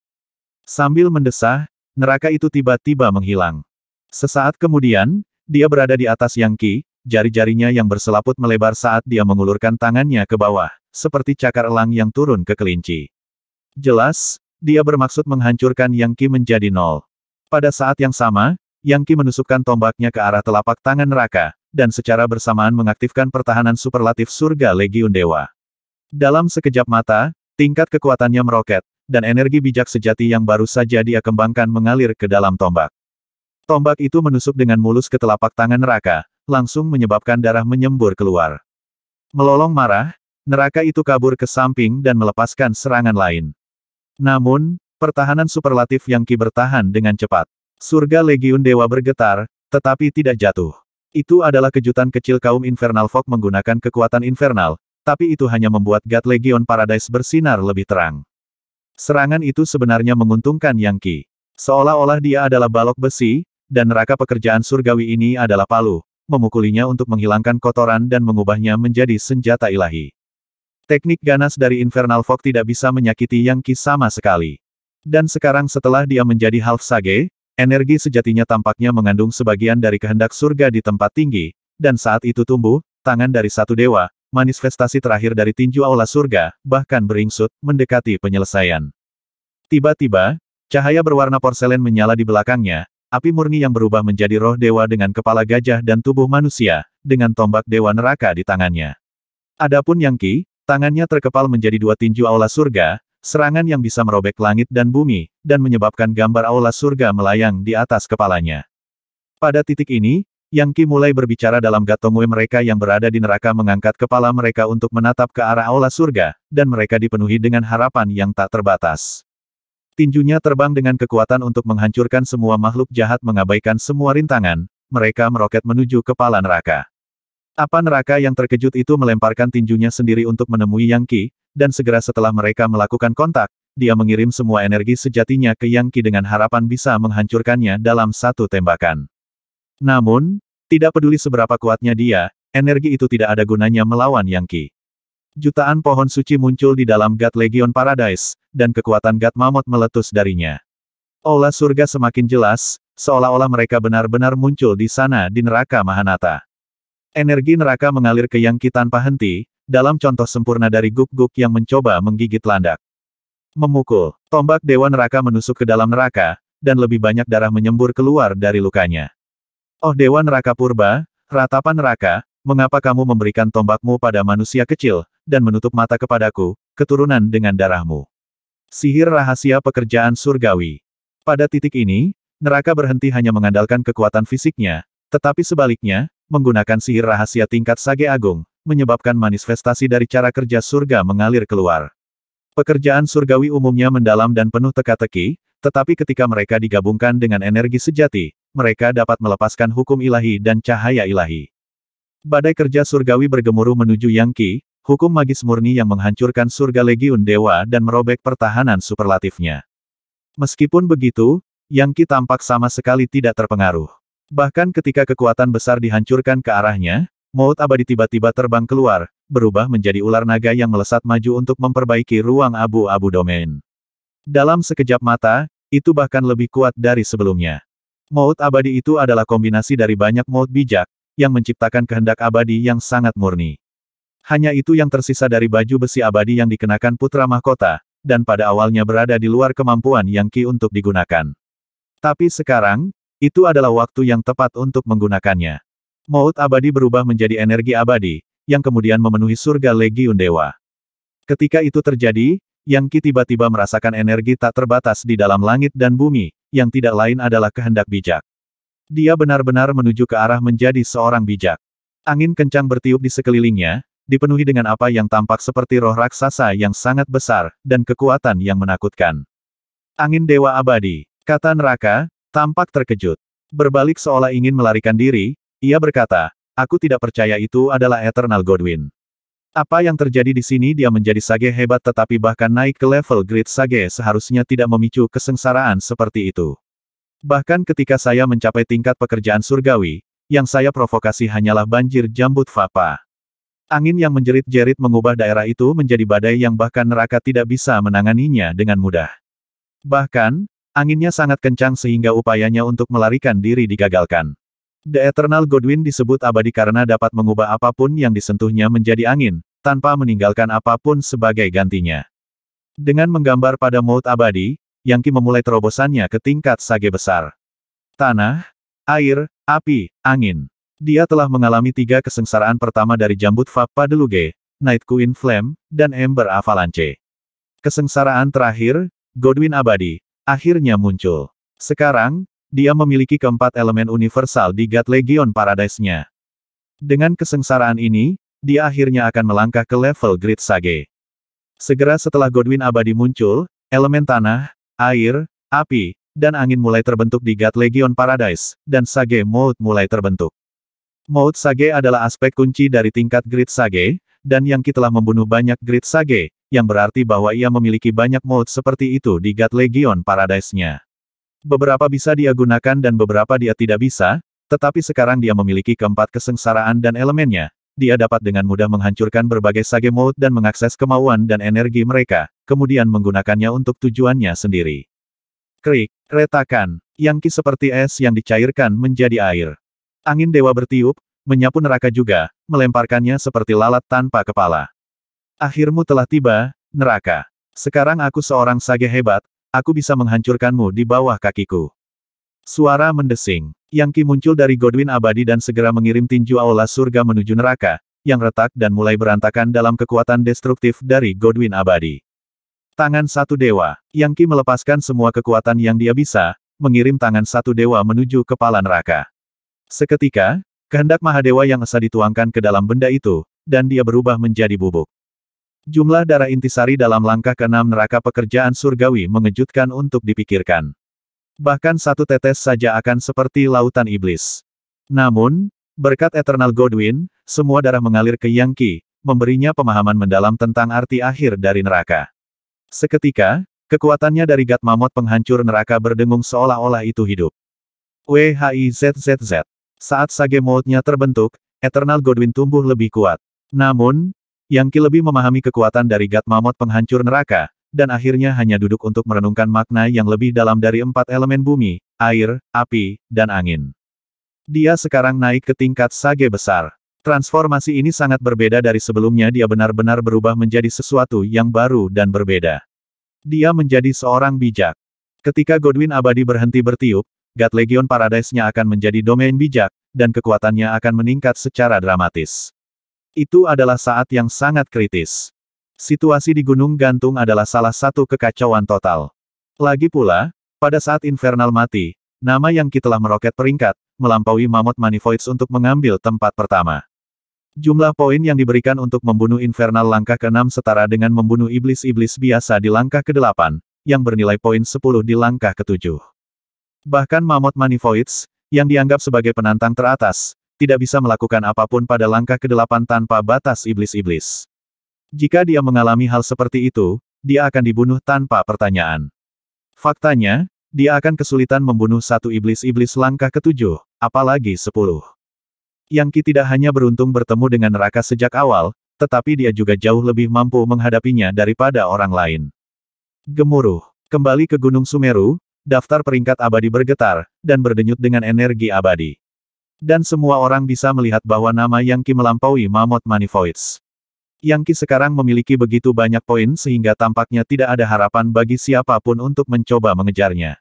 Speaker 1: Sambil mendesah, neraka itu tiba-tiba menghilang. Sesaat kemudian, dia berada di atas Yang Qi, jari-jarinya yang berselaput melebar saat dia mengulurkan tangannya ke bawah, seperti cakar elang yang turun ke kelinci. Jelas, dia bermaksud menghancurkan Yang Qi menjadi nol. Pada saat yang sama, Yang Qi menusukkan tombaknya ke arah telapak tangan neraka, dan secara bersamaan mengaktifkan pertahanan superlatif surga Legiun Dewa. Dalam sekejap mata, tingkat kekuatannya meroket, dan energi bijak sejati yang baru saja dia kembangkan mengalir ke dalam tombak. Tombak itu menusuk dengan mulus ke telapak tangan neraka, langsung menyebabkan darah menyembur keluar. Melolong marah, neraka itu kabur ke samping dan melepaskan serangan lain. Namun, pertahanan superlatif yang Ki bertahan dengan cepat. Surga Legiun Dewa bergetar, tetapi tidak jatuh. Itu adalah kejutan kecil kaum Infernal Fog menggunakan kekuatan infernal, tapi itu hanya membuat God Legion Paradise bersinar lebih terang. Serangan itu sebenarnya menguntungkan Yang Qi. Seolah-olah dia adalah balok besi, dan neraka pekerjaan surgawi ini adalah palu, memukulinya untuk menghilangkan kotoran dan mengubahnya menjadi senjata ilahi. Teknik ganas dari Infernal Fog tidak bisa menyakiti Yang Qi sama sekali. Dan sekarang setelah dia menjadi Half Sage, Energi sejatinya tampaknya mengandung sebagian dari kehendak surga di tempat tinggi, dan saat itu tumbuh, tangan dari satu dewa, manifestasi terakhir dari tinju aula surga, bahkan beringsut, mendekati penyelesaian. Tiba-tiba, cahaya berwarna porselen menyala di belakangnya, api murni yang berubah menjadi roh dewa dengan kepala gajah dan tubuh manusia, dengan tombak dewa neraka di tangannya. Adapun Yang Ki, tangannya terkepal menjadi dua tinju aula surga, serangan yang bisa merobek langit dan bumi, dan menyebabkan gambar aula surga melayang di atas kepalanya. Pada titik ini, Yang Qi mulai berbicara dalam gatongue mereka yang berada di neraka mengangkat kepala mereka untuk menatap ke arah aula surga, dan mereka dipenuhi dengan harapan yang tak terbatas. Tinjunya terbang dengan kekuatan untuk menghancurkan semua makhluk jahat mengabaikan semua rintangan, mereka meroket menuju kepala neraka. Apa neraka yang terkejut itu melemparkan tinjunya sendiri untuk menemui Yang Qi, dan segera setelah mereka melakukan kontak, dia mengirim semua energi sejatinya ke Yang Qi dengan harapan bisa menghancurkannya dalam satu tembakan. Namun, tidak peduli seberapa kuatnya dia, energi itu tidak ada gunanya melawan Yang Qi. Jutaan pohon suci muncul di dalam God Legion Paradise, dan kekuatan God Mammoth meletus darinya. Olah surga semakin jelas, seolah-olah mereka benar-benar muncul di sana di neraka Mahanata. Energi neraka mengalir ke Yang Qi tanpa henti, dalam contoh sempurna dari guk-guk yang mencoba menggigit landak. Memukul, tombak Dewa Neraka menusuk ke dalam neraka, dan lebih banyak darah menyembur keluar dari lukanya. Oh Dewa Neraka Purba, ratapan neraka, mengapa kamu memberikan tombakmu pada manusia kecil, dan menutup mata kepadaku, keturunan dengan darahmu. Sihir rahasia pekerjaan surgawi. Pada titik ini, neraka berhenti hanya mengandalkan kekuatan fisiknya, tetapi sebaliknya, menggunakan sihir rahasia tingkat Sage Agung, menyebabkan manifestasi dari cara kerja surga mengalir keluar. Pekerjaan surgawi umumnya mendalam dan penuh teka-teki, tetapi ketika mereka digabungkan dengan energi sejati, mereka dapat melepaskan hukum ilahi dan cahaya ilahi. Badai kerja surgawi bergemuruh menuju Yang Qi, hukum magis murni yang menghancurkan surga legiun dewa dan merobek pertahanan superlatifnya. Meskipun begitu, Yang Qi tampak sama sekali tidak terpengaruh. Bahkan ketika kekuatan besar dihancurkan ke arahnya, maut abadi tiba-tiba terbang keluar, berubah menjadi ular naga yang melesat maju untuk memperbaiki ruang abu-abu domain. Dalam sekejap mata, itu bahkan lebih kuat dari sebelumnya. Maut abadi itu adalah kombinasi dari banyak maut bijak, yang menciptakan kehendak abadi yang sangat murni. Hanya itu yang tersisa dari baju besi abadi yang dikenakan putra mahkota, dan pada awalnya berada di luar kemampuan Yang Ki untuk digunakan. Tapi sekarang, itu adalah waktu yang tepat untuk menggunakannya. Maut abadi berubah menjadi energi abadi, yang kemudian memenuhi surga Legiun Dewa. Ketika itu terjadi, Yang Ki tiba-tiba merasakan energi tak terbatas di dalam langit dan bumi, yang tidak lain adalah kehendak bijak. Dia benar-benar menuju ke arah menjadi seorang bijak. Angin kencang bertiup di sekelilingnya, dipenuhi dengan apa yang tampak seperti roh raksasa yang sangat besar, dan kekuatan yang menakutkan. Angin Dewa Abadi, kata neraka, Tampak terkejut. Berbalik seolah ingin melarikan diri, ia berkata, aku tidak percaya itu adalah Eternal Godwin. Apa yang terjadi di sini dia menjadi sage hebat tetapi bahkan naik ke level grid sage seharusnya tidak memicu kesengsaraan seperti itu. Bahkan ketika saya mencapai tingkat pekerjaan surgawi, yang saya provokasi hanyalah banjir jambut Fapa. Angin yang menjerit-jerit mengubah daerah itu menjadi badai yang bahkan neraka tidak bisa menanganinya dengan mudah. Bahkan, Anginnya sangat kencang sehingga upayanya untuk melarikan diri digagalkan. The Eternal Godwin disebut abadi karena dapat mengubah apapun yang disentuhnya menjadi angin, tanpa meninggalkan apapun sebagai gantinya. Dengan menggambar pada maut abadi, Yangki memulai terobosannya ke tingkat sage besar. Tanah, air, api, angin. Dia telah mengalami tiga kesengsaraan pertama dari jambut Vapa Padeluge, Night Queen Flame, dan Ember Avalanche. Kesengsaraan terakhir, Godwin Abadi, akhirnya muncul. Sekarang, dia memiliki keempat elemen universal di God Legion Paradise-nya. Dengan kesengsaraan ini, dia akhirnya akan melangkah ke level Great Sage. Segera setelah Godwin Abadi muncul, elemen tanah, air, api, dan angin mulai terbentuk di God Legion Paradise, dan Sage Mode mulai terbentuk. Mode Sage adalah aspek kunci dari tingkat Great Sage, dan yang telah membunuh banyak Great Sage, yang berarti bahwa ia memiliki banyak mode seperti itu di God Legion Paradise-nya. Beberapa bisa dia gunakan dan beberapa dia tidak bisa, tetapi sekarang dia memiliki keempat kesengsaraan dan elemennya. Dia dapat dengan mudah menghancurkan berbagai sage mode dan mengakses kemauan dan energi mereka, kemudian menggunakannya untuk tujuannya sendiri. Krik, retakan, yang ki seperti es yang dicairkan menjadi air. Angin dewa bertiup, menyapu neraka juga, melemparkannya seperti lalat tanpa kepala. Akhirmu telah tiba, neraka. Sekarang aku seorang sage hebat, aku bisa menghancurkanmu di bawah kakiku. Suara mendesing. Yang Ki muncul dari Godwin abadi dan segera mengirim tinju aula surga menuju neraka, yang retak dan mulai berantakan dalam kekuatan destruktif dari Godwin abadi. Tangan satu dewa, Yang Ki melepaskan semua kekuatan yang dia bisa, mengirim tangan satu dewa menuju kepala neraka. Seketika, kehendak Mahadewa yang esa dituangkan ke dalam benda itu, dan dia berubah menjadi bubuk. Jumlah darah intisari dalam langkah keenam neraka pekerjaan surgawi mengejutkan untuk dipikirkan. Bahkan satu tetes saja akan seperti lautan iblis. Namun, berkat Eternal Godwin, semua darah mengalir ke Yang Qi, memberinya pemahaman mendalam tentang arti akhir dari neraka. Seketika, kekuatannya dari Gat Mamot penghancur neraka berdengung seolah-olah itu hidup. WHIZZZ. Saat Sage Mode-nya terbentuk, Eternal Godwin tumbuh lebih kuat. Namun, yang Ki lebih memahami kekuatan dari Gat Mamot penghancur neraka, dan akhirnya hanya duduk untuk merenungkan makna yang lebih dalam dari empat elemen bumi, air, api, dan angin. Dia sekarang naik ke tingkat sage besar. Transformasi ini sangat berbeda dari sebelumnya dia benar-benar berubah menjadi sesuatu yang baru dan berbeda. Dia menjadi seorang bijak. Ketika Godwin abadi berhenti bertiup, God Legion Paradise-nya akan menjadi domain bijak, dan kekuatannya akan meningkat secara dramatis. Itu adalah saat yang sangat kritis. Situasi di Gunung Gantung adalah salah satu kekacauan total. Lagi pula, pada saat Infernal mati, nama yang kita telah meroket peringkat, melampaui Mammoth Manifoids untuk mengambil tempat pertama. Jumlah poin yang diberikan untuk membunuh Infernal langkah ke-6 setara dengan membunuh iblis-iblis biasa di langkah ke-8, yang bernilai poin 10 di langkah ke-7. Bahkan Mammoth Manifoids, yang dianggap sebagai penantang teratas, tidak bisa melakukan apapun pada langkah kedelapan tanpa batas iblis-iblis. Jika dia mengalami hal seperti itu, dia akan dibunuh tanpa pertanyaan. Faktanya, dia akan kesulitan membunuh satu iblis-iblis langkah ketujuh, apalagi sepuluh. Ki tidak hanya beruntung bertemu dengan neraka sejak awal, tetapi dia juga jauh lebih mampu menghadapinya daripada orang lain. Gemuruh, kembali ke Gunung Sumeru, daftar peringkat abadi bergetar, dan berdenyut dengan energi abadi. Dan semua orang bisa melihat bahwa nama Yang Qi melampaui Mamot Manifoids. Yang Qi sekarang memiliki begitu banyak poin sehingga tampaknya tidak ada harapan bagi siapapun untuk mencoba mengejarnya.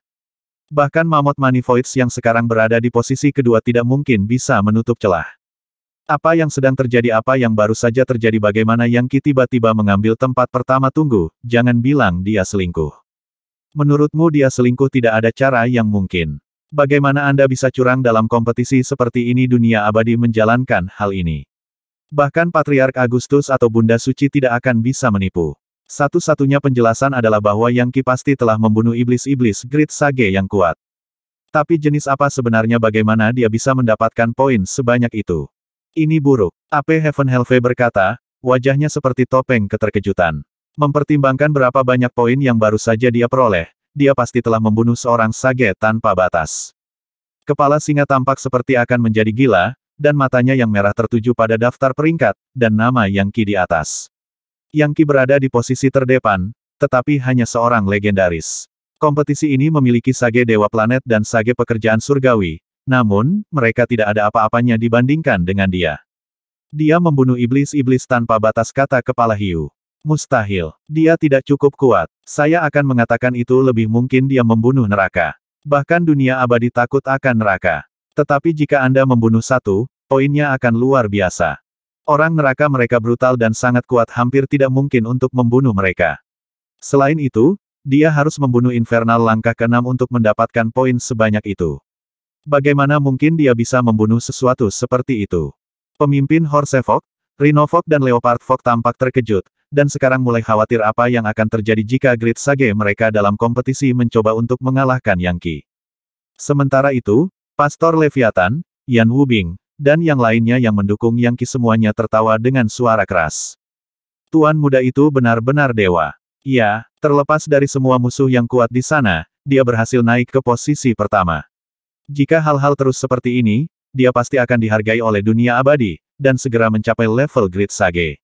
Speaker 1: Bahkan Mamot Manifoids yang sekarang berada di posisi kedua tidak mungkin bisa menutup celah. Apa yang sedang terjadi apa yang baru saja terjadi bagaimana Yang Qi tiba-tiba mengambil tempat pertama tunggu, jangan bilang dia selingkuh. Menurutmu dia selingkuh tidak ada cara yang mungkin. Bagaimana Anda bisa curang dalam kompetisi seperti ini dunia abadi menjalankan hal ini? Bahkan Patriark Agustus atau Bunda Suci tidak akan bisa menipu. Satu-satunya penjelasan adalah bahwa Yang Ki pasti telah membunuh iblis-iblis Great Sage yang kuat. Tapi jenis apa sebenarnya bagaimana dia bisa mendapatkan poin sebanyak itu? Ini buruk. AP Heaven Helve berkata, wajahnya seperti topeng keterkejutan. Mempertimbangkan berapa banyak poin yang baru saja dia peroleh, dia pasti telah membunuh seorang sage tanpa batas. Kepala singa tampak seperti akan menjadi gila, dan matanya yang merah tertuju pada daftar peringkat, dan nama Yang Ki di atas. Yang Ki berada di posisi terdepan, tetapi hanya seorang legendaris. Kompetisi ini memiliki sage dewa planet dan sage pekerjaan surgawi, namun, mereka tidak ada apa-apanya dibandingkan dengan dia. Dia membunuh iblis-iblis tanpa batas kata kepala hiu. Mustahil. Dia tidak cukup kuat. Saya akan mengatakan itu lebih mungkin dia membunuh neraka. Bahkan dunia abadi takut akan neraka. Tetapi jika Anda membunuh satu, poinnya akan luar biasa. Orang neraka mereka brutal dan sangat kuat hampir tidak mungkin untuk membunuh mereka. Selain itu, dia harus membunuh Infernal langkah ke-6 untuk mendapatkan poin sebanyak itu. Bagaimana mungkin dia bisa membunuh sesuatu seperti itu? Pemimpin Horsefok, Rinovox dan Leopard Fog tampak terkejut, dan sekarang mulai khawatir apa yang akan terjadi jika Great Sage mereka dalam kompetisi mencoba untuk mengalahkan Yang Sementara itu, Pastor Leviathan, Yan Wubing, dan yang lainnya yang mendukung Yang semuanya tertawa dengan suara keras. Tuan muda itu benar-benar dewa. Ya, terlepas dari semua musuh yang kuat di sana, dia berhasil naik ke posisi pertama. Jika hal-hal terus seperti ini, dia pasti akan dihargai oleh dunia abadi, dan segera mencapai level Great Sage.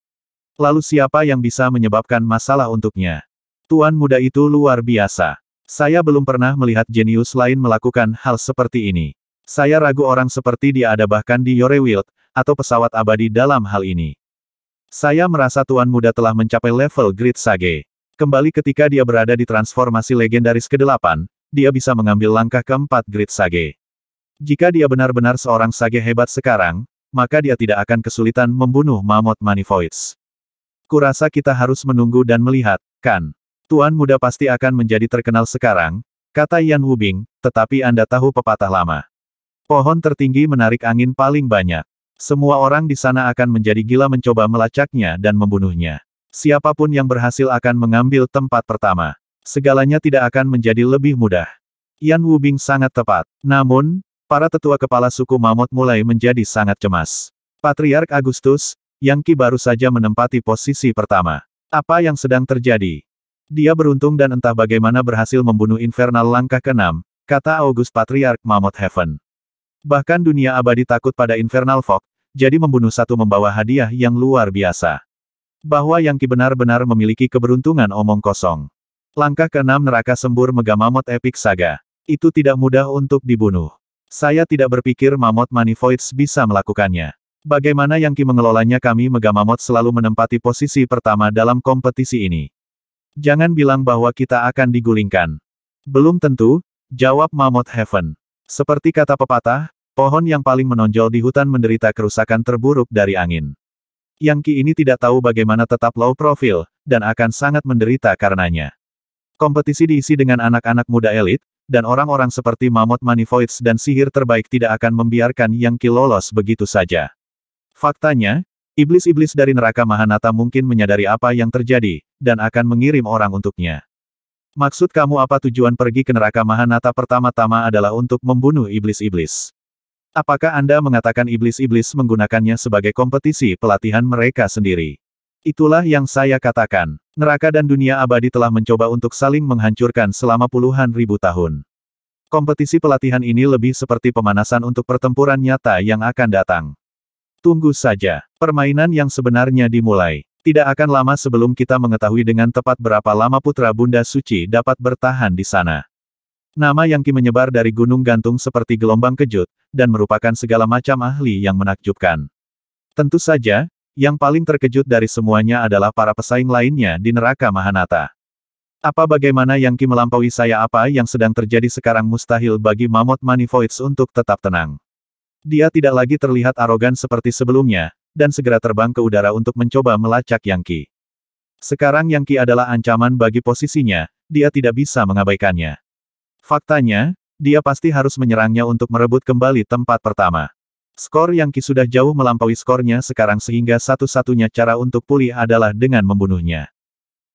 Speaker 1: Lalu siapa yang bisa menyebabkan masalah untuknya? Tuan muda itu luar biasa. Saya belum pernah melihat jenius lain melakukan hal seperti ini. Saya ragu orang seperti dia ada bahkan di Yorewild, atau pesawat abadi dalam hal ini. Saya merasa Tuan Muda telah mencapai level Great Sage. Kembali ketika dia berada di transformasi legendaris ke-8, dia bisa mengambil langkah keempat Great Sage. Jika dia benar-benar seorang Sage hebat sekarang, maka dia tidak akan kesulitan membunuh Mamot Manifoids. Kurasa kita harus menunggu dan melihat, kan? Tuan muda pasti akan menjadi terkenal sekarang, kata Yan Wubing, tetapi Anda tahu pepatah lama. Pohon tertinggi menarik angin paling banyak. Semua orang di sana akan menjadi gila mencoba melacaknya dan membunuhnya. Siapapun yang berhasil akan mengambil tempat pertama. Segalanya tidak akan menjadi lebih mudah. Yan Wubing sangat tepat. Namun, Para tetua kepala suku Mamot mulai menjadi sangat cemas. Patriark Agustus, Ki baru saja menempati posisi pertama. Apa yang sedang terjadi? Dia beruntung dan entah bagaimana berhasil membunuh Infernal langkah ke keenam, kata August Patriark Mamot Heaven. Bahkan dunia abadi takut pada Infernal Fog, jadi membunuh satu membawa hadiah yang luar biasa. Bahwa Yang Ki benar-benar memiliki keberuntungan omong kosong. Langkah keenam neraka sembur Megamamot epik Saga. Itu tidak mudah untuk dibunuh. Saya tidak berpikir Mamot Manifoids bisa melakukannya. Bagaimana Yang Ki mengelolanya kami Mega Mamot selalu menempati posisi pertama dalam kompetisi ini. Jangan bilang bahwa kita akan digulingkan. Belum tentu, jawab Mamot Heaven. Seperti kata pepatah, pohon yang paling menonjol di hutan menderita kerusakan terburuk dari angin. Yang Ki ini tidak tahu bagaimana tetap low profile, dan akan sangat menderita karenanya. Kompetisi diisi dengan anak-anak muda elit, dan orang-orang seperti Mamot Manifoids dan sihir terbaik tidak akan membiarkan Yang Qi lolos begitu saja. Faktanya, iblis-iblis dari neraka Mahanata mungkin menyadari apa yang terjadi, dan akan mengirim orang untuknya. Maksud kamu apa tujuan pergi ke neraka Mahanata pertama-tama adalah untuk membunuh iblis-iblis? Apakah Anda mengatakan iblis-iblis menggunakannya sebagai kompetisi pelatihan mereka sendiri? Itulah yang saya katakan. Neraka dan dunia abadi telah mencoba untuk saling menghancurkan selama puluhan ribu tahun. Kompetisi pelatihan ini lebih seperti pemanasan untuk pertempuran nyata yang akan datang. Tunggu saja. Permainan yang sebenarnya dimulai. Tidak akan lama sebelum kita mengetahui dengan tepat berapa lama putra Bunda Suci dapat bertahan di sana. Nama Ki menyebar dari gunung gantung seperti gelombang kejut, dan merupakan segala macam ahli yang menakjubkan. Tentu saja, yang paling terkejut dari semuanya adalah para pesaing lainnya di neraka Mahanata. Apa bagaimana yang Ki melampaui saya apa yang sedang terjadi sekarang mustahil bagi Mamot Manifoids untuk tetap tenang. Dia tidak lagi terlihat arogan seperti sebelumnya, dan segera terbang ke udara untuk mencoba melacak Yang Ki. Sekarang Yang Ki adalah ancaman bagi posisinya, dia tidak bisa mengabaikannya. Faktanya, dia pasti harus menyerangnya untuk merebut kembali tempat pertama. Skor Ki sudah jauh melampaui skornya sekarang sehingga satu-satunya cara untuk pulih adalah dengan membunuhnya.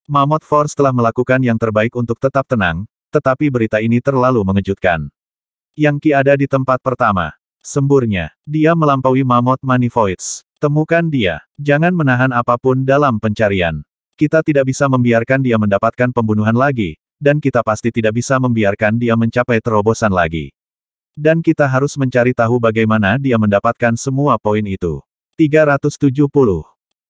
Speaker 1: Mammoth Force telah melakukan yang terbaik untuk tetap tenang, tetapi berita ini terlalu mengejutkan. Yang Ki ada di tempat pertama. Semburnya, dia melampaui Mammoth Manifoids. Temukan dia. Jangan menahan apapun dalam pencarian. Kita tidak bisa membiarkan dia mendapatkan pembunuhan lagi, dan kita pasti tidak bisa membiarkan dia mencapai terobosan lagi. Dan kita harus mencari tahu bagaimana dia mendapatkan semua poin itu. 370